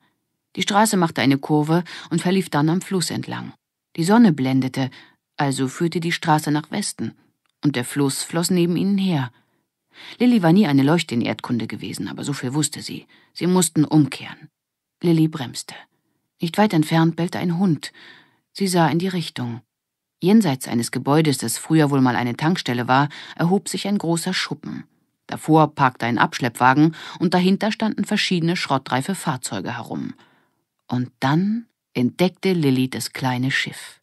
Die Straße machte eine Kurve und verlief dann am Fluss entlang. Die Sonne blendete, also führte die Straße nach Westen, und der Fluss floss neben ihnen her. Lilly war nie eine Leuchte in Erdkunde gewesen, aber so viel wusste sie. Sie mussten umkehren. Lilly bremste. Nicht weit entfernt bellte ein Hund. Sie sah in die Richtung. Jenseits eines Gebäudes, das früher wohl mal eine Tankstelle war, erhob sich ein großer Schuppen. Davor parkte ein Abschleppwagen und dahinter standen verschiedene schrottreife Fahrzeuge herum. Und dann entdeckte Lilly das kleine Schiff.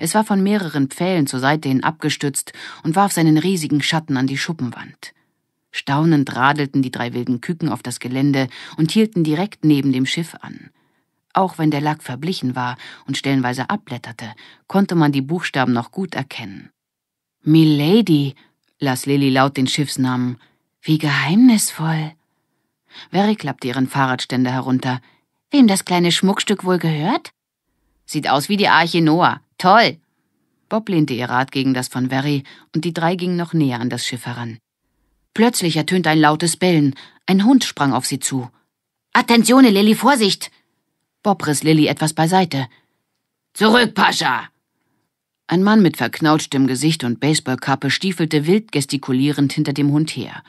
Es war von mehreren Pfählen zur Seite hin abgestützt und warf seinen riesigen Schatten an die Schuppenwand. Staunend radelten die drei wilden Küken auf das Gelände und hielten direkt neben dem Schiff an. Auch wenn der Lack verblichen war und stellenweise abblätterte, konnte man die Buchstaben noch gut erkennen. Milady, las Lilly laut den Schiffsnamen. Wie geheimnisvoll. Verry klappte ihren Fahrradständer herunter. Wem das kleine Schmuckstück wohl gehört? Sieht aus wie die Arche Noah. Toll! Bob lehnte ihr Rat gegen das von Verry, und die drei gingen noch näher an das Schiff heran. Plötzlich ertönte ein lautes Bellen. Ein Hund sprang auf sie zu. Attenzione, Lilly, Vorsicht! Bob riss Lilly etwas beiseite. Zurück, Pascha! Ein Mann mit verknautschtem Gesicht und Baseballkappe stiefelte wild gestikulierend hinter dem Hund her.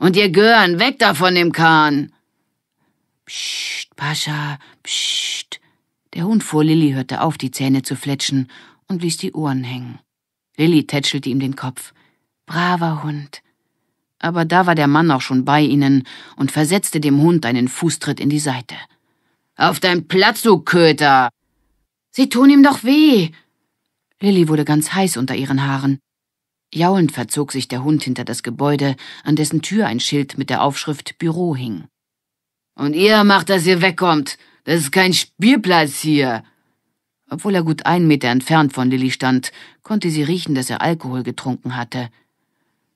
Und ihr Gören, weg da von dem Kahn! Psst, Pascha, psst. Der Hund vor Lilli hörte auf, die Zähne zu fletschen und ließ die Ohren hängen. Lilli tätschelte ihm den Kopf. Braver Hund. Aber da war der Mann auch schon bei ihnen und versetzte dem Hund einen Fußtritt in die Seite. Auf deinen Platz, du Köter! Sie tun ihm doch weh! Lilli wurde ganz heiß unter ihren Haaren. Jaulend verzog sich der Hund hinter das Gebäude, an dessen Tür ein Schild mit der Aufschrift Büro hing. Und ihr macht, dass ihr wegkommt. Das ist kein Spielplatz hier. Obwohl er gut einen Meter entfernt von Lilly stand, konnte sie riechen, dass er Alkohol getrunken hatte.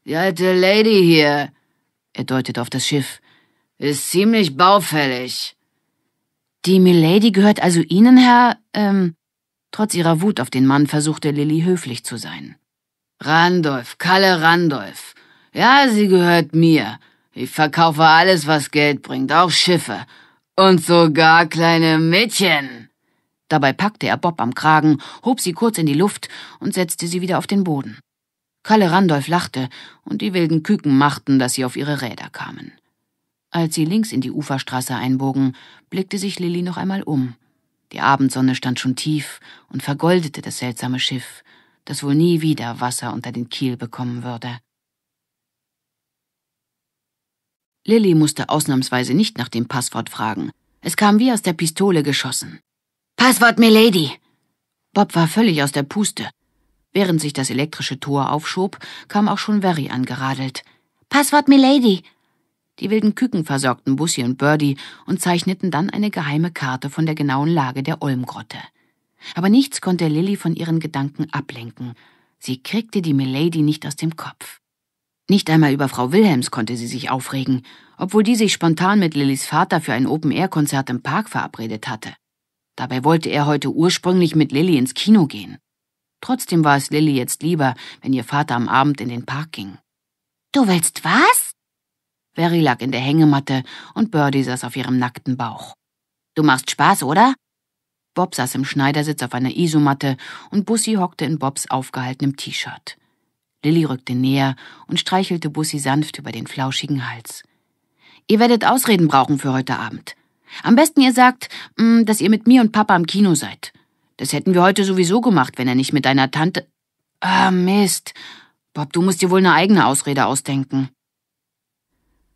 Die alte Lady hier, er deutet auf das Schiff, ist ziemlich baufällig. Die Milady gehört also Ihnen, Herr, ähm, trotz ihrer Wut auf den Mann versuchte Lilly höflich zu sein. Randolph, Kalle Randolph. Ja, sie gehört mir. Ich verkaufe alles, was Geld bringt, auch Schiffe. Und sogar kleine Mädchen. Dabei packte er Bob am Kragen, hob sie kurz in die Luft und setzte sie wieder auf den Boden. Kalle Randolph lachte, und die wilden Küken machten, dass sie auf ihre Räder kamen. Als sie links in die Uferstraße einbogen, blickte sich Lilly noch einmal um. Die Abendsonne stand schon tief und vergoldete das seltsame Schiff, das wohl nie wieder Wasser unter den Kiel bekommen würde. Lilly musste ausnahmsweise nicht nach dem Passwort fragen. Es kam wie aus der Pistole geschossen. Passwort, Milady! Bob war völlig aus der Puste. Während sich das elektrische Tor aufschob, kam auch schon Verry angeradelt. Passwort, Milady! Die wilden Küken versorgten Bussi und Birdie und zeichneten dann eine geheime Karte von der genauen Lage der Olmgrotte. Aber nichts konnte Lilly von ihren Gedanken ablenken. Sie kriegte die Milady nicht aus dem Kopf. Nicht einmal über Frau Wilhelms konnte sie sich aufregen, obwohl die sich spontan mit Lillys Vater für ein Open-Air-Konzert im Park verabredet hatte. Dabei wollte er heute ursprünglich mit Lilly ins Kino gehen. Trotzdem war es Lilly jetzt lieber, wenn ihr Vater am Abend in den Park ging. Du willst was? Barry lag in der Hängematte und Birdie saß auf ihrem nackten Bauch. Du machst Spaß, oder? Bob saß im Schneidersitz auf einer Isomatte und Bussi hockte in Bobs aufgehaltenem T-Shirt. Lilly rückte näher und streichelte Bussi sanft über den flauschigen Hals. Ihr werdet Ausreden brauchen für heute Abend. Am besten ihr sagt, mm, dass ihr mit mir und Papa im Kino seid. Das hätten wir heute sowieso gemacht, wenn er nicht mit deiner Tante. Ah, Mist. Bob, du musst dir wohl eine eigene Ausrede ausdenken.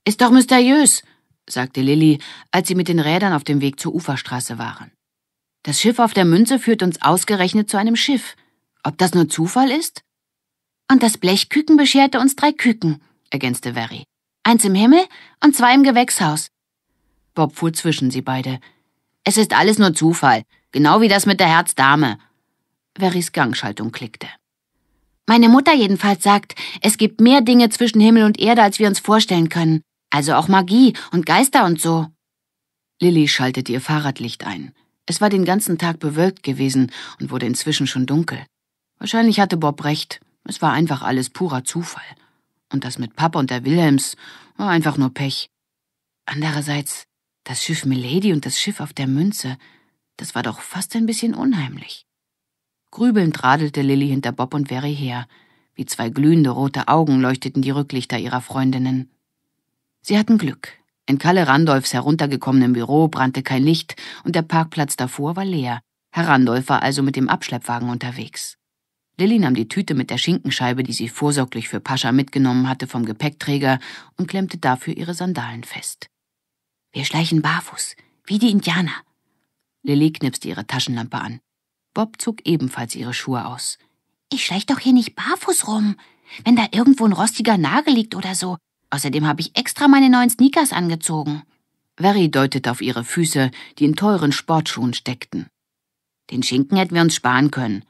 Ist doch mysteriös, sagte Lilly, als sie mit den Rädern auf dem Weg zur Uferstraße waren. Das Schiff auf der Münze führt uns ausgerechnet zu einem Schiff. Ob das nur Zufall ist? Und das Blechküken bescherte uns drei Küken, ergänzte Verry. Eins im Himmel und zwei im Gewächshaus. Bob fuhr zwischen sie beide. Es ist alles nur Zufall, genau wie das mit der Herzdame. Verrys Gangschaltung klickte. Meine Mutter jedenfalls sagt, es gibt mehr Dinge zwischen Himmel und Erde, als wir uns vorstellen können. Also auch Magie und Geister und so. Lilly schaltete ihr Fahrradlicht ein. Es war den ganzen Tag bewölkt gewesen und wurde inzwischen schon dunkel. Wahrscheinlich hatte Bob recht. Es war einfach alles purer Zufall. Und das mit Papa und der Wilhelms war einfach nur Pech. Andererseits, das Schiff Milady und das Schiff auf der Münze, das war doch fast ein bisschen unheimlich. Grübelnd radelte Lilly hinter Bob und Very her. Wie zwei glühende rote Augen leuchteten die Rücklichter ihrer Freundinnen. Sie hatten Glück. In Kalle Randolphs heruntergekommenem Büro brannte kein Licht und der Parkplatz davor war leer. Herr Randolph war also mit dem Abschleppwagen unterwegs. Lilly nahm die Tüte mit der Schinkenscheibe, die sie vorsorglich für Pascha mitgenommen hatte, vom Gepäckträger und klemmte dafür ihre Sandalen fest. Wir schleichen barfuß, wie die Indianer. Lilly knipste ihre Taschenlampe an. Bob zog ebenfalls ihre Schuhe aus. Ich schleich doch hier nicht barfuß rum, wenn da irgendwo ein rostiger Nagel liegt oder so. Außerdem habe ich extra meine neuen Sneakers angezogen. Verry deutete auf ihre Füße, die in teuren Sportschuhen steckten. Den Schinken hätten wir uns sparen können,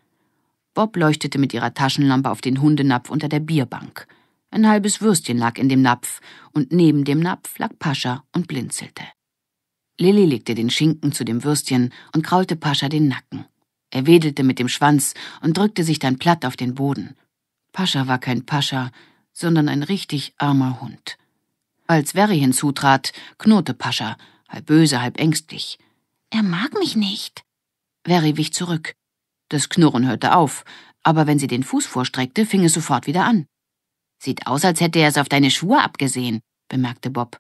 Bob leuchtete mit ihrer Taschenlampe auf den Hundenapf unter der Bierbank. Ein halbes Würstchen lag in dem Napf, und neben dem Napf lag Pascha und blinzelte. Lilly legte den Schinken zu dem Würstchen und kraulte Pascha den Nacken. Er wedelte mit dem Schwanz und drückte sich dann platt auf den Boden. Pascha war kein Pascha, sondern ein richtig armer Hund. Als Verri hinzutrat, knurrte Pascha, halb böse, halb ängstlich. Er mag mich nicht. Verri wich zurück. Das Knurren hörte auf, aber wenn sie den Fuß vorstreckte, fing es sofort wieder an. Sieht aus, als hätte er es auf deine Schuhe abgesehen, bemerkte Bob.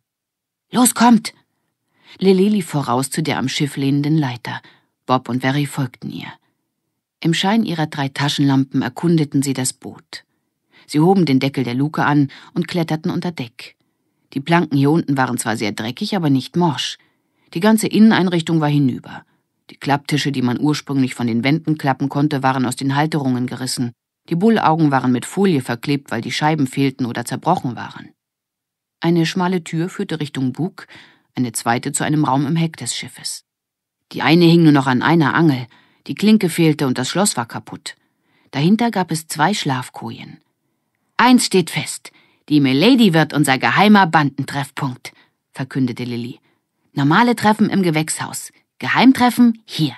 Los, kommt! Lilly lief voraus zu der am Schiff lehnenden Leiter. Bob und Verry folgten ihr. Im Schein ihrer drei Taschenlampen erkundeten sie das Boot. Sie hoben den Deckel der Luke an und kletterten unter Deck. Die Planken hier unten waren zwar sehr dreckig, aber nicht morsch. Die ganze Inneneinrichtung war hinüber. Die Klapptische, die man ursprünglich von den Wänden klappen konnte, waren aus den Halterungen gerissen. Die Bullaugen waren mit Folie verklebt, weil die Scheiben fehlten oder zerbrochen waren. Eine schmale Tür führte Richtung Bug, eine zweite zu einem Raum im Heck des Schiffes. Die eine hing nur noch an einer Angel, die Klinke fehlte und das Schloss war kaputt. Dahinter gab es zwei Schlafkojen. Eins steht fest, die Milady wird unser geheimer Bandentreffpunkt, verkündete Lilly. Normale Treffen im Gewächshaus, Geheimtreffen hier.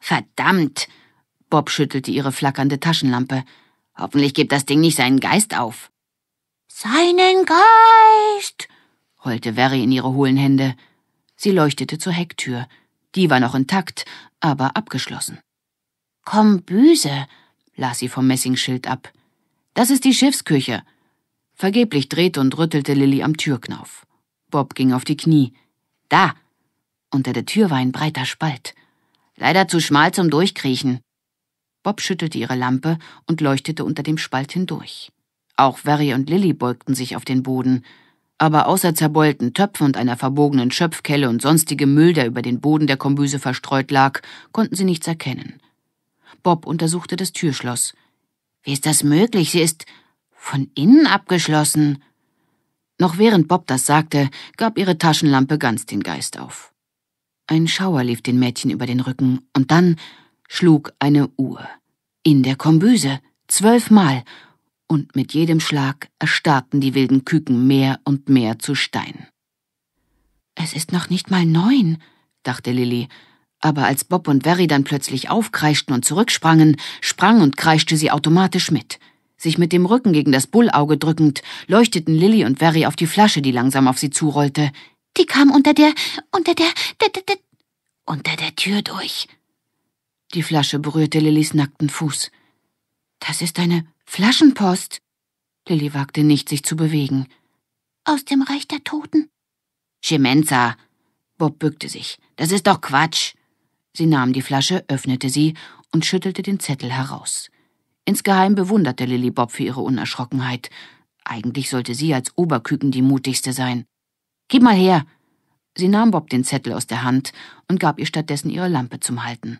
Verdammt! Bob schüttelte ihre flackernde Taschenlampe. Hoffentlich gibt das Ding nicht seinen Geist auf. Seinen Geist! heulte Verry in ihre hohlen Hände. Sie leuchtete zur Hecktür. Die war noch intakt, aber abgeschlossen. Komm, Kombüse, las sie vom Messingschild ab. Das ist die Schiffsküche. Vergeblich drehte und rüttelte Lilly am Türknauf. Bob ging auf die Knie. Da, unter der Tür war ein breiter Spalt. Leider zu schmal zum Durchkriechen. Bob schüttelte ihre Lampe und leuchtete unter dem Spalt hindurch. Auch Verry und Lilly beugten sich auf den Boden. Aber außer zerbeulten Töpfen und einer verbogenen Schöpfkelle und sonstigem Müll, der über den Boden der Kombüse verstreut lag, konnten sie nichts erkennen. Bob untersuchte das Türschloss. Wie ist das möglich? Sie ist von innen abgeschlossen. Noch während Bob das sagte, gab ihre Taschenlampe ganz den Geist auf. Ein Schauer lief den Mädchen über den Rücken, und dann schlug eine Uhr. In der Kombüse, zwölfmal, und mit jedem Schlag erstarrten die wilden Küken mehr und mehr zu Stein. Es ist noch nicht mal neun, dachte Lilly, aber als Bob und Verry dann plötzlich aufkreischten und zurücksprangen, sprang und kreischte sie automatisch mit. Sich mit dem Rücken gegen das Bullauge drückend, leuchteten Lilly und Verry auf die Flasche, die langsam auf sie zurollte. Die kam unter der, unter der, der, der, der unter der Tür durch. Die Flasche berührte Lillys nackten Fuß. Das ist eine Flaschenpost. Lilly wagte nicht, sich zu bewegen. Aus dem Reich der Toten? Schemenza. Bob bückte sich. Das ist doch Quatsch. Sie nahm die Flasche, öffnete sie und schüttelte den Zettel heraus. Insgeheim bewunderte Lilly Bob für ihre Unerschrockenheit. Eigentlich sollte sie als Oberküken die mutigste sein. Gib mal her. Sie nahm Bob den Zettel aus der Hand und gab ihr stattdessen ihre Lampe zum Halten.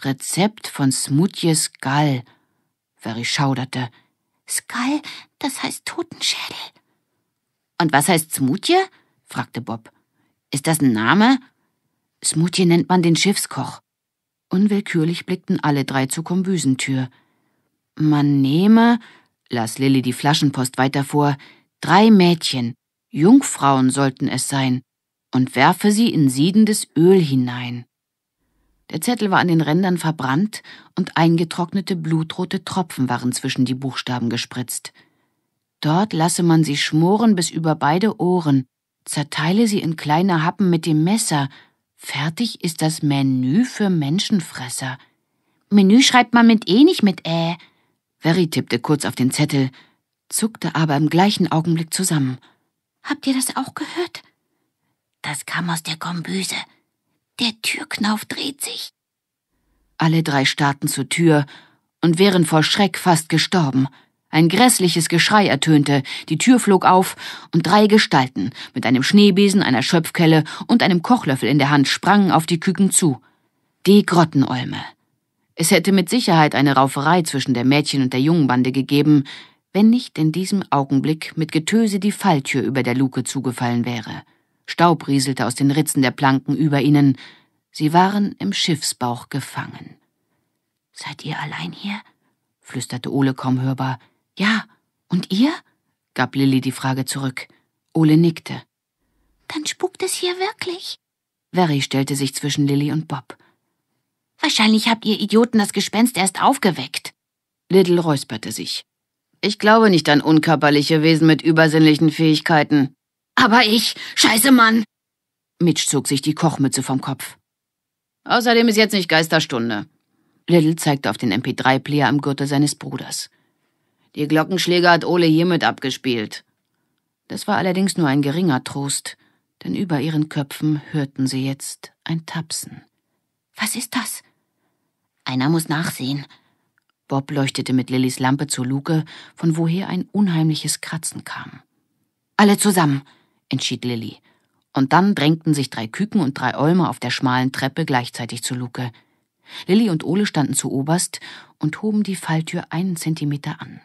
Rezept von Smutjes Gall. Ferry schauderte. Skull, das heißt Totenschädel. Und was heißt Smutje? fragte Bob. Ist das ein Name? Smutje nennt man den Schiffskoch. Unwillkürlich blickten alle drei zur Kombüsentür. Man nehme, las Lilly die Flaschenpost weiter vor, drei Mädchen, Jungfrauen sollten es sein, und werfe sie in siedendes Öl hinein. Der Zettel war an den Rändern verbrannt und eingetrocknete blutrote Tropfen waren zwischen die Buchstaben gespritzt. Dort lasse man sie schmoren bis über beide Ohren, zerteile sie in kleine Happen mit dem Messer. Fertig ist das Menü für Menschenfresser. Menü schreibt man mit E, nicht mit Ä. Verry tippte kurz auf den Zettel, zuckte aber im gleichen Augenblick zusammen. Habt ihr das auch gehört? Das kam aus der Kombüse. Der Türknauf dreht sich. Alle drei starrten zur Tür und wären vor Schreck fast gestorben. Ein grässliches Geschrei ertönte, die Tür flog auf und drei Gestalten mit einem Schneebesen, einer Schöpfkelle und einem Kochlöffel in der Hand sprangen auf die Küken zu. Die Grottenolme. Es hätte mit Sicherheit eine Rauferei zwischen der Mädchen- und der Jungenbande gegeben, wenn nicht in diesem Augenblick mit Getöse die Falltür über der Luke zugefallen wäre. Staub rieselte aus den Ritzen der Planken über ihnen. Sie waren im Schiffsbauch gefangen. Seid ihr allein hier? flüsterte Ole kaum hörbar. Ja, und ihr? gab Lilli die Frage zurück. Ole nickte. Dann spukt es hier wirklich? Verry stellte sich zwischen Lilli und Bob. Wahrscheinlich habt ihr Idioten das Gespenst erst aufgeweckt. Little räusperte sich. Ich glaube nicht an unkörperliche Wesen mit übersinnlichen Fähigkeiten. Aber ich, scheiße Mann! Mitch zog sich die Kochmütze vom Kopf. Außerdem ist jetzt nicht Geisterstunde. Little zeigte auf den MP3-Player am Gürtel seines Bruders. Die Glockenschläge hat Ole hiermit abgespielt. Das war allerdings nur ein geringer Trost, denn über ihren Köpfen hörten sie jetzt ein Tapsen. Was ist das? Einer muss nachsehen, Bob leuchtete mit Lillys Lampe zur Luke, von woher ein unheimliches Kratzen kam. Alle zusammen, entschied Lilly. Und dann drängten sich drei Küken und drei Olme auf der schmalen Treppe gleichzeitig zur Luke. Lilly und Ole standen zu oberst und hoben die Falltür einen Zentimeter an.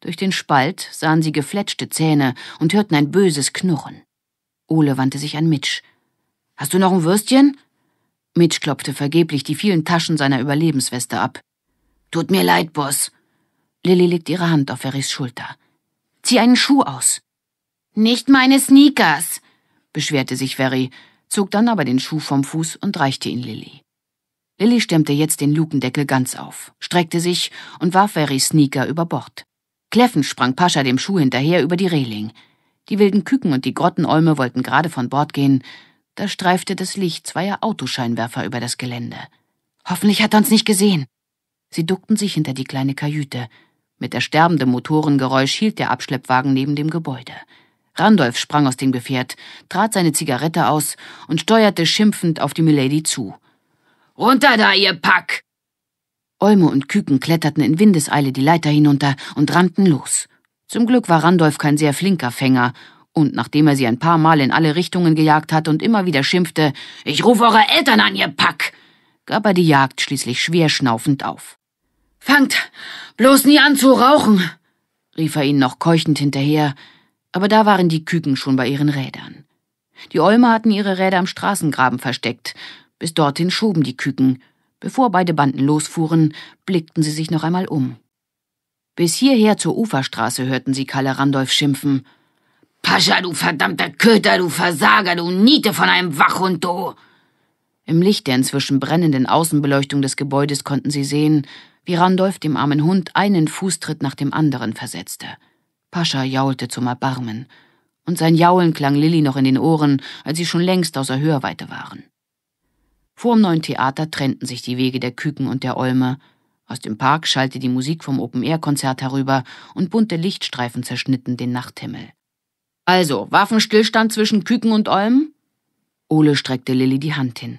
Durch den Spalt sahen sie gefletschte Zähne und hörten ein böses Knurren. Ole wandte sich an Mitch. Hast du noch ein Würstchen? Mitch klopfte vergeblich die vielen Taschen seiner Überlebensweste ab. Tut mir leid, Boss. Lilly legt ihre Hand auf Ferrys Schulter. Zieh einen Schuh aus. Nicht meine Sneakers, beschwerte sich Ferry, zog dann aber den Schuh vom Fuß und reichte ihn Lilly. Lilly stemmte jetzt den Lukendeckel ganz auf, streckte sich und warf Ferrys Sneaker über Bord. Kläffend sprang Pascha dem Schuh hinterher über die Reling. Die wilden Küken und die Grottenolme wollten gerade von Bord gehen, da streifte das Licht zweier Autoscheinwerfer über das Gelände. Hoffentlich hat er uns nicht gesehen, Sie duckten sich hinter die kleine Kajüte. Mit ersterbendem Motorengeräusch hielt der Abschleppwagen neben dem Gebäude. Randolph sprang aus dem Gefährt, trat seine Zigarette aus und steuerte schimpfend auf die Milady zu. Runter da, ihr Pack! Olme und Küken kletterten in Windeseile die Leiter hinunter und rannten los. Zum Glück war Randolph kein sehr flinker Fänger, und nachdem er sie ein paar Mal in alle Richtungen gejagt hatte und immer wieder schimpfte, Ich rufe eure Eltern an, ihr Pack! gab er die Jagd schließlich schwer schnaufend auf. Fangt bloß nie an zu rauchen, rief er ihnen noch keuchend hinterher, aber da waren die Küken schon bei ihren Rädern. Die Olmer hatten ihre Räder am Straßengraben versteckt. Bis dorthin schoben die Küken. Bevor beide Banden losfuhren, blickten sie sich noch einmal um. Bis hierher zur Uferstraße hörten sie Kalle Randolph schimpfen. Pascha, du verdammter Köter, du Versager, du Niete von einem Wachhund, du! Im Licht der inzwischen brennenden Außenbeleuchtung des Gebäudes konnten sie sehen, wie Randolph dem armen Hund einen Fußtritt nach dem anderen versetzte. Pascha jaulte zum Erbarmen, und sein Jaulen klang Lilli noch in den Ohren, als sie schon längst außer Hörweite waren. Vor dem neuen Theater trennten sich die Wege der Küken und der Olme. Aus dem Park schallte die Musik vom Open-Air-Konzert herüber und bunte Lichtstreifen zerschnitten den Nachthimmel. Also, Waffenstillstand zwischen Küken und Olmen? Ole streckte Lilli die Hand hin.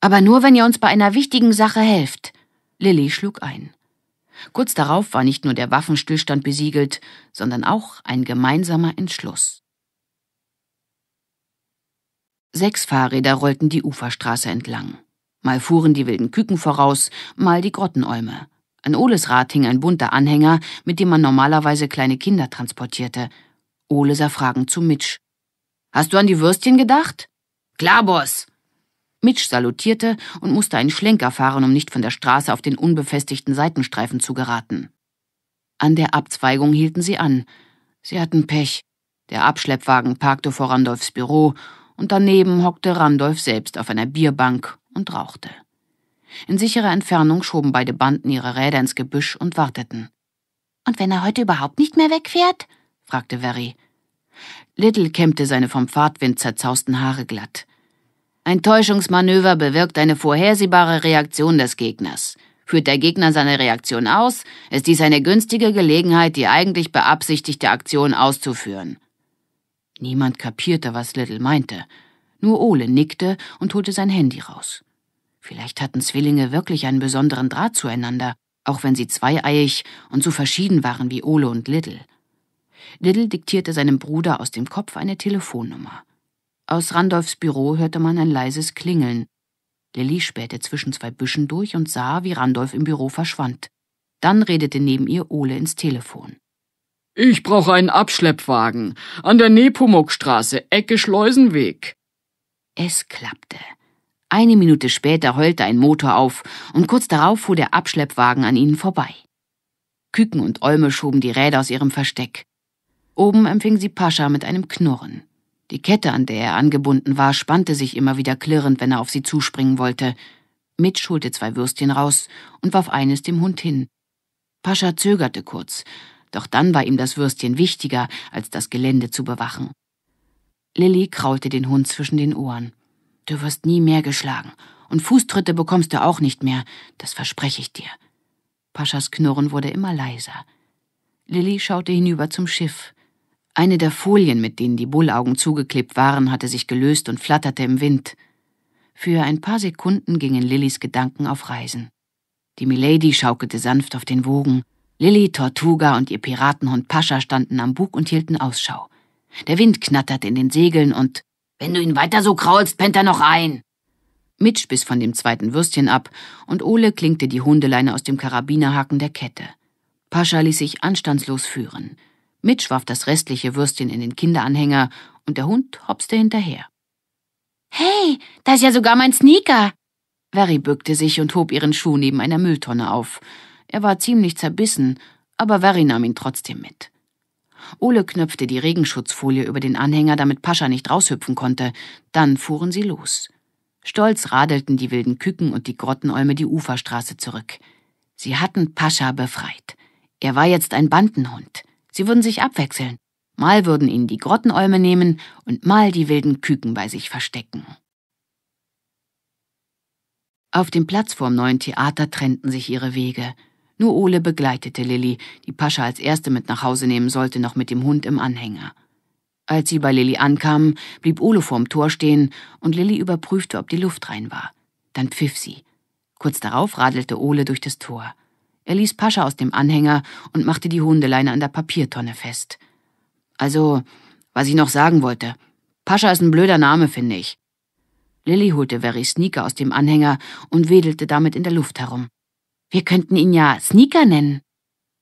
Aber nur, wenn ihr uns bei einer wichtigen Sache helft. Lilly schlug ein. Kurz darauf war nicht nur der Waffenstillstand besiegelt, sondern auch ein gemeinsamer Entschluss. Sechs Fahrräder rollten die Uferstraße entlang. Mal fuhren die wilden Küken voraus, mal die Grottenäume. An Oles Rad hing ein bunter Anhänger, mit dem man normalerweise kleine Kinder transportierte. Ole sah fragend zu Mitch. Hast du an die Würstchen gedacht? Klar, Boss, Mitch salutierte und musste einen Schlenker fahren, um nicht von der Straße auf den unbefestigten Seitenstreifen zu geraten. An der Abzweigung hielten sie an. Sie hatten Pech. Der Abschleppwagen parkte vor Randolphs Büro und daneben hockte Randolph selbst auf einer Bierbank und rauchte. In sicherer Entfernung schoben beide Banden ihre Räder ins Gebüsch und warteten. Und wenn er heute überhaupt nicht mehr wegfährt? fragte Verry. Little kämmte seine vom Fahrtwind zerzausten Haare glatt. Ein Täuschungsmanöver bewirkt eine vorhersehbare Reaktion des Gegners. Führt der Gegner seine Reaktion aus, ist dies eine günstige Gelegenheit, die eigentlich beabsichtigte Aktion auszuführen. Niemand kapierte, was Little meinte. Nur Ole nickte und holte sein Handy raus. Vielleicht hatten Zwillinge wirklich einen besonderen Draht zueinander, auch wenn sie zweieiig und so verschieden waren wie Ole und Little. Little diktierte seinem Bruder aus dem Kopf eine Telefonnummer. Aus Randolphs Büro hörte man ein leises Klingeln. Lilly spähte zwischen zwei Büschen durch und sah, wie Randolph im Büro verschwand. Dann redete neben ihr Ole ins Telefon. Ich brauche einen Abschleppwagen. An der Nepomukstraße, Ecke Schleusenweg. Es klappte. Eine Minute später heulte ein Motor auf und kurz darauf fuhr der Abschleppwagen an ihnen vorbei. Küken und Olme schoben die Räder aus ihrem Versteck. Oben empfing sie Pascha mit einem Knurren. Die Kette, an der er angebunden war, spannte sich immer wieder klirrend, wenn er auf sie zuspringen wollte. Mitch holte zwei Würstchen raus und warf eines dem Hund hin. Pascha zögerte kurz, doch dann war ihm das Würstchen wichtiger, als das Gelände zu bewachen. Lilly kraulte den Hund zwischen den Ohren. Du wirst nie mehr geschlagen, und Fußtritte bekommst du auch nicht mehr, das verspreche ich dir. Paschas Knurren wurde immer leiser. Lilly schaute hinüber zum Schiff. Eine der Folien, mit denen die Bullaugen zugeklebt waren, hatte sich gelöst und flatterte im Wind. Für ein paar Sekunden gingen Lillys Gedanken auf Reisen. Die Milady schaukelte sanft auf den Wogen. Lilly, Tortuga und ihr Piratenhund Pascha standen am Bug und hielten Ausschau. Der Wind knatterte in den Segeln und Wenn du ihn weiter so kraulst, pennt er noch ein. Mitch biss von dem zweiten Würstchen ab und Ole klinkte die Hundeleine aus dem Karabinerhaken der Kette. Pascha ließ sich anstandslos führen. Mitch warf das restliche Würstchen in den Kinderanhänger und der Hund hopste hinterher. Hey, da ist ja sogar mein Sneaker! Verry bückte sich und hob ihren Schuh neben einer Mülltonne auf. Er war ziemlich zerbissen, aber Verry nahm ihn trotzdem mit. Ole knöpfte die Regenschutzfolie über den Anhänger, damit Pascha nicht raushüpfen konnte. Dann fuhren sie los. Stolz radelten die wilden Küken und die Grottenäume die Uferstraße zurück. Sie hatten Pascha befreit. Er war jetzt ein Bandenhund. Sie würden sich abwechseln. Mal würden ihnen die Grottenäume nehmen und mal die wilden Küken bei sich verstecken. Auf dem Platz vorm neuen Theater trennten sich ihre Wege. Nur Ole begleitete Lilly, die Pascha als Erste mit nach Hause nehmen sollte, noch mit dem Hund im Anhänger. Als sie bei Lilly ankamen, blieb Ole vorm Tor stehen und Lilly überprüfte, ob die Luft rein war. Dann pfiff sie. Kurz darauf radelte Ole durch das Tor. Er ließ Pascha aus dem Anhänger und machte die Hundeleine an der Papiertonne fest. Also, was ich noch sagen wollte. Pascha ist ein blöder Name, finde ich. Lilly holte Verys Sneaker aus dem Anhänger und wedelte damit in der Luft herum. Wir könnten ihn ja Sneaker nennen.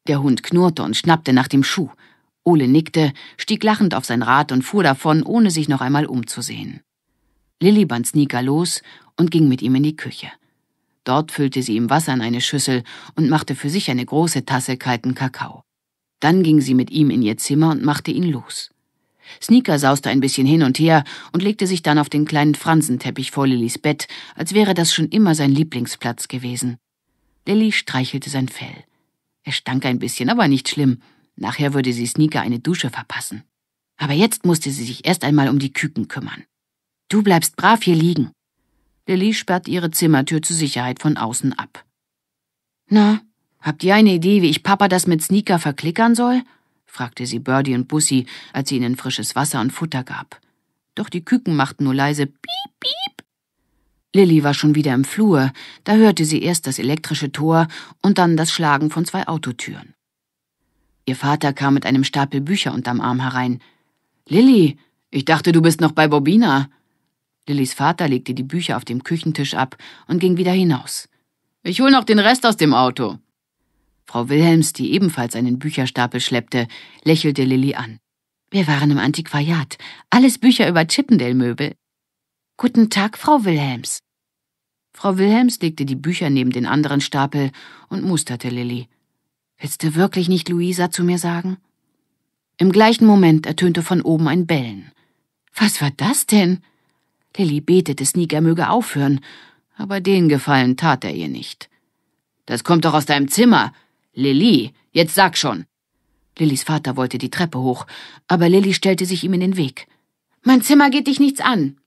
Der Hund knurrte und schnappte nach dem Schuh. Ole nickte, stieg lachend auf sein Rad und fuhr davon, ohne sich noch einmal umzusehen. Lilly band Sneaker los und ging mit ihm in die Küche. Dort füllte sie ihm Wasser in eine Schüssel und machte für sich eine große Tasse kalten Kakao. Dann ging sie mit ihm in ihr Zimmer und machte ihn los. Sneaker sauste ein bisschen hin und her und legte sich dann auf den kleinen Fransenteppich vor Lillys Bett, als wäre das schon immer sein Lieblingsplatz gewesen. Lilly streichelte sein Fell. Er stank ein bisschen, aber nicht schlimm. Nachher würde sie Sneaker eine Dusche verpassen. Aber jetzt musste sie sich erst einmal um die Küken kümmern. Du bleibst brav hier liegen, Lilly sperrt ihre Zimmertür zur Sicherheit von außen ab. Na, habt ihr eine Idee, wie ich Papa das mit Sneaker verklickern soll? fragte sie Birdie und Bussi, als sie ihnen frisches Wasser und Futter gab. Doch die Küken machten nur leise Piep, Piep. Lilly war schon wieder im Flur, da hörte sie erst das elektrische Tor und dann das Schlagen von zwei Autotüren. Ihr Vater kam mit einem Stapel Bücher unterm Arm herein. Lilly, ich dachte, du bist noch bei Bobina. Lillys Vater legte die Bücher auf dem Küchentisch ab und ging wieder hinaus. Ich hol noch den Rest aus dem Auto. Frau Wilhelms, die ebenfalls einen Bücherstapel schleppte, lächelte Lilly an. Wir waren im Antiquariat. Alles Bücher über Chippendale-Möbel. Guten Tag, Frau Wilhelms. Frau Wilhelms legte die Bücher neben den anderen Stapel und musterte Lilly. Willst du wirklich nicht Luisa zu mir sagen? Im gleichen Moment ertönte von oben ein Bellen. Was war das denn? Tilly betete Sneaker möge aufhören, aber den Gefallen tat er ihr nicht. Das kommt doch aus deinem Zimmer. Lilly, jetzt sag schon. Lillys Vater wollte die Treppe hoch, aber Lilly stellte sich ihm in den Weg. Mein Zimmer geht dich nichts an.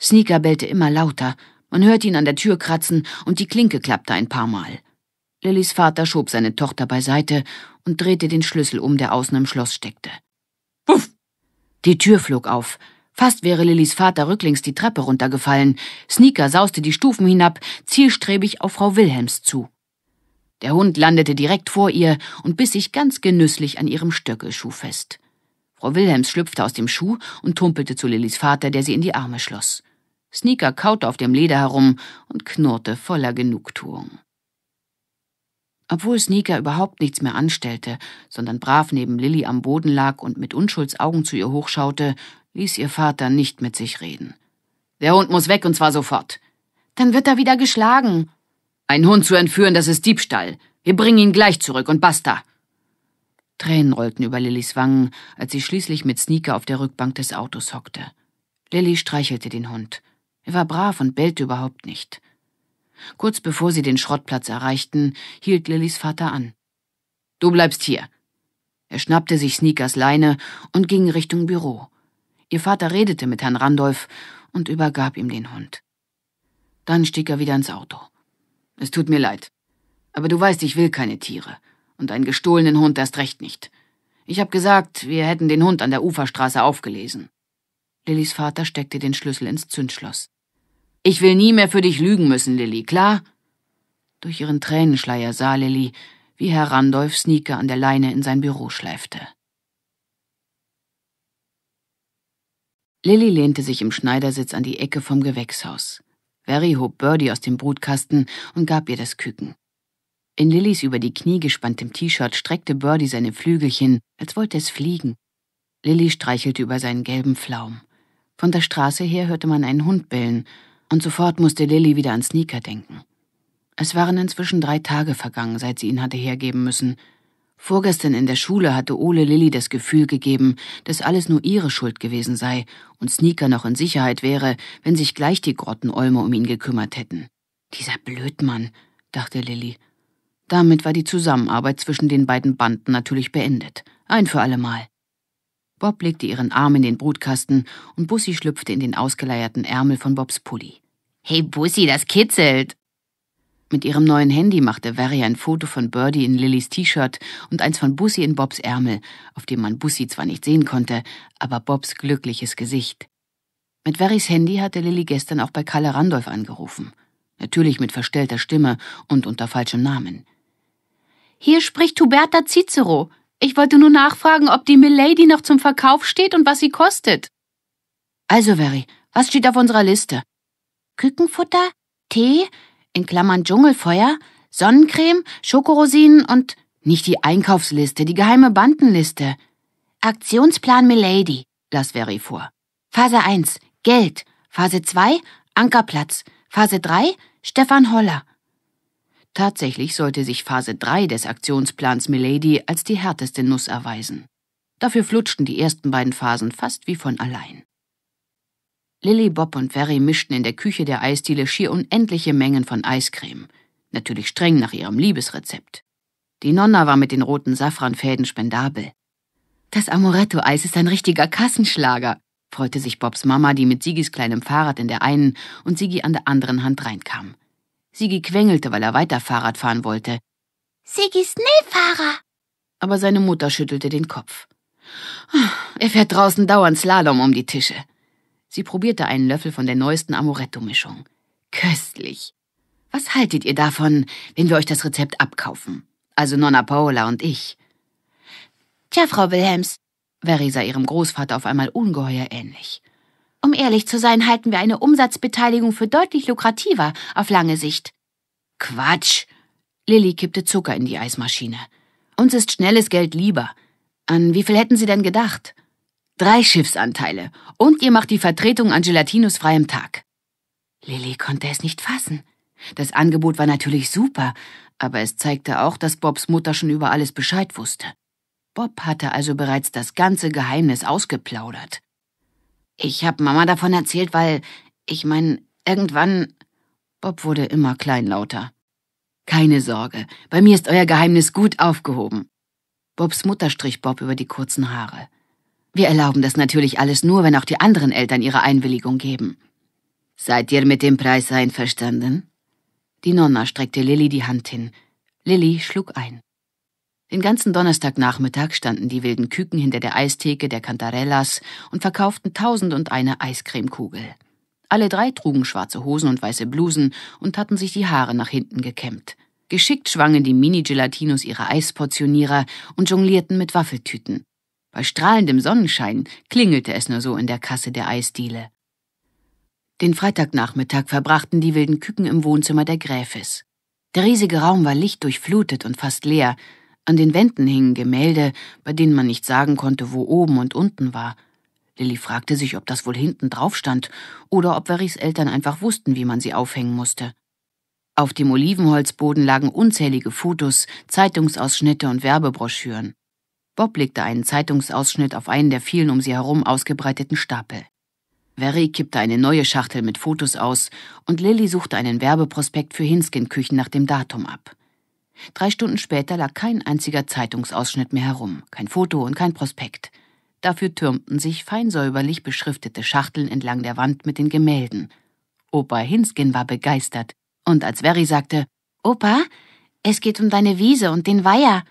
Sneaker bellte immer lauter, man hörte ihn an der Tür kratzen und die Klinke klappte ein paar Mal. Lillys Vater schob seine Tochter beiseite und drehte den Schlüssel um, der außen im Schloss steckte. Puff! Die Tür flog auf, Fast wäre Lillys Vater rücklings die Treppe runtergefallen. Sneaker sauste die Stufen hinab, zielstrebig auf Frau Wilhelms zu. Der Hund landete direkt vor ihr und biss sich ganz genüsslich an ihrem Stöckelschuh fest. Frau Wilhelms schlüpfte aus dem Schuh und tumpelte zu Lillys Vater, der sie in die Arme schloss. Sneaker kaute auf dem Leder herum und knurrte voller Genugtuung. Obwohl Sneaker überhaupt nichts mehr anstellte, sondern brav neben Lilly am Boden lag und mit Unschuldsaugen zu ihr hochschaute, ließ ihr Vater nicht mit sich reden. Der Hund muss weg und zwar sofort. Dann wird er wieder geschlagen. Einen Hund zu entführen, das ist Diebstahl. Wir bringen ihn gleich zurück und basta. Tränen rollten über Lillys Wangen, als sie schließlich mit Sneaker auf der Rückbank des Autos hockte. Lilly streichelte den Hund. Er war brav und bellte überhaupt nicht. Kurz bevor sie den Schrottplatz erreichten, hielt Lillys Vater an. Du bleibst hier. Er schnappte sich Sneakers Leine und ging Richtung Büro. Ihr Vater redete mit Herrn Randolph und übergab ihm den Hund. Dann stieg er wieder ins Auto. Es tut mir leid, aber du weißt, ich will keine Tiere und einen gestohlenen Hund erst recht nicht. Ich habe gesagt, wir hätten den Hund an der Uferstraße aufgelesen. Lillys Vater steckte den Schlüssel ins Zündschloss. Ich will nie mehr für dich lügen müssen, Lilly, klar? Durch ihren Tränenschleier sah Lilly, wie Herr Randolph Sneaker an der Leine in sein Büro schleifte. Lilly lehnte sich im Schneidersitz an die Ecke vom Gewächshaus. Very hob Birdie aus dem Brutkasten und gab ihr das Küken. In Lillys über die Knie gespanntem T-Shirt streckte Birdie seine Flügelchen, als wollte es fliegen. Lilly streichelte über seinen gelben Flaum. Von der Straße her hörte man einen Hund bellen, und sofort musste Lilly wieder an Sneaker denken. Es waren inzwischen drei Tage vergangen, seit sie ihn hatte hergeben müssen, Vorgestern in der Schule hatte Ole Lilly das Gefühl gegeben, dass alles nur ihre Schuld gewesen sei und Sneaker noch in Sicherheit wäre, wenn sich gleich die Grottenolme um ihn gekümmert hätten. Dieser Blödmann, dachte Lilly. Damit war die Zusammenarbeit zwischen den beiden Banden natürlich beendet. Ein für allemal. Bob legte ihren Arm in den Brutkasten und Bussi schlüpfte in den ausgeleierten Ärmel von Bobs Pulli. Hey Bussi, das kitzelt! Mit ihrem neuen Handy machte Verry ein Foto von Birdie in Lillys T-Shirt und eins von Bussi in Bobs Ärmel, auf dem man Bussi zwar nicht sehen konnte, aber Bobs glückliches Gesicht. Mit Verrys Handy hatte Lilly gestern auch bei Kalle Randolph angerufen. Natürlich mit verstellter Stimme und unter falschem Namen. Hier spricht Huberta Cicero. Ich wollte nur nachfragen, ob die Milady noch zum Verkauf steht und was sie kostet. Also, Verry, was steht auf unserer Liste? Kükenfutter? Tee? in Klammern Dschungelfeuer, Sonnencreme, Schokorosinen und nicht die Einkaufsliste, die geheime Bandenliste. Aktionsplan Milady, las Veri vor. Phase 1, Geld. Phase 2, Ankerplatz. Phase 3, Stefan Holler. Tatsächlich sollte sich Phase 3 des Aktionsplans Milady als die härteste Nuss erweisen. Dafür flutschten die ersten beiden Phasen fast wie von allein. Lilly, Bob und Ferry mischten in der Küche der Eisdiele schier unendliche Mengen von Eiscreme. Natürlich streng nach ihrem Liebesrezept. Die Nonna war mit den roten Safranfäden spendabel. Das Amoretto-Eis ist ein richtiger Kassenschlager, freute sich Bobs Mama, die mit Sigis kleinem Fahrrad in der einen und Sigi an der anderen Hand reinkam. Sigi quengelte, weil er weiter Fahrrad fahren wollte. Sigis Nähfahrer! Aber seine Mutter schüttelte den Kopf. Er fährt draußen dauernd Slalom um die Tische. Sie probierte einen Löffel von der neuesten Amoretto-Mischung. Köstlich. Was haltet ihr davon, wenn wir euch das Rezept abkaufen? Also Nonna Paola und ich. Tja, Frau Wilhelms, Veresa ihrem Großvater auf einmal ungeheuer ähnlich. Um ehrlich zu sein, halten wir eine Umsatzbeteiligung für deutlich lukrativer auf lange Sicht. Quatsch! Lilly kippte Zucker in die Eismaschine. Uns ist schnelles Geld lieber. An wie viel hätten Sie denn gedacht? drei Schiffsanteile und ihr macht die Vertretung an Gelatinos freiem Tag. Lilly konnte es nicht fassen. Das Angebot war natürlich super, aber es zeigte auch, dass Bobs Mutter schon über alles Bescheid wusste. Bob hatte also bereits das ganze Geheimnis ausgeplaudert. Ich hab Mama davon erzählt, weil, ich mein, irgendwann. Bob wurde immer kleinlauter. Keine Sorge, bei mir ist euer Geheimnis gut aufgehoben. Bobs Mutter strich Bob über die kurzen Haare. Wir erlauben das natürlich alles nur, wenn auch die anderen Eltern ihre Einwilligung geben. Seid ihr mit dem Preis einverstanden? Die Nonna streckte Lilly die Hand hin. Lilly schlug ein. Den ganzen Donnerstagnachmittag standen die wilden Küken hinter der Eistheke der Cantarellas und verkauften tausend und eine Eiscremekugel. Alle drei trugen schwarze Hosen und weiße Blusen und hatten sich die Haare nach hinten gekämmt. Geschickt schwangen die Mini-Gelatinos ihre Eisportionierer und jonglierten mit Waffeltüten. Bei strahlendem Sonnenschein klingelte es nur so in der Kasse der Eisdiele. Den Freitagnachmittag verbrachten die wilden Küken im Wohnzimmer der Gräfis. Der riesige Raum war lichtdurchflutet und fast leer. An den Wänden hingen Gemälde, bei denen man nicht sagen konnte, wo oben und unten war. Lilly fragte sich, ob das wohl hinten drauf stand oder ob Verys Eltern einfach wussten, wie man sie aufhängen musste. Auf dem Olivenholzboden lagen unzählige Fotos, Zeitungsausschnitte und Werbebroschüren. Bob legte einen Zeitungsausschnitt auf einen der vielen um sie herum ausgebreiteten Stapel. Verry kippte eine neue Schachtel mit Fotos aus und Lilly suchte einen Werbeprospekt für Hinskin-Küchen nach dem Datum ab. Drei Stunden später lag kein einziger Zeitungsausschnitt mehr herum, kein Foto und kein Prospekt. Dafür türmten sich feinsäuberlich beschriftete Schachteln entlang der Wand mit den Gemälden. Opa Hinskin war begeistert, und als Verry sagte, Opa, es geht um deine Wiese und den Weiher,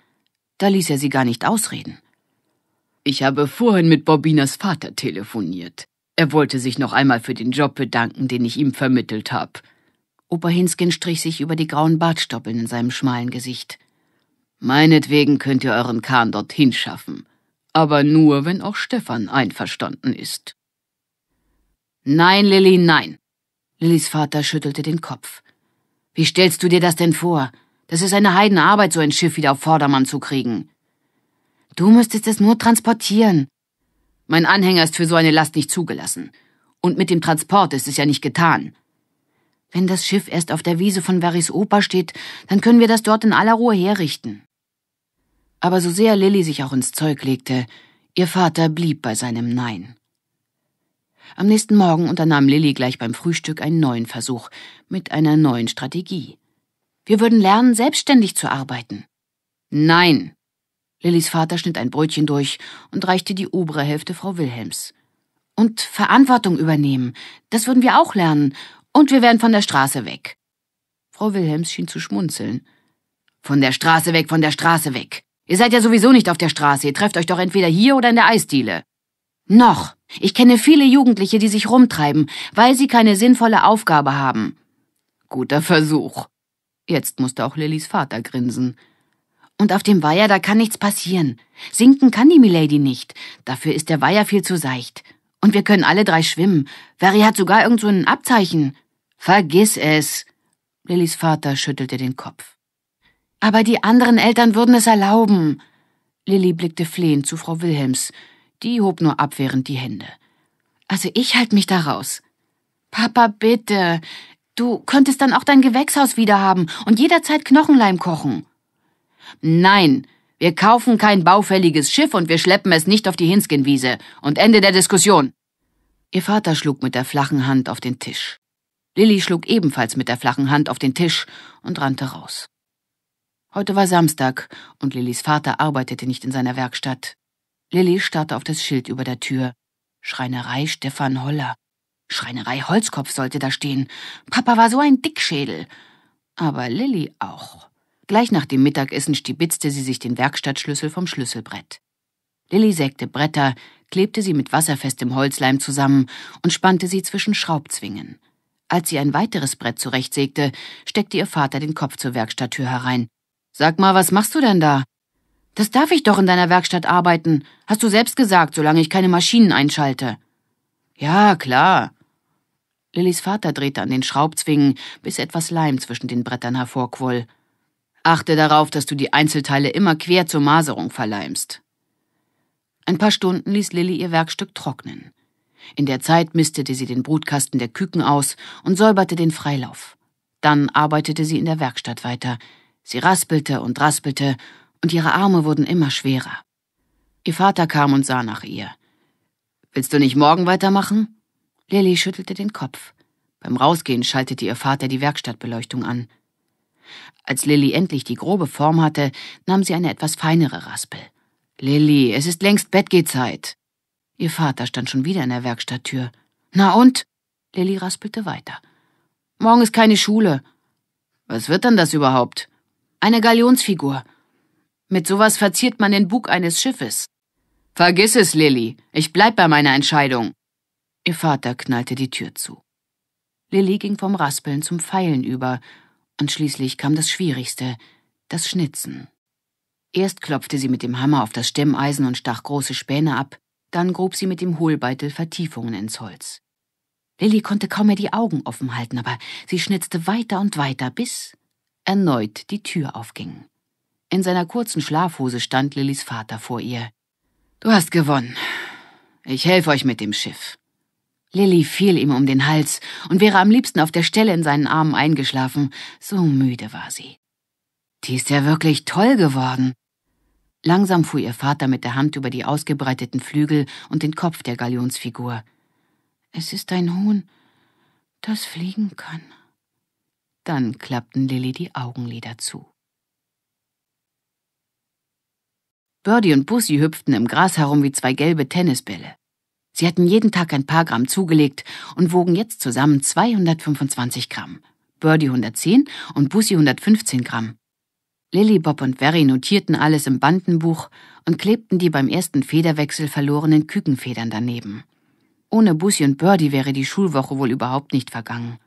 da ließ er sie gar nicht ausreden. Ich habe vorhin mit Bobinas Vater telefoniert. Er wollte sich noch einmal für den Job bedanken, den ich ihm vermittelt habe. Opa Hinskin strich sich über die grauen Bartstoppeln in seinem schmalen Gesicht. Meinetwegen könnt ihr euren Kahn dorthin schaffen, aber nur, wenn auch Stefan einverstanden ist. Nein, Lilly, nein. Lillys Vater schüttelte den Kopf. Wie stellst du dir das denn vor? Das ist eine Heidenarbeit, so ein Schiff wieder auf Vordermann zu kriegen. Du müsstest es nur transportieren. Mein Anhänger ist für so eine Last nicht zugelassen. Und mit dem Transport ist es ja nicht getan. Wenn das Schiff erst auf der Wiese von Varys Opa steht, dann können wir das dort in aller Ruhe herrichten. Aber so sehr Lilly sich auch ins Zeug legte, ihr Vater blieb bei seinem Nein. Am nächsten Morgen unternahm Lilly gleich beim Frühstück einen neuen Versuch mit einer neuen Strategie. Wir würden lernen, selbstständig zu arbeiten. Nein. Lillys Vater schnitt ein Brötchen durch und reichte die obere Hälfte Frau Wilhelms. Und Verantwortung übernehmen, das würden wir auch lernen. Und wir wären von der Straße weg. Frau Wilhelms schien zu schmunzeln. Von der Straße weg, von der Straße weg. Ihr seid ja sowieso nicht auf der Straße, ihr trefft euch doch entweder hier oder in der Eisdiele. Noch. Ich kenne viele Jugendliche, die sich rumtreiben, weil sie keine sinnvolle Aufgabe haben. Guter Versuch. Jetzt musste auch Lillys Vater grinsen. Und auf dem Weiher, da kann nichts passieren. Sinken kann die Milady nicht. Dafür ist der Weiher viel zu seicht. Und wir können alle drei schwimmen. Very hat sogar irgend so ein Abzeichen. Vergiss es. Lillys Vater schüttelte den Kopf. Aber die anderen Eltern würden es erlauben. Lilly blickte flehend zu Frau Wilhelms. Die hob nur abwehrend die Hände. Also ich halt mich da raus. Papa, bitte. Du könntest dann auch dein Gewächshaus wiederhaben und jederzeit Knochenleim kochen. Nein, wir kaufen kein baufälliges Schiff und wir schleppen es nicht auf die Hinskenwiese. Und Ende der Diskussion. Ihr Vater schlug mit der flachen Hand auf den Tisch. Lilly schlug ebenfalls mit der flachen Hand auf den Tisch und rannte raus. Heute war Samstag und Lillys Vater arbeitete nicht in seiner Werkstatt. Lilly starrte auf das Schild über der Tür. Schreinerei Stefan Holler. Schreinerei Holzkopf sollte da stehen. Papa war so ein Dickschädel. Aber Lilly auch. Gleich nach dem Mittagessen stibitzte sie sich den Werkstattschlüssel vom Schlüsselbrett. Lilly sägte Bretter, klebte sie mit wasserfestem Holzleim zusammen und spannte sie zwischen Schraubzwingen. Als sie ein weiteres Brett zurechtsägte, steckte ihr Vater den Kopf zur Werkstatttür herein. Sag mal, was machst du denn da? Das darf ich doch in deiner Werkstatt arbeiten. Hast du selbst gesagt, solange ich keine Maschinen einschalte. Ja, klar. Lillys Vater drehte an den Schraubzwingen, bis etwas Leim zwischen den Brettern hervorquoll. Achte darauf, dass du die Einzelteile immer quer zur Maserung verleimst. Ein paar Stunden ließ Lilly ihr Werkstück trocknen. In der Zeit mistete sie den Brutkasten der Küken aus und säuberte den Freilauf. Dann arbeitete sie in der Werkstatt weiter. Sie raspelte und raspelte, und ihre Arme wurden immer schwerer. Ihr Vater kam und sah nach ihr. Willst du nicht morgen weitermachen? Lilly schüttelte den Kopf. Beim Rausgehen schaltete ihr Vater die Werkstattbeleuchtung an. Als Lilly endlich die grobe Form hatte, nahm sie eine etwas feinere Raspel. Lilly, es ist längst Bettgehzeit. Ihr Vater stand schon wieder in der Werkstatttür. Na und? Lilly raspelte weiter. Morgen ist keine Schule. Was wird dann das überhaupt? Eine Galionsfigur. Mit sowas verziert man den Bug eines Schiffes. Vergiss es, Lilly. Ich bleib bei meiner Entscheidung. Ihr Vater knallte die Tür zu. Lilly ging vom Raspeln zum Feilen über, und schließlich kam das Schwierigste, das Schnitzen. Erst klopfte sie mit dem Hammer auf das Stemmeisen und stach große Späne ab, dann grub sie mit dem Hohlbeitel Vertiefungen ins Holz. Lilly konnte kaum mehr die Augen offen halten, aber sie schnitzte weiter und weiter, bis erneut die Tür aufging. In seiner kurzen Schlafhose stand Lillys Vater vor ihr. Du hast gewonnen. Ich helfe euch mit dem Schiff. Lilly fiel ihm um den Hals und wäre am liebsten auf der Stelle in seinen Armen eingeschlafen, so müde war sie. Die ist ja wirklich toll geworden. Langsam fuhr ihr Vater mit der Hand über die ausgebreiteten Flügel und den Kopf der Galionsfigur. Es ist ein Huhn, das fliegen kann. Dann klappten Lilly die Augenlider zu. Birdie und Pussy hüpften im Gras herum wie zwei gelbe Tennisbälle. Sie hatten jeden Tag ein paar Gramm zugelegt und wogen jetzt zusammen 225 Gramm. Birdie 110 und Pussy 115 Gramm. Lilly, Bob und Verry notierten alles im Bandenbuch und klebten die beim ersten Federwechsel verlorenen Kükenfedern daneben. Ohne Bussi und Birdie wäre die Schulwoche wohl überhaupt nicht vergangen.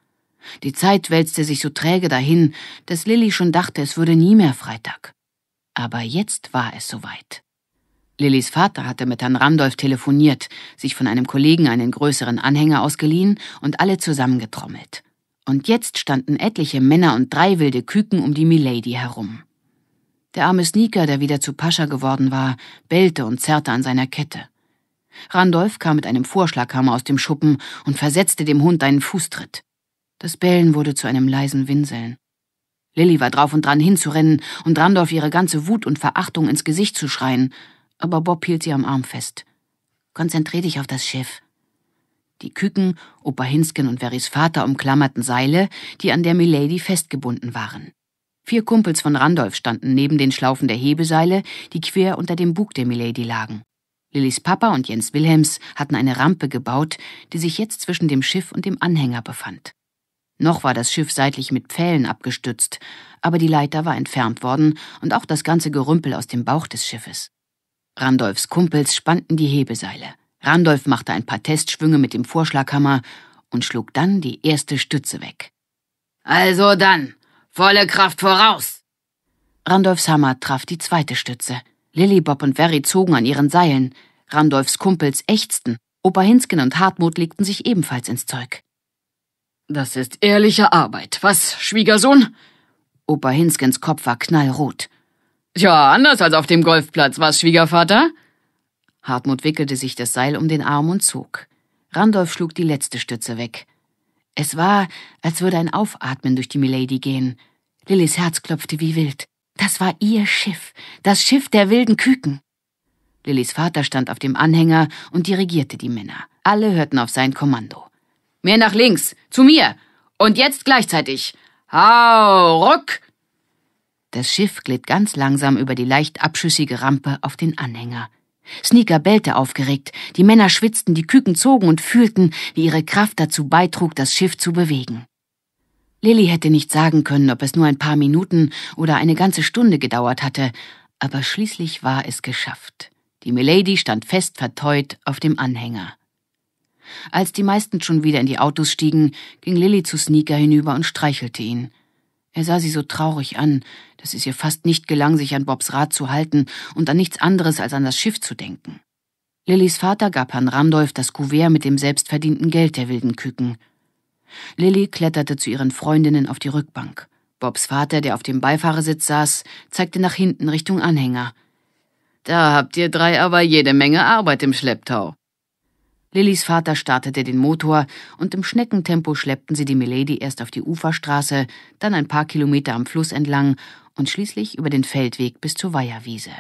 Die Zeit wälzte sich so träge dahin, dass Lilly schon dachte, es würde nie mehr Freitag. Aber jetzt war es soweit. Lillys Vater hatte mit Herrn Randolph telefoniert, sich von einem Kollegen einen größeren Anhänger ausgeliehen und alle zusammengetrommelt. Und jetzt standen etliche Männer und drei wilde Küken um die Milady herum. Der arme Sneaker, der wieder zu Pascha geworden war, bellte und zerrte an seiner Kette. Randolph kam mit einem Vorschlaghammer aus dem Schuppen und versetzte dem Hund einen Fußtritt. Das Bellen wurde zu einem leisen Winseln. Lilly war drauf und dran hinzurennen und Randolph ihre ganze Wut und Verachtung ins Gesicht zu schreien, aber Bob hielt sie am Arm fest. Konzentrier dich auf das Schiff. Die Küken, Opa Hinsken und Verrys Vater umklammerten Seile, die an der Milady festgebunden waren. Vier Kumpels von Randolph standen neben den Schlaufen der Hebeseile, die quer unter dem Bug der Milady lagen. Lillys Papa und Jens Wilhelms hatten eine Rampe gebaut, die sich jetzt zwischen dem Schiff und dem Anhänger befand. Noch war das Schiff seitlich mit Pfählen abgestützt, aber die Leiter war entfernt worden und auch das ganze Gerümpel aus dem Bauch des Schiffes. Randolphs Kumpels spannten die Hebeseile. Randolph machte ein paar Testschwünge mit dem Vorschlaghammer und schlug dann die erste Stütze weg. Also dann, volle Kraft voraus! Randolphs Hammer traf die zweite Stütze. Lilly, Bob und Verry zogen an ihren Seilen. Randolphs Kumpels ächzten. Opa Hinsken und Hartmut legten sich ebenfalls ins Zeug. Das ist ehrliche Arbeit, was, Schwiegersohn? Opa Hinskens Kopf war knallrot. Tja, anders als auf dem Golfplatz, was, Schwiegervater? Hartmut wickelte sich das Seil um den Arm und zog. Randolph schlug die letzte Stütze weg. Es war, als würde ein Aufatmen durch die Milady gehen. Lillys Herz klopfte wie wild. Das war ihr Schiff, das Schiff der wilden Küken. Lillys Vater stand auf dem Anhänger und dirigierte die Männer. Alle hörten auf sein Kommando. Mehr nach links. Zu mir. Und jetzt gleichzeitig. Hau, ruck! Das Schiff glitt ganz langsam über die leicht abschüssige Rampe auf den Anhänger. Sneaker bellte aufgeregt, die Männer schwitzten, die Küken zogen und fühlten, wie ihre Kraft dazu beitrug, das Schiff zu bewegen. Lilly hätte nicht sagen können, ob es nur ein paar Minuten oder eine ganze Stunde gedauert hatte, aber schließlich war es geschafft. Die Milady stand fest verteut auf dem Anhänger. Als die meisten schon wieder in die Autos stiegen, ging Lilly zu Sneaker hinüber und streichelte ihn. Er sah sie so traurig an, dass es ihr fast nicht gelang, sich an Bobs Rat zu halten und an nichts anderes als an das Schiff zu denken. Lillys Vater gab Herrn Randolph das Kuvert mit dem selbstverdienten Geld der wilden Küken. Lilly kletterte zu ihren Freundinnen auf die Rückbank. Bobs Vater, der auf dem Beifahrersitz saß, zeigte nach hinten Richtung Anhänger. Da habt ihr drei aber jede Menge Arbeit im Schlepptau. Lillys Vater startete den Motor und im Schneckentempo schleppten sie die Milady erst auf die Uferstraße, dann ein paar Kilometer am Fluss entlang und schließlich über den Feldweg bis zur Weiherwiese.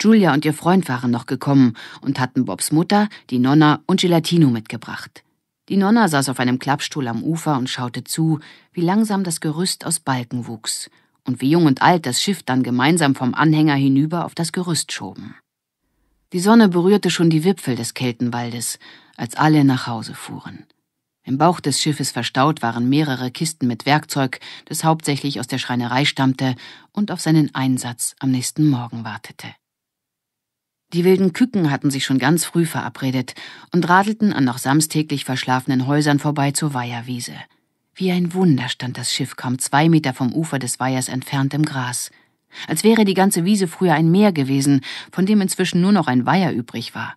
Julia und ihr Freund waren noch gekommen und hatten Bobs Mutter, die Nonna und Gelatino mitgebracht. Die Nonna saß auf einem Klappstuhl am Ufer und schaute zu, wie langsam das Gerüst aus Balken wuchs und wie jung und alt das Schiff dann gemeinsam vom Anhänger hinüber auf das Gerüst schoben. Die Sonne berührte schon die Wipfel des Keltenwaldes, als alle nach Hause fuhren. Im Bauch des Schiffes verstaut waren mehrere Kisten mit Werkzeug, das hauptsächlich aus der Schreinerei stammte und auf seinen Einsatz am nächsten Morgen wartete. Die wilden Küken hatten sich schon ganz früh verabredet und radelten an noch samstäglich verschlafenen Häusern vorbei zur Weiherwiese. Wie ein Wunder stand das Schiff kaum zwei Meter vom Ufer des Weihers entfernt im Gras – als wäre die ganze Wiese früher ein Meer gewesen, von dem inzwischen nur noch ein Weiher übrig war.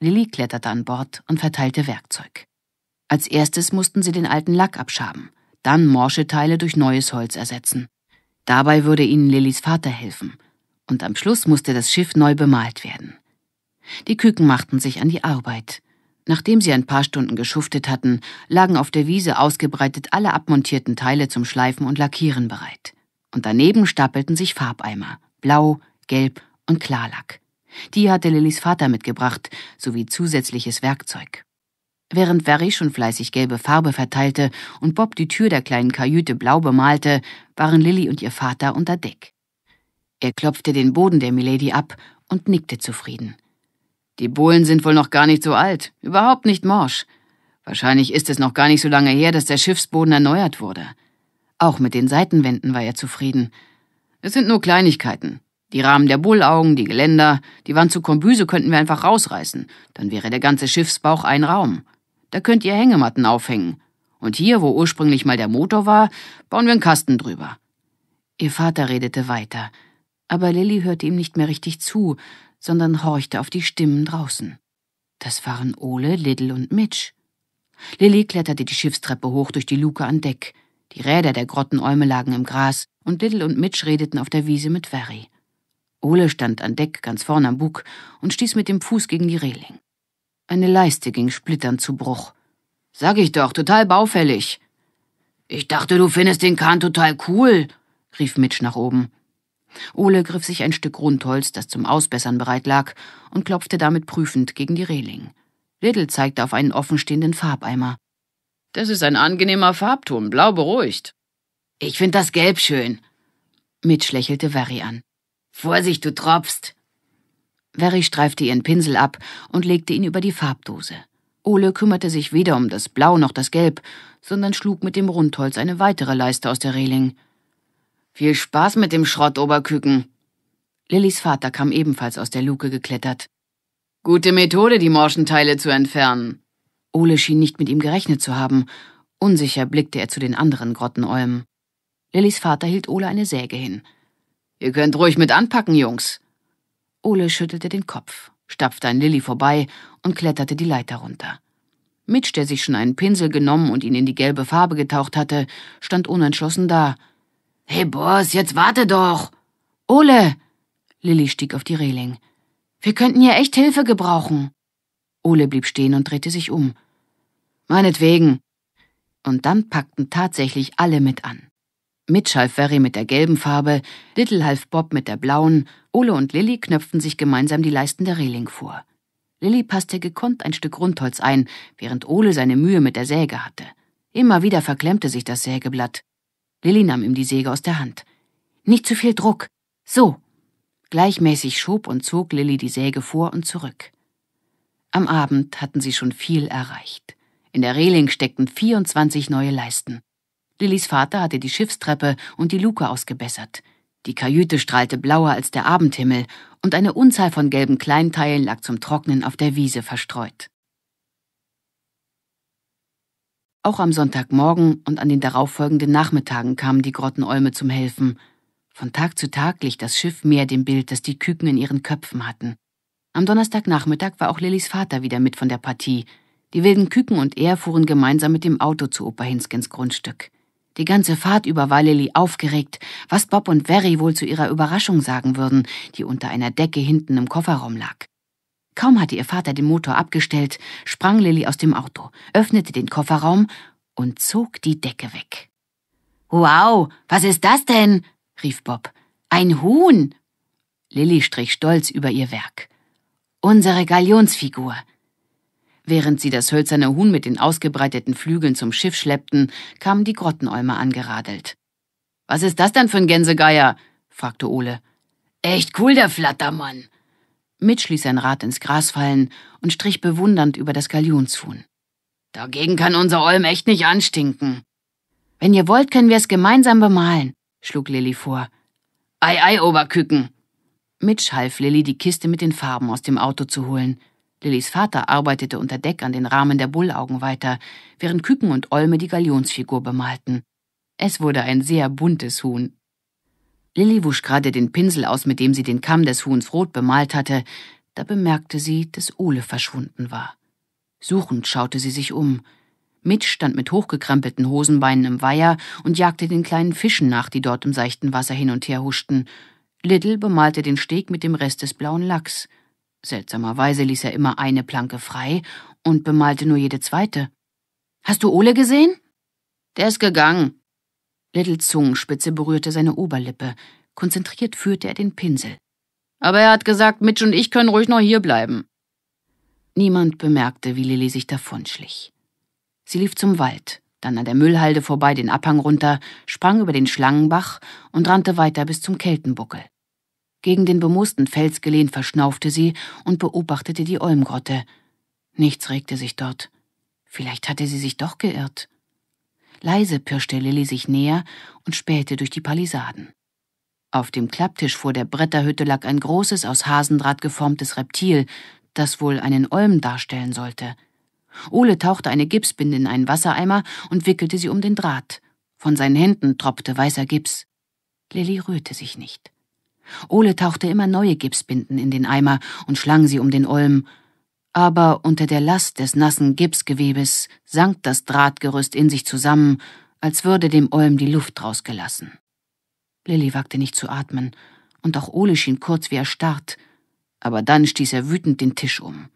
Lilly kletterte an Bord und verteilte Werkzeug. Als erstes mussten sie den alten Lack abschaben, dann morsche Teile durch neues Holz ersetzen. Dabei würde ihnen Lillys Vater helfen. Und am Schluss musste das Schiff neu bemalt werden. Die Küken machten sich an die Arbeit. Nachdem sie ein paar Stunden geschuftet hatten, lagen auf der Wiese ausgebreitet alle abmontierten Teile zum Schleifen und Lackieren bereit und daneben stapelten sich Farbeimer, blau, gelb und Klarlack. Die hatte Lillys Vater mitgebracht, sowie zusätzliches Werkzeug. Während Verri schon fleißig gelbe Farbe verteilte und Bob die Tür der kleinen Kajüte blau bemalte, waren Lilly und ihr Vater unter Deck. Er klopfte den Boden der Milady ab und nickte zufrieden. Die Bohlen sind wohl noch gar nicht so alt, überhaupt nicht morsch. Wahrscheinlich ist es noch gar nicht so lange her, dass der Schiffsboden erneuert wurde. Auch mit den Seitenwänden war er zufrieden. Es sind nur Kleinigkeiten. Die Rahmen der Bullaugen, die Geländer, die Wand zu Kombüse könnten wir einfach rausreißen. Dann wäre der ganze Schiffsbauch ein Raum. Da könnt ihr Hängematten aufhängen. Und hier, wo ursprünglich mal der Motor war, bauen wir einen Kasten drüber. Ihr Vater redete weiter. Aber Lilly hörte ihm nicht mehr richtig zu, sondern horchte auf die Stimmen draußen. Das waren Ole, Liddle und Mitch. Lilly kletterte die Schiffstreppe hoch durch die Luke an Deck. Die Räder der Grottenäume lagen im Gras und Little und Mitch redeten auf der Wiese mit Verry. Ole stand an Deck ganz vorn am Bug und stieß mit dem Fuß gegen die Reling. Eine Leiste ging splitternd zu Bruch. Sag ich doch, total baufällig. Ich dachte, du findest den Kahn total cool, rief Mitch nach oben. Ole griff sich ein Stück Rundholz, das zum Ausbessern bereit lag, und klopfte damit prüfend gegen die Reling. Little zeigte auf einen offenstehenden Farbeimer. Das ist ein angenehmer Farbton, blau beruhigt. Ich finde das Gelb schön. Mitch lächelte Verry an. Vorsicht, du tropfst. Verry streifte ihren Pinsel ab und legte ihn über die Farbdose. Ole kümmerte sich weder um das Blau noch das Gelb, sondern schlug mit dem Rundholz eine weitere Leiste aus der Reling. Viel Spaß mit dem Schrott, Oberküken. Lillys Vater kam ebenfalls aus der Luke geklettert. Gute Methode, die morschen Teile zu entfernen. Ole schien nicht mit ihm gerechnet zu haben. Unsicher blickte er zu den anderen Grottenäumen. Lillys Vater hielt Ole eine Säge hin. Ihr könnt ruhig mit anpacken, Jungs. Ole schüttelte den Kopf, stapfte an Lilly vorbei und kletterte die Leiter runter. Mitch, der sich schon einen Pinsel genommen und ihn in die gelbe Farbe getaucht hatte, stand unentschlossen da. Hey, Boss, jetzt warte doch! Ole! Lilly stieg auf die Reling. Wir könnten hier echt Hilfe gebrauchen. Ole blieb stehen und drehte sich um. Meinetwegen. Und dann packten tatsächlich alle mit an. Mitch half Verry mit der gelben Farbe, Little half Bob mit der blauen, Ole und Lilly knöpften sich gemeinsam die Leisten der Reling vor. Lilly passte gekonnt ein Stück Rundholz ein, während Ole seine Mühe mit der Säge hatte. Immer wieder verklemmte sich das Sägeblatt. Lilly nahm ihm die Säge aus der Hand. Nicht zu viel Druck. So. Gleichmäßig schob und zog Lilly die Säge vor und zurück. Am Abend hatten sie schon viel erreicht. In der Reling steckten 24 neue Leisten. Lillys Vater hatte die Schiffstreppe und die Luke ausgebessert. Die Kajüte strahlte blauer als der Abendhimmel und eine Unzahl von gelben Kleinteilen lag zum Trocknen auf der Wiese verstreut. Auch am Sonntagmorgen und an den darauffolgenden Nachmittagen kamen die Grottenäume zum Helfen. Von Tag zu Tag glich das Schiff mehr dem Bild, das die Küken in ihren Köpfen hatten. Am Donnerstagnachmittag war auch Lillys Vater wieder mit von der Partie. Die wilden Küken und er fuhren gemeinsam mit dem Auto zu Opa Hinskens Grundstück. Die ganze Fahrt über war Lilly aufgeregt, was Bob und Verry wohl zu ihrer Überraschung sagen würden, die unter einer Decke hinten im Kofferraum lag. Kaum hatte ihr Vater den Motor abgestellt, sprang Lilly aus dem Auto, öffnete den Kofferraum und zog die Decke weg. Wow, was ist das denn? rief Bob. Ein Huhn! Lilly strich stolz über ihr Werk. Unsere Galionsfigur. Während sie das hölzerne Huhn mit den ausgebreiteten Flügeln zum Schiff schleppten, kamen die Grottenäume angeradelt. Was ist das denn für ein Gänsegeier? fragte Ole. Echt cool, der Flattermann. Mitch ließ sein Rad ins Gras fallen und strich bewundernd über das Galionshuhn. Dagegen kann unser Olm echt nicht anstinken. Wenn ihr wollt, können wir es gemeinsam bemalen, schlug Lilly vor. Ei, ei, Oberküken, Mitch half Lilly, die Kiste mit den Farben aus dem Auto zu holen. Lillys Vater arbeitete unter Deck an den Rahmen der Bullaugen weiter, während Küken und Olme die Galionsfigur bemalten. Es wurde ein sehr buntes Huhn. Lilly wusch gerade den Pinsel aus, mit dem sie den Kamm des Huhns rot bemalt hatte, da bemerkte sie, dass Ole verschwunden war. Suchend schaute sie sich um. Mitch stand mit hochgekrempelten Hosenbeinen im Weiher und jagte den kleinen Fischen nach, die dort im seichten Wasser hin und her huschten. Little bemalte den Steg mit dem Rest des blauen Lacks. Seltsamerweise ließ er immer eine Planke frei und bemalte nur jede zweite. Hast du Ole gesehen? Der ist gegangen. Littles Zungenspitze berührte seine Oberlippe. Konzentriert führte er den Pinsel. Aber er hat gesagt, Mitch und ich können ruhig noch hier bleiben. Niemand bemerkte, wie Lilly sich davonschlich. Sie lief zum Wald dann an der Müllhalde vorbei den Abhang runter, sprang über den Schlangenbach und rannte weiter bis zum Keltenbuckel. Gegen den bemoosten Fels gelehnt verschnaufte sie und beobachtete die Olmgrotte. Nichts regte sich dort. Vielleicht hatte sie sich doch geirrt. Leise pirschte Lilly sich näher und spähte durch die Palisaden. Auf dem Klapptisch vor der Bretterhütte lag ein großes, aus Hasendraht geformtes Reptil, das wohl einen Olm darstellen sollte. Ole tauchte eine Gipsbinde in einen Wassereimer und wickelte sie um den Draht. Von seinen Händen tropfte weißer Gips. Lilly rührte sich nicht. Ole tauchte immer neue Gipsbinden in den Eimer und schlang sie um den Olm. Aber unter der Last des nassen Gipsgewebes sank das Drahtgerüst in sich zusammen, als würde dem Olm die Luft rausgelassen. Lilly wagte nicht zu atmen, und auch Ole schien kurz wie erstarrt, aber dann stieß er wütend den Tisch um.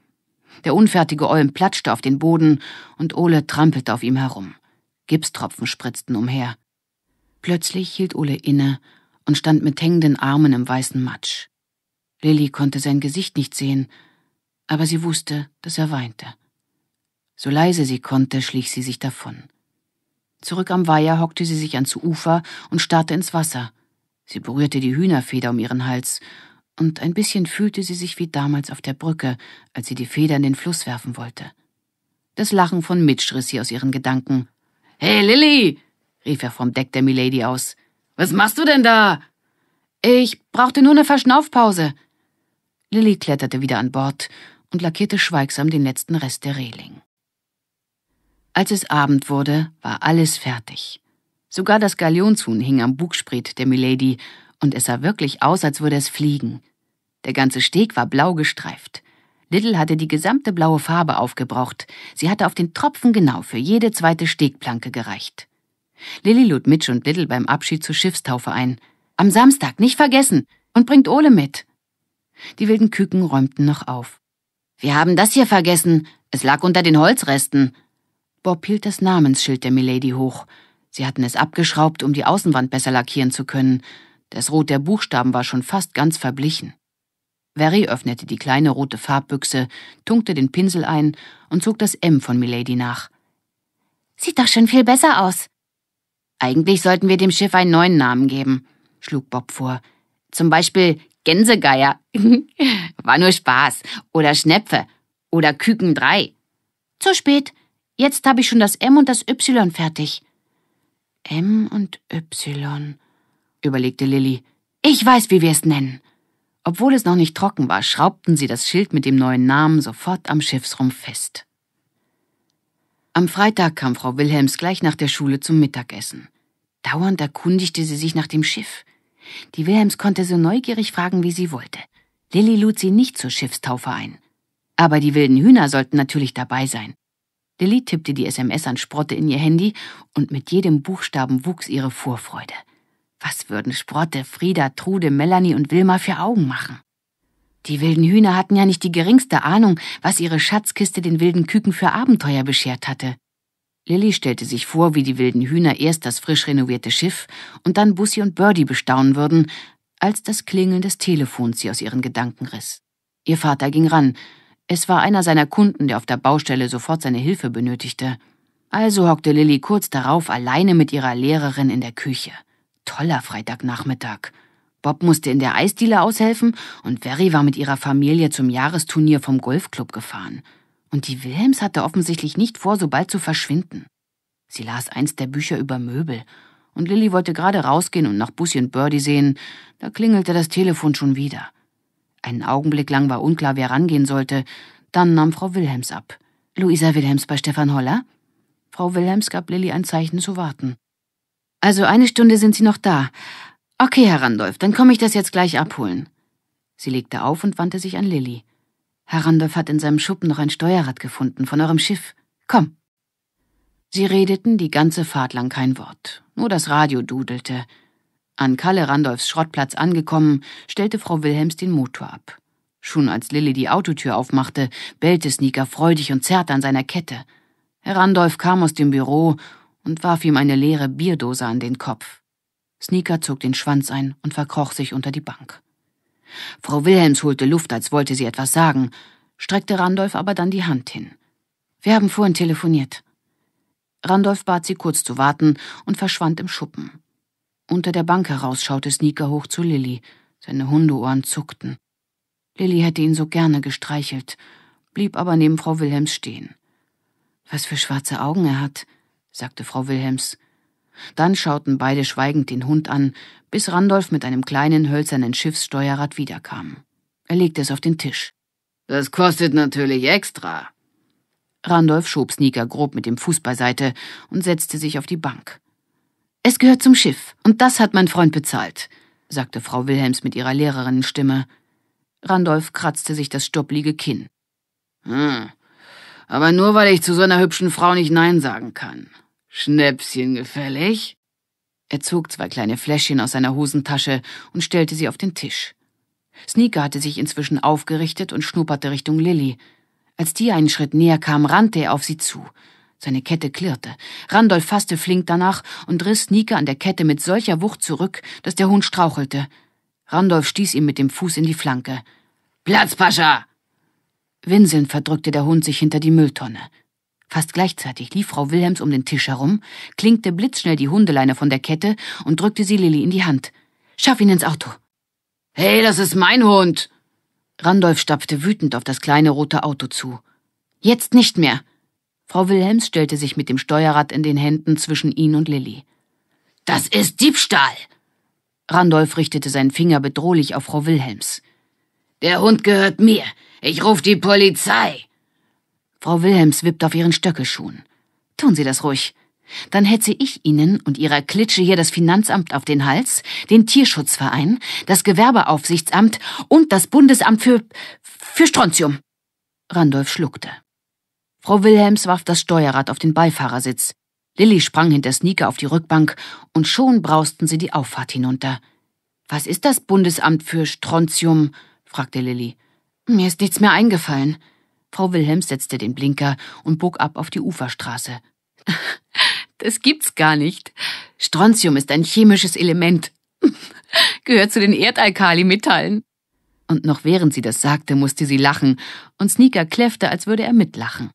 Der unfertige Olm platschte auf den Boden und Ole trampelte auf ihm herum. Gipstropfen spritzten umher. Plötzlich hielt Ole inne und stand mit hängenden Armen im weißen Matsch. Lilly konnte sein Gesicht nicht sehen, aber sie wusste, dass er weinte. So leise sie konnte, schlich sie sich davon. Zurück am Weiher hockte sie sich ans Ufer und starrte ins Wasser. Sie berührte die Hühnerfeder um ihren Hals und ein bisschen fühlte sie sich wie damals auf der Brücke, als sie die Feder in den Fluss werfen wollte. Das Lachen von Mitch riss sie aus ihren Gedanken. Hey, Lilly! rief er vom Deck der Milady aus. Was machst du denn da? Ich brauchte nur eine Verschnaufpause. Lilly kletterte wieder an Bord und lackierte schweigsam den letzten Rest der Reling. Als es Abend wurde, war alles fertig. Sogar das Galionshuhn hing am Bugspriet der Milady und es sah wirklich aus, als würde es fliegen. Der ganze Steg war blau gestreift. Little hatte die gesamte blaue Farbe aufgebraucht. Sie hatte auf den Tropfen genau für jede zweite Stegplanke gereicht. Lilly lud Mitch und Little beim Abschied zur Schiffstaufe ein. Am Samstag, nicht vergessen! Und bringt Ole mit! Die wilden Küken räumten noch auf. Wir haben das hier vergessen. Es lag unter den Holzresten. Bob hielt das Namensschild der Milady hoch. Sie hatten es abgeschraubt, um die Außenwand besser lackieren zu können. Das Rot der Buchstaben war schon fast ganz verblichen. Verry öffnete die kleine rote Farbbüchse, tunkte den Pinsel ein und zog das M von Milady nach. Sieht doch schon viel besser aus. Eigentlich sollten wir dem Schiff einen neuen Namen geben, schlug Bob vor. Zum Beispiel Gänsegeier. war nur Spaß. Oder Schnepfe. Oder Küken 3. Zu spät. Jetzt habe ich schon das M und das Y fertig. M und Y überlegte Lilly. Ich weiß, wie wir es nennen. Obwohl es noch nicht trocken war, schraubten sie das Schild mit dem neuen Namen sofort am Schiffsrumpf fest. Am Freitag kam Frau Wilhelms gleich nach der Schule zum Mittagessen. Dauernd erkundigte sie sich nach dem Schiff. Die Wilhelms konnte so neugierig fragen, wie sie wollte. Lilly lud sie nicht zur Schiffstaufe ein. Aber die wilden Hühner sollten natürlich dabei sein. Lilly tippte die SMS an Sprotte in ihr Handy und mit jedem Buchstaben wuchs ihre Vorfreude. Was würden Sprotte, Frieda, Trude, Melanie und Wilma für Augen machen? Die wilden Hühner hatten ja nicht die geringste Ahnung, was ihre Schatzkiste den wilden Küken für Abenteuer beschert hatte. Lilly stellte sich vor, wie die wilden Hühner erst das frisch renovierte Schiff und dann Bussi und Birdie bestaunen würden, als das Klingeln des Telefons sie aus ihren Gedanken riss. Ihr Vater ging ran. Es war einer seiner Kunden, der auf der Baustelle sofort seine Hilfe benötigte. Also hockte Lilly kurz darauf alleine mit ihrer Lehrerin in der Küche toller Freitagnachmittag. Bob musste in der Eisdiele aushelfen und Verry war mit ihrer Familie zum Jahresturnier vom Golfclub gefahren. Und die Wilhelms hatte offensichtlich nicht vor, so bald zu verschwinden. Sie las eins der Bücher über Möbel und Lilly wollte gerade rausgehen und nach Bussi und Birdie sehen, da klingelte das Telefon schon wieder. Einen Augenblick lang war unklar, wer rangehen sollte, dann nahm Frau Wilhelms ab. Luisa Wilhelms bei Stefan Holler? Frau Wilhelms gab Lilly ein Zeichen zu warten. Also eine Stunde sind Sie noch da. Okay, Herr Randolph, dann komme ich das jetzt gleich abholen. Sie legte auf und wandte sich an Lilly. Herr Randolph hat in seinem Schuppen noch ein Steuerrad gefunden von eurem Schiff. Komm. Sie redeten die ganze Fahrt lang kein Wort. Nur das Radio dudelte. An Kalle Randolphs Schrottplatz angekommen, stellte Frau Wilhelms den Motor ab. Schon als Lilly die Autotür aufmachte, bellte Sneaker freudig und zerrte an seiner Kette. Herr Randolph kam aus dem Büro und warf ihm eine leere Bierdose an den Kopf. Sneaker zog den Schwanz ein und verkroch sich unter die Bank. Frau Wilhelms holte Luft, als wollte sie etwas sagen, streckte Randolph aber dann die Hand hin. Wir haben vorhin telefoniert. Randolph bat sie kurz zu warten und verschwand im Schuppen. Unter der Bank heraus schaute Sneaker hoch zu Lilly. Seine Hundeohren zuckten. Lilly hätte ihn so gerne gestreichelt, blieb aber neben Frau Wilhelms stehen. Was für schwarze Augen er hat, sagte Frau Wilhelms. Dann schauten beide schweigend den Hund an, bis Randolph mit einem kleinen hölzernen Schiffssteuerrad wiederkam. Er legte es auf den Tisch. Das kostet natürlich extra. Randolph schob Sneaker grob mit dem Fuß beiseite und setzte sich auf die Bank. Es gehört zum Schiff, und das hat mein Freund bezahlt, sagte Frau Wilhelms mit ihrer Lehrerinnenstimme. Randolph kratzte sich das stopplige Kinn. Hm. Aber nur weil ich zu so einer hübschen Frau nicht Nein sagen kann. Schnäpschen gefällig? Er zog zwei kleine Fläschchen aus seiner Hosentasche und stellte sie auf den Tisch. Sneaker hatte sich inzwischen aufgerichtet und schnupperte Richtung Lilly. Als die einen Schritt näher kam, rannte er auf sie zu. Seine Kette klirrte. Randolph fasste flink danach und riss Sneaker an der Kette mit solcher Wucht zurück, dass der Hund strauchelte. Randolph stieß ihm mit dem Fuß in die Flanke. Platz, Pascha! Winselnd verdrückte der Hund sich hinter die Mülltonne. Fast gleichzeitig lief Frau Wilhelms um den Tisch herum, klinkte blitzschnell die Hundeleine von der Kette und drückte sie Lilly in die Hand. Schaff ihn ins Auto. Hey, das ist mein Hund. Randolph stapfte wütend auf das kleine rote Auto zu. Jetzt nicht mehr. Frau Wilhelms stellte sich mit dem Steuerrad in den Händen zwischen ihn und Lilly. Das ist Diebstahl. Randolph richtete seinen Finger bedrohlich auf Frau Wilhelms. Der Hund gehört mir. Ich ruf die Polizei. Frau Wilhelms wippt auf ihren Stöckelschuhen. Tun Sie das ruhig. Dann hetze ich Ihnen und Ihrer Klitsche hier das Finanzamt auf den Hals, den Tierschutzverein, das Gewerbeaufsichtsamt und das Bundesamt für. für Strontium. Randolph schluckte. Frau Wilhelms warf das Steuerrad auf den Beifahrersitz. Lilly sprang hinter Sneaker auf die Rückbank und schon brausten sie die Auffahrt hinunter. Was ist das Bundesamt für Strontium? fragte Lilly. Mir ist nichts mehr eingefallen. Frau Wilhelms setzte den Blinker und bog ab auf die Uferstraße. Das gibt's gar nicht. Strontium ist ein chemisches Element. Gehört zu den Erdalkalimetallen. Und noch während sie das sagte, musste sie lachen, und Sneaker kläffte, als würde er mitlachen.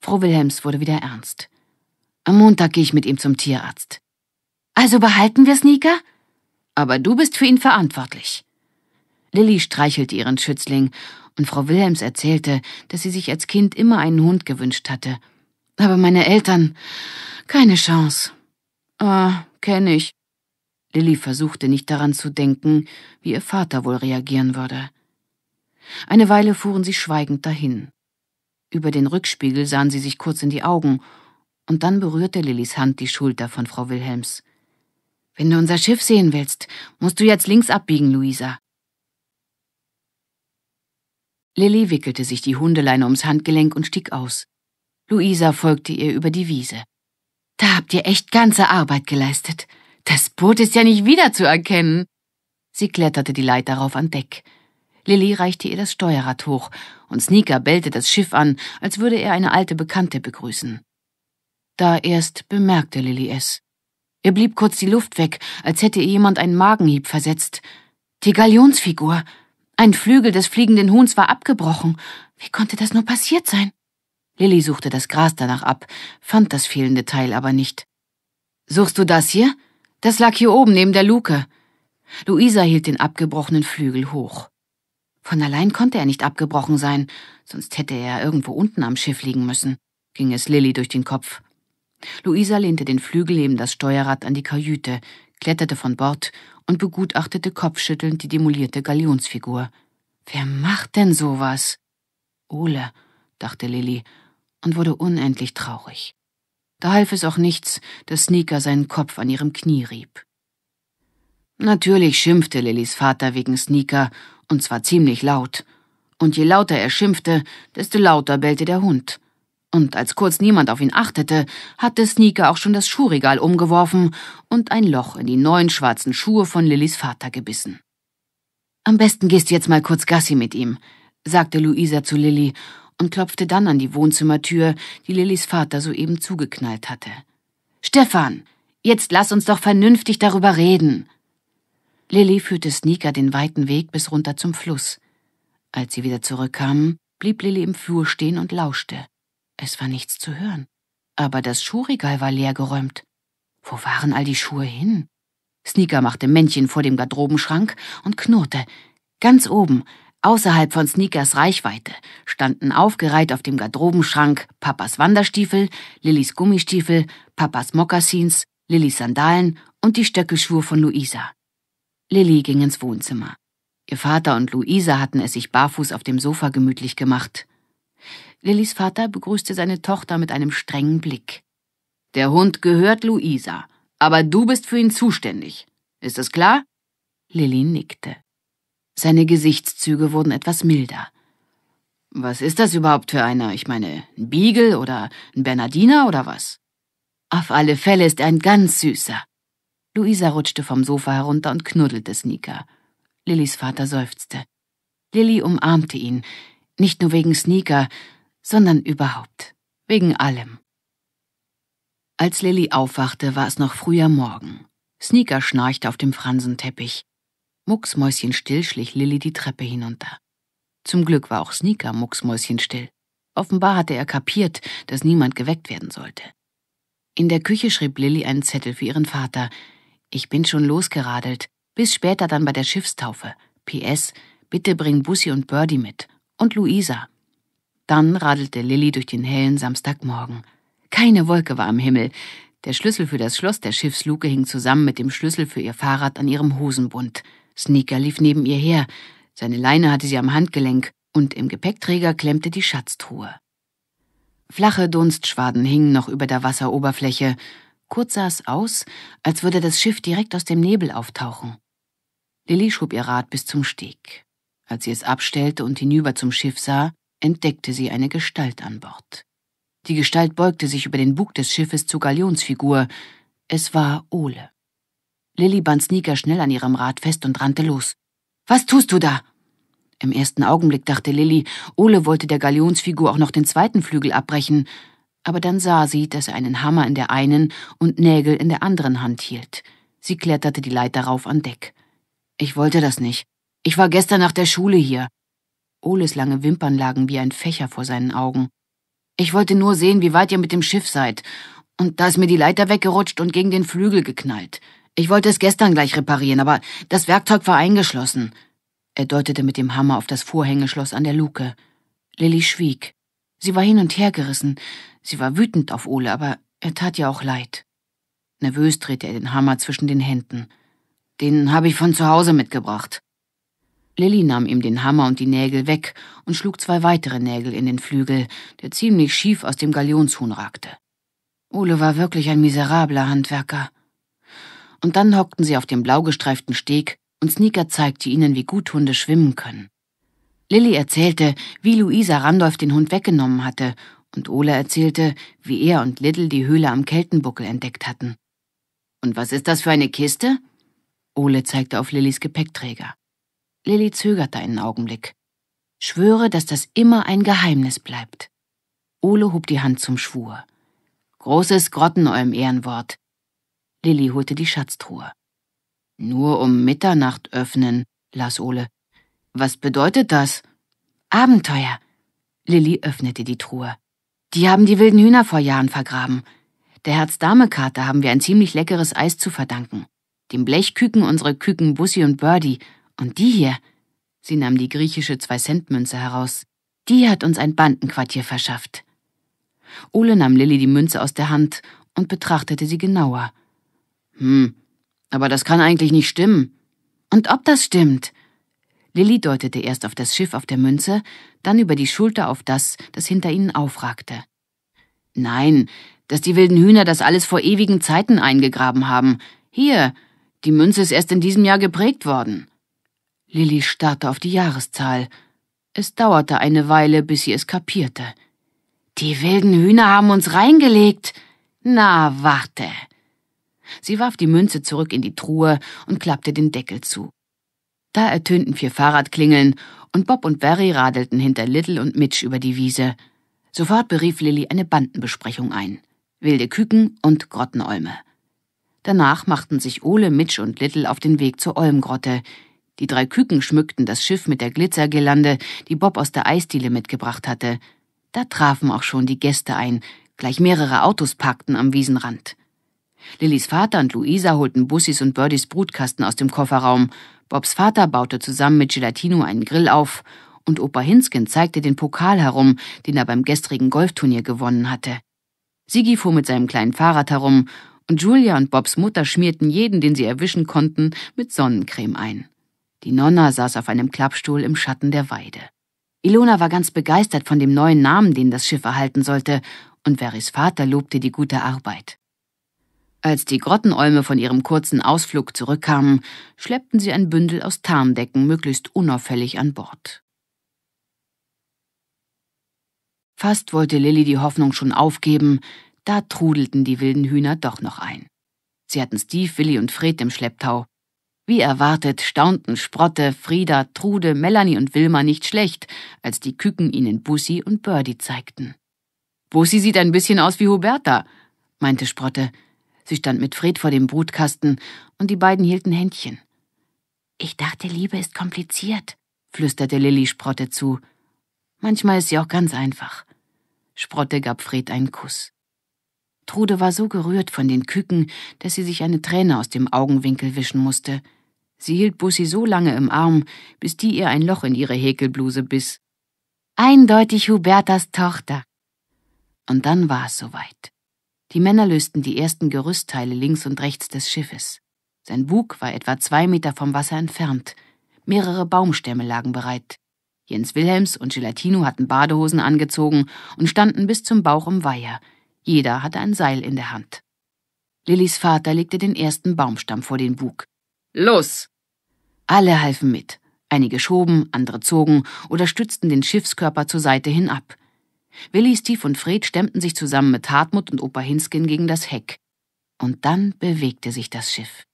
Frau Wilhelms wurde wieder ernst. Am Montag gehe ich mit ihm zum Tierarzt. Also behalten wir Sneaker? Aber du bist für ihn verantwortlich. Lilly streichelte ihren Schützling und Frau Wilhelms erzählte, dass sie sich als Kind immer einen Hund gewünscht hatte. Aber meine Eltern, keine Chance. Ah, kenne ich. Lilly versuchte nicht daran zu denken, wie ihr Vater wohl reagieren würde. Eine Weile fuhren sie schweigend dahin. Über den Rückspiegel sahen sie sich kurz in die Augen, und dann berührte Lillys Hand die Schulter von Frau Wilhelms. Wenn du unser Schiff sehen willst, musst du jetzt links abbiegen, Luisa. Lilly wickelte sich die Hundeleine ums Handgelenk und stieg aus. Luisa folgte ihr über die Wiese. Da habt ihr echt ganze Arbeit geleistet. Das Boot ist ja nicht wiederzuerkennen. Sie kletterte die Leiter rauf an Deck. Lilly reichte ihr das Steuerrad hoch, und Sneaker bellte das Schiff an, als würde er eine alte Bekannte begrüßen. Da erst bemerkte Lilly es. Ihr blieb kurz die Luft weg, als hätte ihr jemand einen Magenhieb versetzt. Die Galionsfigur, ein Flügel des fliegenden Huhns war abgebrochen. Wie konnte das nur passiert sein? Lilly suchte das Gras danach ab, fand das fehlende Teil aber nicht. Suchst du das hier? Das lag hier oben neben der Luke. Luisa hielt den abgebrochenen Flügel hoch. Von allein konnte er nicht abgebrochen sein, sonst hätte er irgendwo unten am Schiff liegen müssen, ging es Lilly durch den Kopf. Luisa lehnte den Flügel neben das Steuerrad an die Kajüte, kletterte von Bord und begutachtete kopfschüttelnd die demolierte Galionsfigur. Wer macht denn sowas? Ole, dachte Lilly und wurde unendlich traurig. Da half es auch nichts, dass Sneaker seinen Kopf an ihrem Knie rieb. Natürlich schimpfte Lillys Vater wegen Sneaker, und zwar ziemlich laut. Und je lauter er schimpfte, desto lauter bellte der Hund. Und als kurz niemand auf ihn achtete, hatte Sneaker auch schon das Schuhregal umgeworfen und ein Loch in die neuen schwarzen Schuhe von Lillys Vater gebissen. Am besten gehst du jetzt mal kurz Gassi mit ihm, sagte Luisa zu Lilly und klopfte dann an die Wohnzimmertür, die Lillys Vater soeben zugeknallt hatte. Stefan, jetzt lass uns doch vernünftig darüber reden. Lilly führte Sneaker den weiten Weg bis runter zum Fluss. Als sie wieder zurückkamen, blieb Lilly im Flur stehen und lauschte. Es war nichts zu hören. Aber das Schuhregal war leergeräumt. Wo waren all die Schuhe hin? Sneaker machte Männchen vor dem Garderobenschrank und knurrte. Ganz oben, außerhalb von Sneakers Reichweite, standen aufgereiht auf dem Garderobenschrank Papas Wanderstiefel, Lillys Gummistiefel, Papas Mokassins, Lillys Sandalen und die Stöckelschuhe von Luisa. Lilly ging ins Wohnzimmer. Ihr Vater und Luisa hatten es sich barfuß auf dem Sofa gemütlich gemacht. Lillys Vater begrüßte seine Tochter mit einem strengen Blick. Der Hund gehört Luisa, aber du bist für ihn zuständig. Ist das klar? Lilly nickte. Seine Gesichtszüge wurden etwas milder. Was ist das überhaupt für einer? Ich meine, ein Beagle oder ein Bernardiner oder was? Auf alle Fälle ist er ein ganz süßer. Luisa rutschte vom Sofa herunter und knuddelte Sneaker. Lillys Vater seufzte. Lilly umarmte ihn, nicht nur wegen Sneaker, sondern überhaupt, wegen allem. Als Lilly aufwachte, war es noch früher Morgen. Sneaker schnarchte auf dem Fransenteppich. Mucksmäuschenstill schlich Lilly die Treppe hinunter. Zum Glück war auch Sneaker mucksmäuschenstill. Offenbar hatte er kapiert, dass niemand geweckt werden sollte. In der Küche schrieb Lilly einen Zettel für ihren Vater. Ich bin schon losgeradelt. Bis später dann bei der Schiffstaufe. PS, bitte bring Bussi und Birdie mit. Und Luisa. Dann radelte Lilly durch den hellen Samstagmorgen. Keine Wolke war am Himmel. Der Schlüssel für das Schloss der Schiffsluke hing zusammen mit dem Schlüssel für ihr Fahrrad an ihrem Hosenbund. Sneaker lief neben ihr her. Seine Leine hatte sie am Handgelenk und im Gepäckträger klemmte die Schatztruhe. Flache Dunstschwaden hingen noch über der Wasseroberfläche. Kurz sah es aus, als würde das Schiff direkt aus dem Nebel auftauchen. Lilly schob ihr Rad bis zum Steg. Als sie es abstellte und hinüber zum Schiff sah, entdeckte sie eine Gestalt an Bord. Die Gestalt beugte sich über den Bug des Schiffes zur Galionsfigur. Es war Ole. Lilly band Sneaker schnell an ihrem Rad fest und rannte los. Was tust du da? Im ersten Augenblick dachte Lilly, Ole wollte der Galionsfigur auch noch den zweiten Flügel abbrechen, aber dann sah sie, dass er einen Hammer in der einen und Nägel in der anderen Hand hielt. Sie kletterte die Leiter rauf an Deck. Ich wollte das nicht. Ich war gestern nach der Schule hier. Oles lange Wimpern lagen wie ein Fächer vor seinen Augen. Ich wollte nur sehen, wie weit ihr mit dem Schiff seid. Und da ist mir die Leiter weggerutscht und gegen den Flügel geknallt. Ich wollte es gestern gleich reparieren, aber das Werkzeug war eingeschlossen. Er deutete mit dem Hammer auf das Vorhängeschloss an der Luke. Lilly schwieg. Sie war hin und her gerissen. Sie war wütend auf Ole, aber er tat ihr auch leid. Nervös drehte er den Hammer zwischen den Händen. Den habe ich von zu Hause mitgebracht. Lilly nahm ihm den Hammer und die Nägel weg und schlug zwei weitere Nägel in den Flügel, der ziemlich schief aus dem Galionshuhn ragte. Ole war wirklich ein miserabler Handwerker. Und dann hockten sie auf dem blaugestreiften Steg und Sneaker zeigte ihnen, wie gut Hunde schwimmen können. Lilly erzählte, wie Luisa Randolph den Hund weggenommen hatte, und Ole erzählte, wie er und Little die Höhle am Keltenbuckel entdeckt hatten. Und was ist das für eine Kiste? Ole zeigte auf Lillys Gepäckträger. Lilly zögerte einen Augenblick. Schwöre, dass das immer ein Geheimnis bleibt. Ole hob die Hand zum Schwur. Großes Grotten eurem Ehrenwort. Lilly holte die Schatztruhe. Nur um Mitternacht öffnen, las Ole. Was bedeutet das? Abenteuer. Lilly öffnete die Truhe. Die haben die wilden Hühner vor Jahren vergraben. Der herz karte haben wir ein ziemlich leckeres Eis zu verdanken. Dem Blechküken unsere Küken Bussi und Birdie und die hier, sie nahm die griechische Zwei-Cent-Münze heraus, die hat uns ein Bandenquartier verschafft. Ole nahm Lilly die Münze aus der Hand und betrachtete sie genauer. Hm, aber das kann eigentlich nicht stimmen. Und ob das stimmt? Lilly deutete erst auf das Schiff auf der Münze, dann über die Schulter auf das, das hinter ihnen aufragte. Nein, dass die wilden Hühner das alles vor ewigen Zeiten eingegraben haben. Hier, die Münze ist erst in diesem Jahr geprägt worden. Lilly starrte auf die Jahreszahl. Es dauerte eine Weile, bis sie es kapierte. Die wilden Hühner haben uns reingelegt. Na, warte. Sie warf die Münze zurück in die Truhe und klappte den Deckel zu. Da ertönten vier Fahrradklingeln und Bob und Barry radelten hinter Little und Mitch über die Wiese. Sofort berief Lilly eine Bandenbesprechung ein. Wilde Küken und Grottenolme. Danach machten sich Ole, Mitch und Little auf den Weg zur Olmgrotte, die drei Küken schmückten das Schiff mit der Glitzergirlande, die Bob aus der Eisdiele mitgebracht hatte. Da trafen auch schon die Gäste ein, gleich mehrere Autos parkten am Wiesenrand. Lillys Vater und Luisa holten Bussis und Birdys Brutkasten aus dem Kofferraum, Bobs Vater baute zusammen mit Gelatino einen Grill auf und Opa Hinsken zeigte den Pokal herum, den er beim gestrigen Golfturnier gewonnen hatte. Sigi fuhr mit seinem kleinen Fahrrad herum und Julia und Bobs Mutter schmierten jeden, den sie erwischen konnten, mit Sonnencreme ein. Die Nonna saß auf einem Klappstuhl im Schatten der Weide. Ilona war ganz begeistert von dem neuen Namen, den das Schiff erhalten sollte, und Veris Vater lobte die gute Arbeit. Als die Grottenäume von ihrem kurzen Ausflug zurückkamen, schleppten sie ein Bündel aus Tarndecken möglichst unauffällig an Bord. Fast wollte Lilly die Hoffnung schon aufgeben, da trudelten die wilden Hühner doch noch ein. Sie hatten Steve, Willi und Fred im Schlepptau, wie erwartet staunten Sprotte, Frieda, Trude, Melanie und Wilma nicht schlecht, als die Küken ihnen Bussi und Birdie zeigten. Bussi sieht ein bisschen aus wie Huberta, meinte Sprotte. Sie stand mit Fred vor dem Brutkasten und die beiden hielten Händchen. Ich dachte, Liebe ist kompliziert, flüsterte Lilli Sprotte zu. Manchmal ist sie auch ganz einfach. Sprotte gab Fred einen Kuss. Trude war so gerührt von den Küken, dass sie sich eine Träne aus dem Augenwinkel wischen musste. Sie hielt Bussi so lange im Arm, bis die ihr ein Loch in ihre Häkelbluse biss. Eindeutig Hubertas Tochter. Und dann war es soweit. Die Männer lösten die ersten Gerüstteile links und rechts des Schiffes. Sein Bug war etwa zwei Meter vom Wasser entfernt. Mehrere Baumstämme lagen bereit. Jens Wilhelms und Gelatino hatten Badehosen angezogen und standen bis zum Bauch im Weiher. Jeder hatte ein Seil in der Hand. Lillis Vater legte den ersten Baumstamm vor den Bug. Los! Alle halfen mit. Einige schoben, andere zogen oder stützten den Schiffskörper zur Seite hin ab. Willi, Steve und Fred stemmten sich zusammen mit Hartmut und Opa Hinskin gegen das Heck. Und dann bewegte sich das Schiff.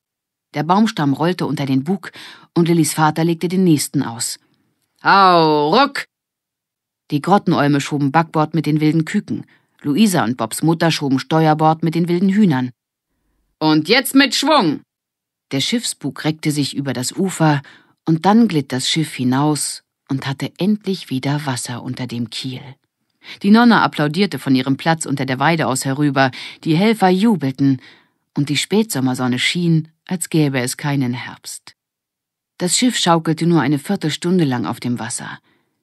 Der Baumstamm rollte unter den Bug und Lillys Vater legte den nächsten aus. Hau, ruck! Die Grottenäume schoben Backbord mit den wilden Küken. Luisa und Bobs Mutter schoben Steuerbord mit den wilden Hühnern. Und jetzt mit Schwung! Der Schiffsbug reckte sich über das Ufer, und dann glitt das Schiff hinaus und hatte endlich wieder Wasser unter dem Kiel. Die Nonne applaudierte von ihrem Platz unter der Weide aus herüber, die Helfer jubelten, und die Spätsommersonne schien, als gäbe es keinen Herbst. Das Schiff schaukelte nur eine Viertelstunde lang auf dem Wasser.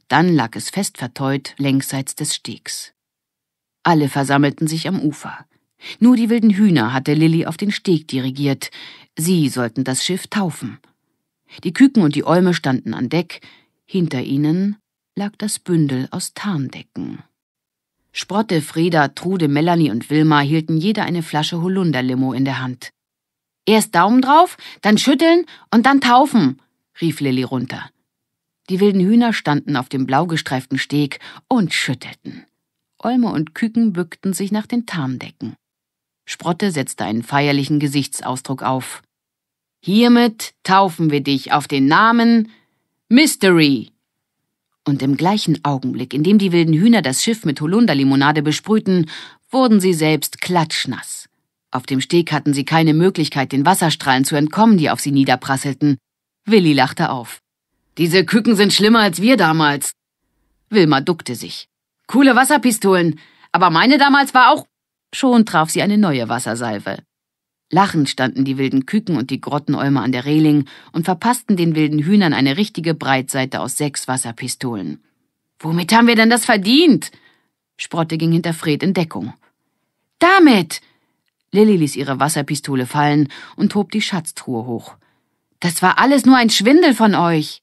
Dann lag es fest verteut längsseits des Stegs. Alle versammelten sich am Ufer. Nur die wilden Hühner hatte Lilly auf den Steg dirigiert, Sie sollten das Schiff taufen. Die Küken und die Olme standen an Deck, hinter ihnen lag das Bündel aus Tarndecken. Sprotte, Frieda, Trude, Melanie und Wilma hielten jede eine Flasche Holunderlimo in der Hand. Erst Daumen drauf, dann schütteln und dann taufen, rief Lilli runter. Die wilden Hühner standen auf dem blau gestreiften Steg und schüttelten. Olme und Küken bückten sich nach den Tarndecken. Sprotte setzte einen feierlichen Gesichtsausdruck auf. Hiermit taufen wir dich auf den Namen Mystery. Und im gleichen Augenblick, in dem die wilden Hühner das Schiff mit Holunderlimonade besprühten, wurden sie selbst klatschnass. Auf dem Steg hatten sie keine Möglichkeit, den Wasserstrahlen zu entkommen, die auf sie niederprasselten. Willi lachte auf. Diese Küken sind schlimmer als wir damals. Wilma duckte sich. Coole Wasserpistolen, aber meine damals war auch. Schon traf sie eine neue Wassersalve. Lachend standen die wilden Küken und die Grottenäume an der Reling und verpassten den wilden Hühnern eine richtige Breitseite aus sechs Wasserpistolen. Womit haben wir denn das verdient? Sprotte ging hinter Fred in Deckung. Damit! Lilly ließ ihre Wasserpistole fallen und hob die Schatztruhe hoch. Das war alles nur ein Schwindel von euch.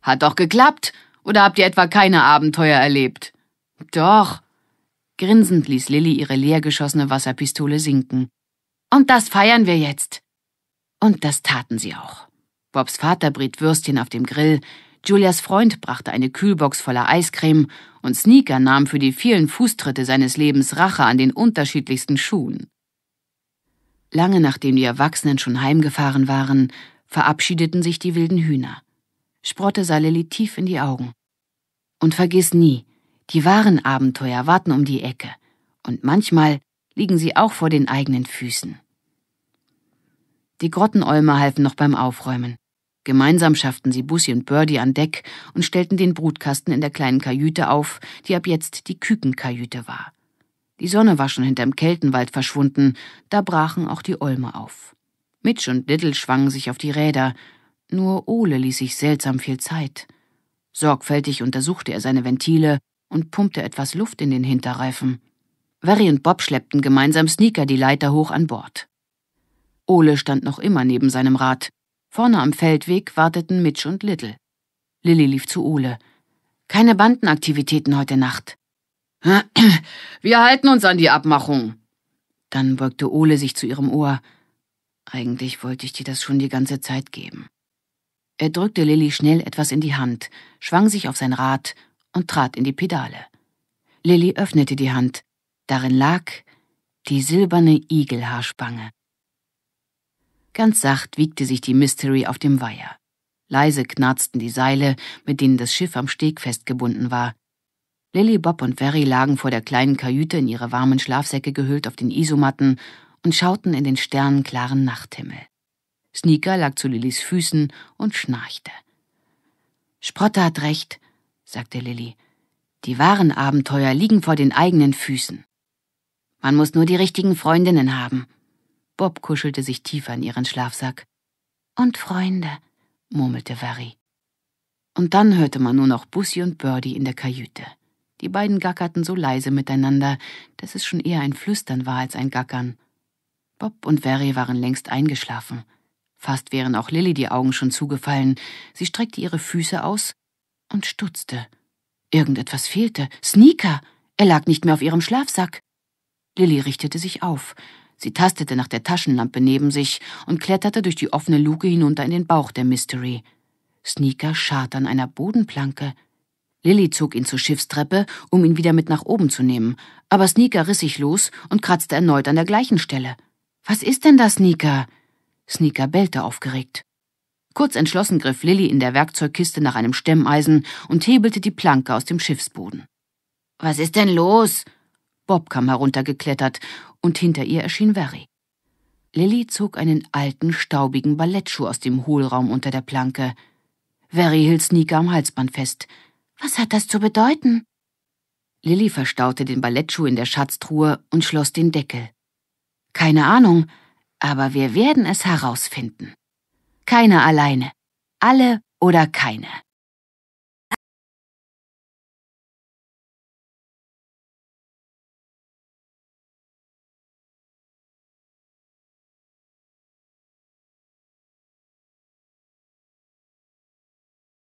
Hat doch geklappt. Oder habt ihr etwa keine Abenteuer erlebt? Doch, Grinsend ließ Lilly ihre leer geschossene Wasserpistole sinken. Und das feiern wir jetzt. Und das taten sie auch. Bobs Vater briet Würstchen auf dem Grill, Julias Freund brachte eine Kühlbox voller Eiscreme und Sneaker nahm für die vielen Fußtritte seines Lebens Rache an den unterschiedlichsten Schuhen. Lange nachdem die Erwachsenen schon heimgefahren waren, verabschiedeten sich die wilden Hühner. Sprotte sah Lilly tief in die Augen. Und vergiss nie, die wahren Abenteuer warten um die Ecke, und manchmal liegen sie auch vor den eigenen Füßen. Die Grottenolme halfen noch beim Aufräumen. Gemeinsam schafften sie Bussi und Birdie an Deck und stellten den Brutkasten in der kleinen Kajüte auf, die ab jetzt die Kükenkajüte war. Die Sonne war schon hinterm Keltenwald verschwunden, da brachen auch die Olme auf. Mitch und Little schwangen sich auf die Räder, nur Ole ließ sich seltsam viel Zeit. Sorgfältig untersuchte er seine Ventile und pumpte etwas Luft in den Hinterreifen. Verry und Bob schleppten gemeinsam Sneaker die Leiter hoch an Bord. Ole stand noch immer neben seinem Rad. Vorne am Feldweg warteten Mitch und Little. Lilly lief zu Ole. Keine Bandenaktivitäten heute Nacht. Wir halten uns an die Abmachung. Dann beugte Ole sich zu ihrem Ohr. Eigentlich wollte ich dir das schon die ganze Zeit geben. Er drückte Lilly schnell etwas in die Hand, schwang sich auf sein Rad und trat in die Pedale. Lilly öffnete die Hand. Darin lag die silberne Igelhaarspange. Ganz sacht wiegte sich die Mystery auf dem Weiher. Leise knarzten die Seile, mit denen das Schiff am Steg festgebunden war. Lilly, Bob und Ferry lagen vor der kleinen Kajüte in ihre warmen Schlafsäcke gehüllt auf den Isomatten und schauten in den sternenklaren Nachthimmel. Sneaker lag zu Lillys Füßen und schnarchte. Sprotter hat recht, sagte Lilly. Die wahren Abenteuer liegen vor den eigenen Füßen. Man muss nur die richtigen Freundinnen haben. Bob kuschelte sich tiefer in ihren Schlafsack. Und Freunde, murmelte Vary. Und dann hörte man nur noch Bussi und Birdie in der Kajüte. Die beiden gackerten so leise miteinander, dass es schon eher ein Flüstern war als ein Gackern. Bob und Vary waren längst eingeschlafen. Fast wären auch Lilly die Augen schon zugefallen. Sie streckte ihre Füße aus und stutzte. Irgendetwas fehlte. Sneaker! Er lag nicht mehr auf ihrem Schlafsack. Lilly richtete sich auf. Sie tastete nach der Taschenlampe neben sich und kletterte durch die offene Luke hinunter in den Bauch der Mystery. Sneaker scharte an einer Bodenplanke. Lilly zog ihn zur Schiffstreppe, um ihn wieder mit nach oben zu nehmen, aber Sneaker riss sich los und kratzte erneut an der gleichen Stelle. Was ist denn das, Sneaker? Sneaker bellte aufgeregt. Kurz entschlossen griff Lilly in der Werkzeugkiste nach einem Stemmeisen und hebelte die Planke aus dem Schiffsboden. Was ist denn los? Bob kam heruntergeklettert und hinter ihr erschien Verry. Lilly zog einen alten, staubigen Ballettschuh aus dem Hohlraum unter der Planke. Verry hielt Sneaker am Halsband fest. Was hat das zu bedeuten? Lilly verstaute den Ballettschuh in der Schatztruhe und schloss den Deckel. Keine Ahnung, aber wir werden es herausfinden keiner alleine. Alle oder keine.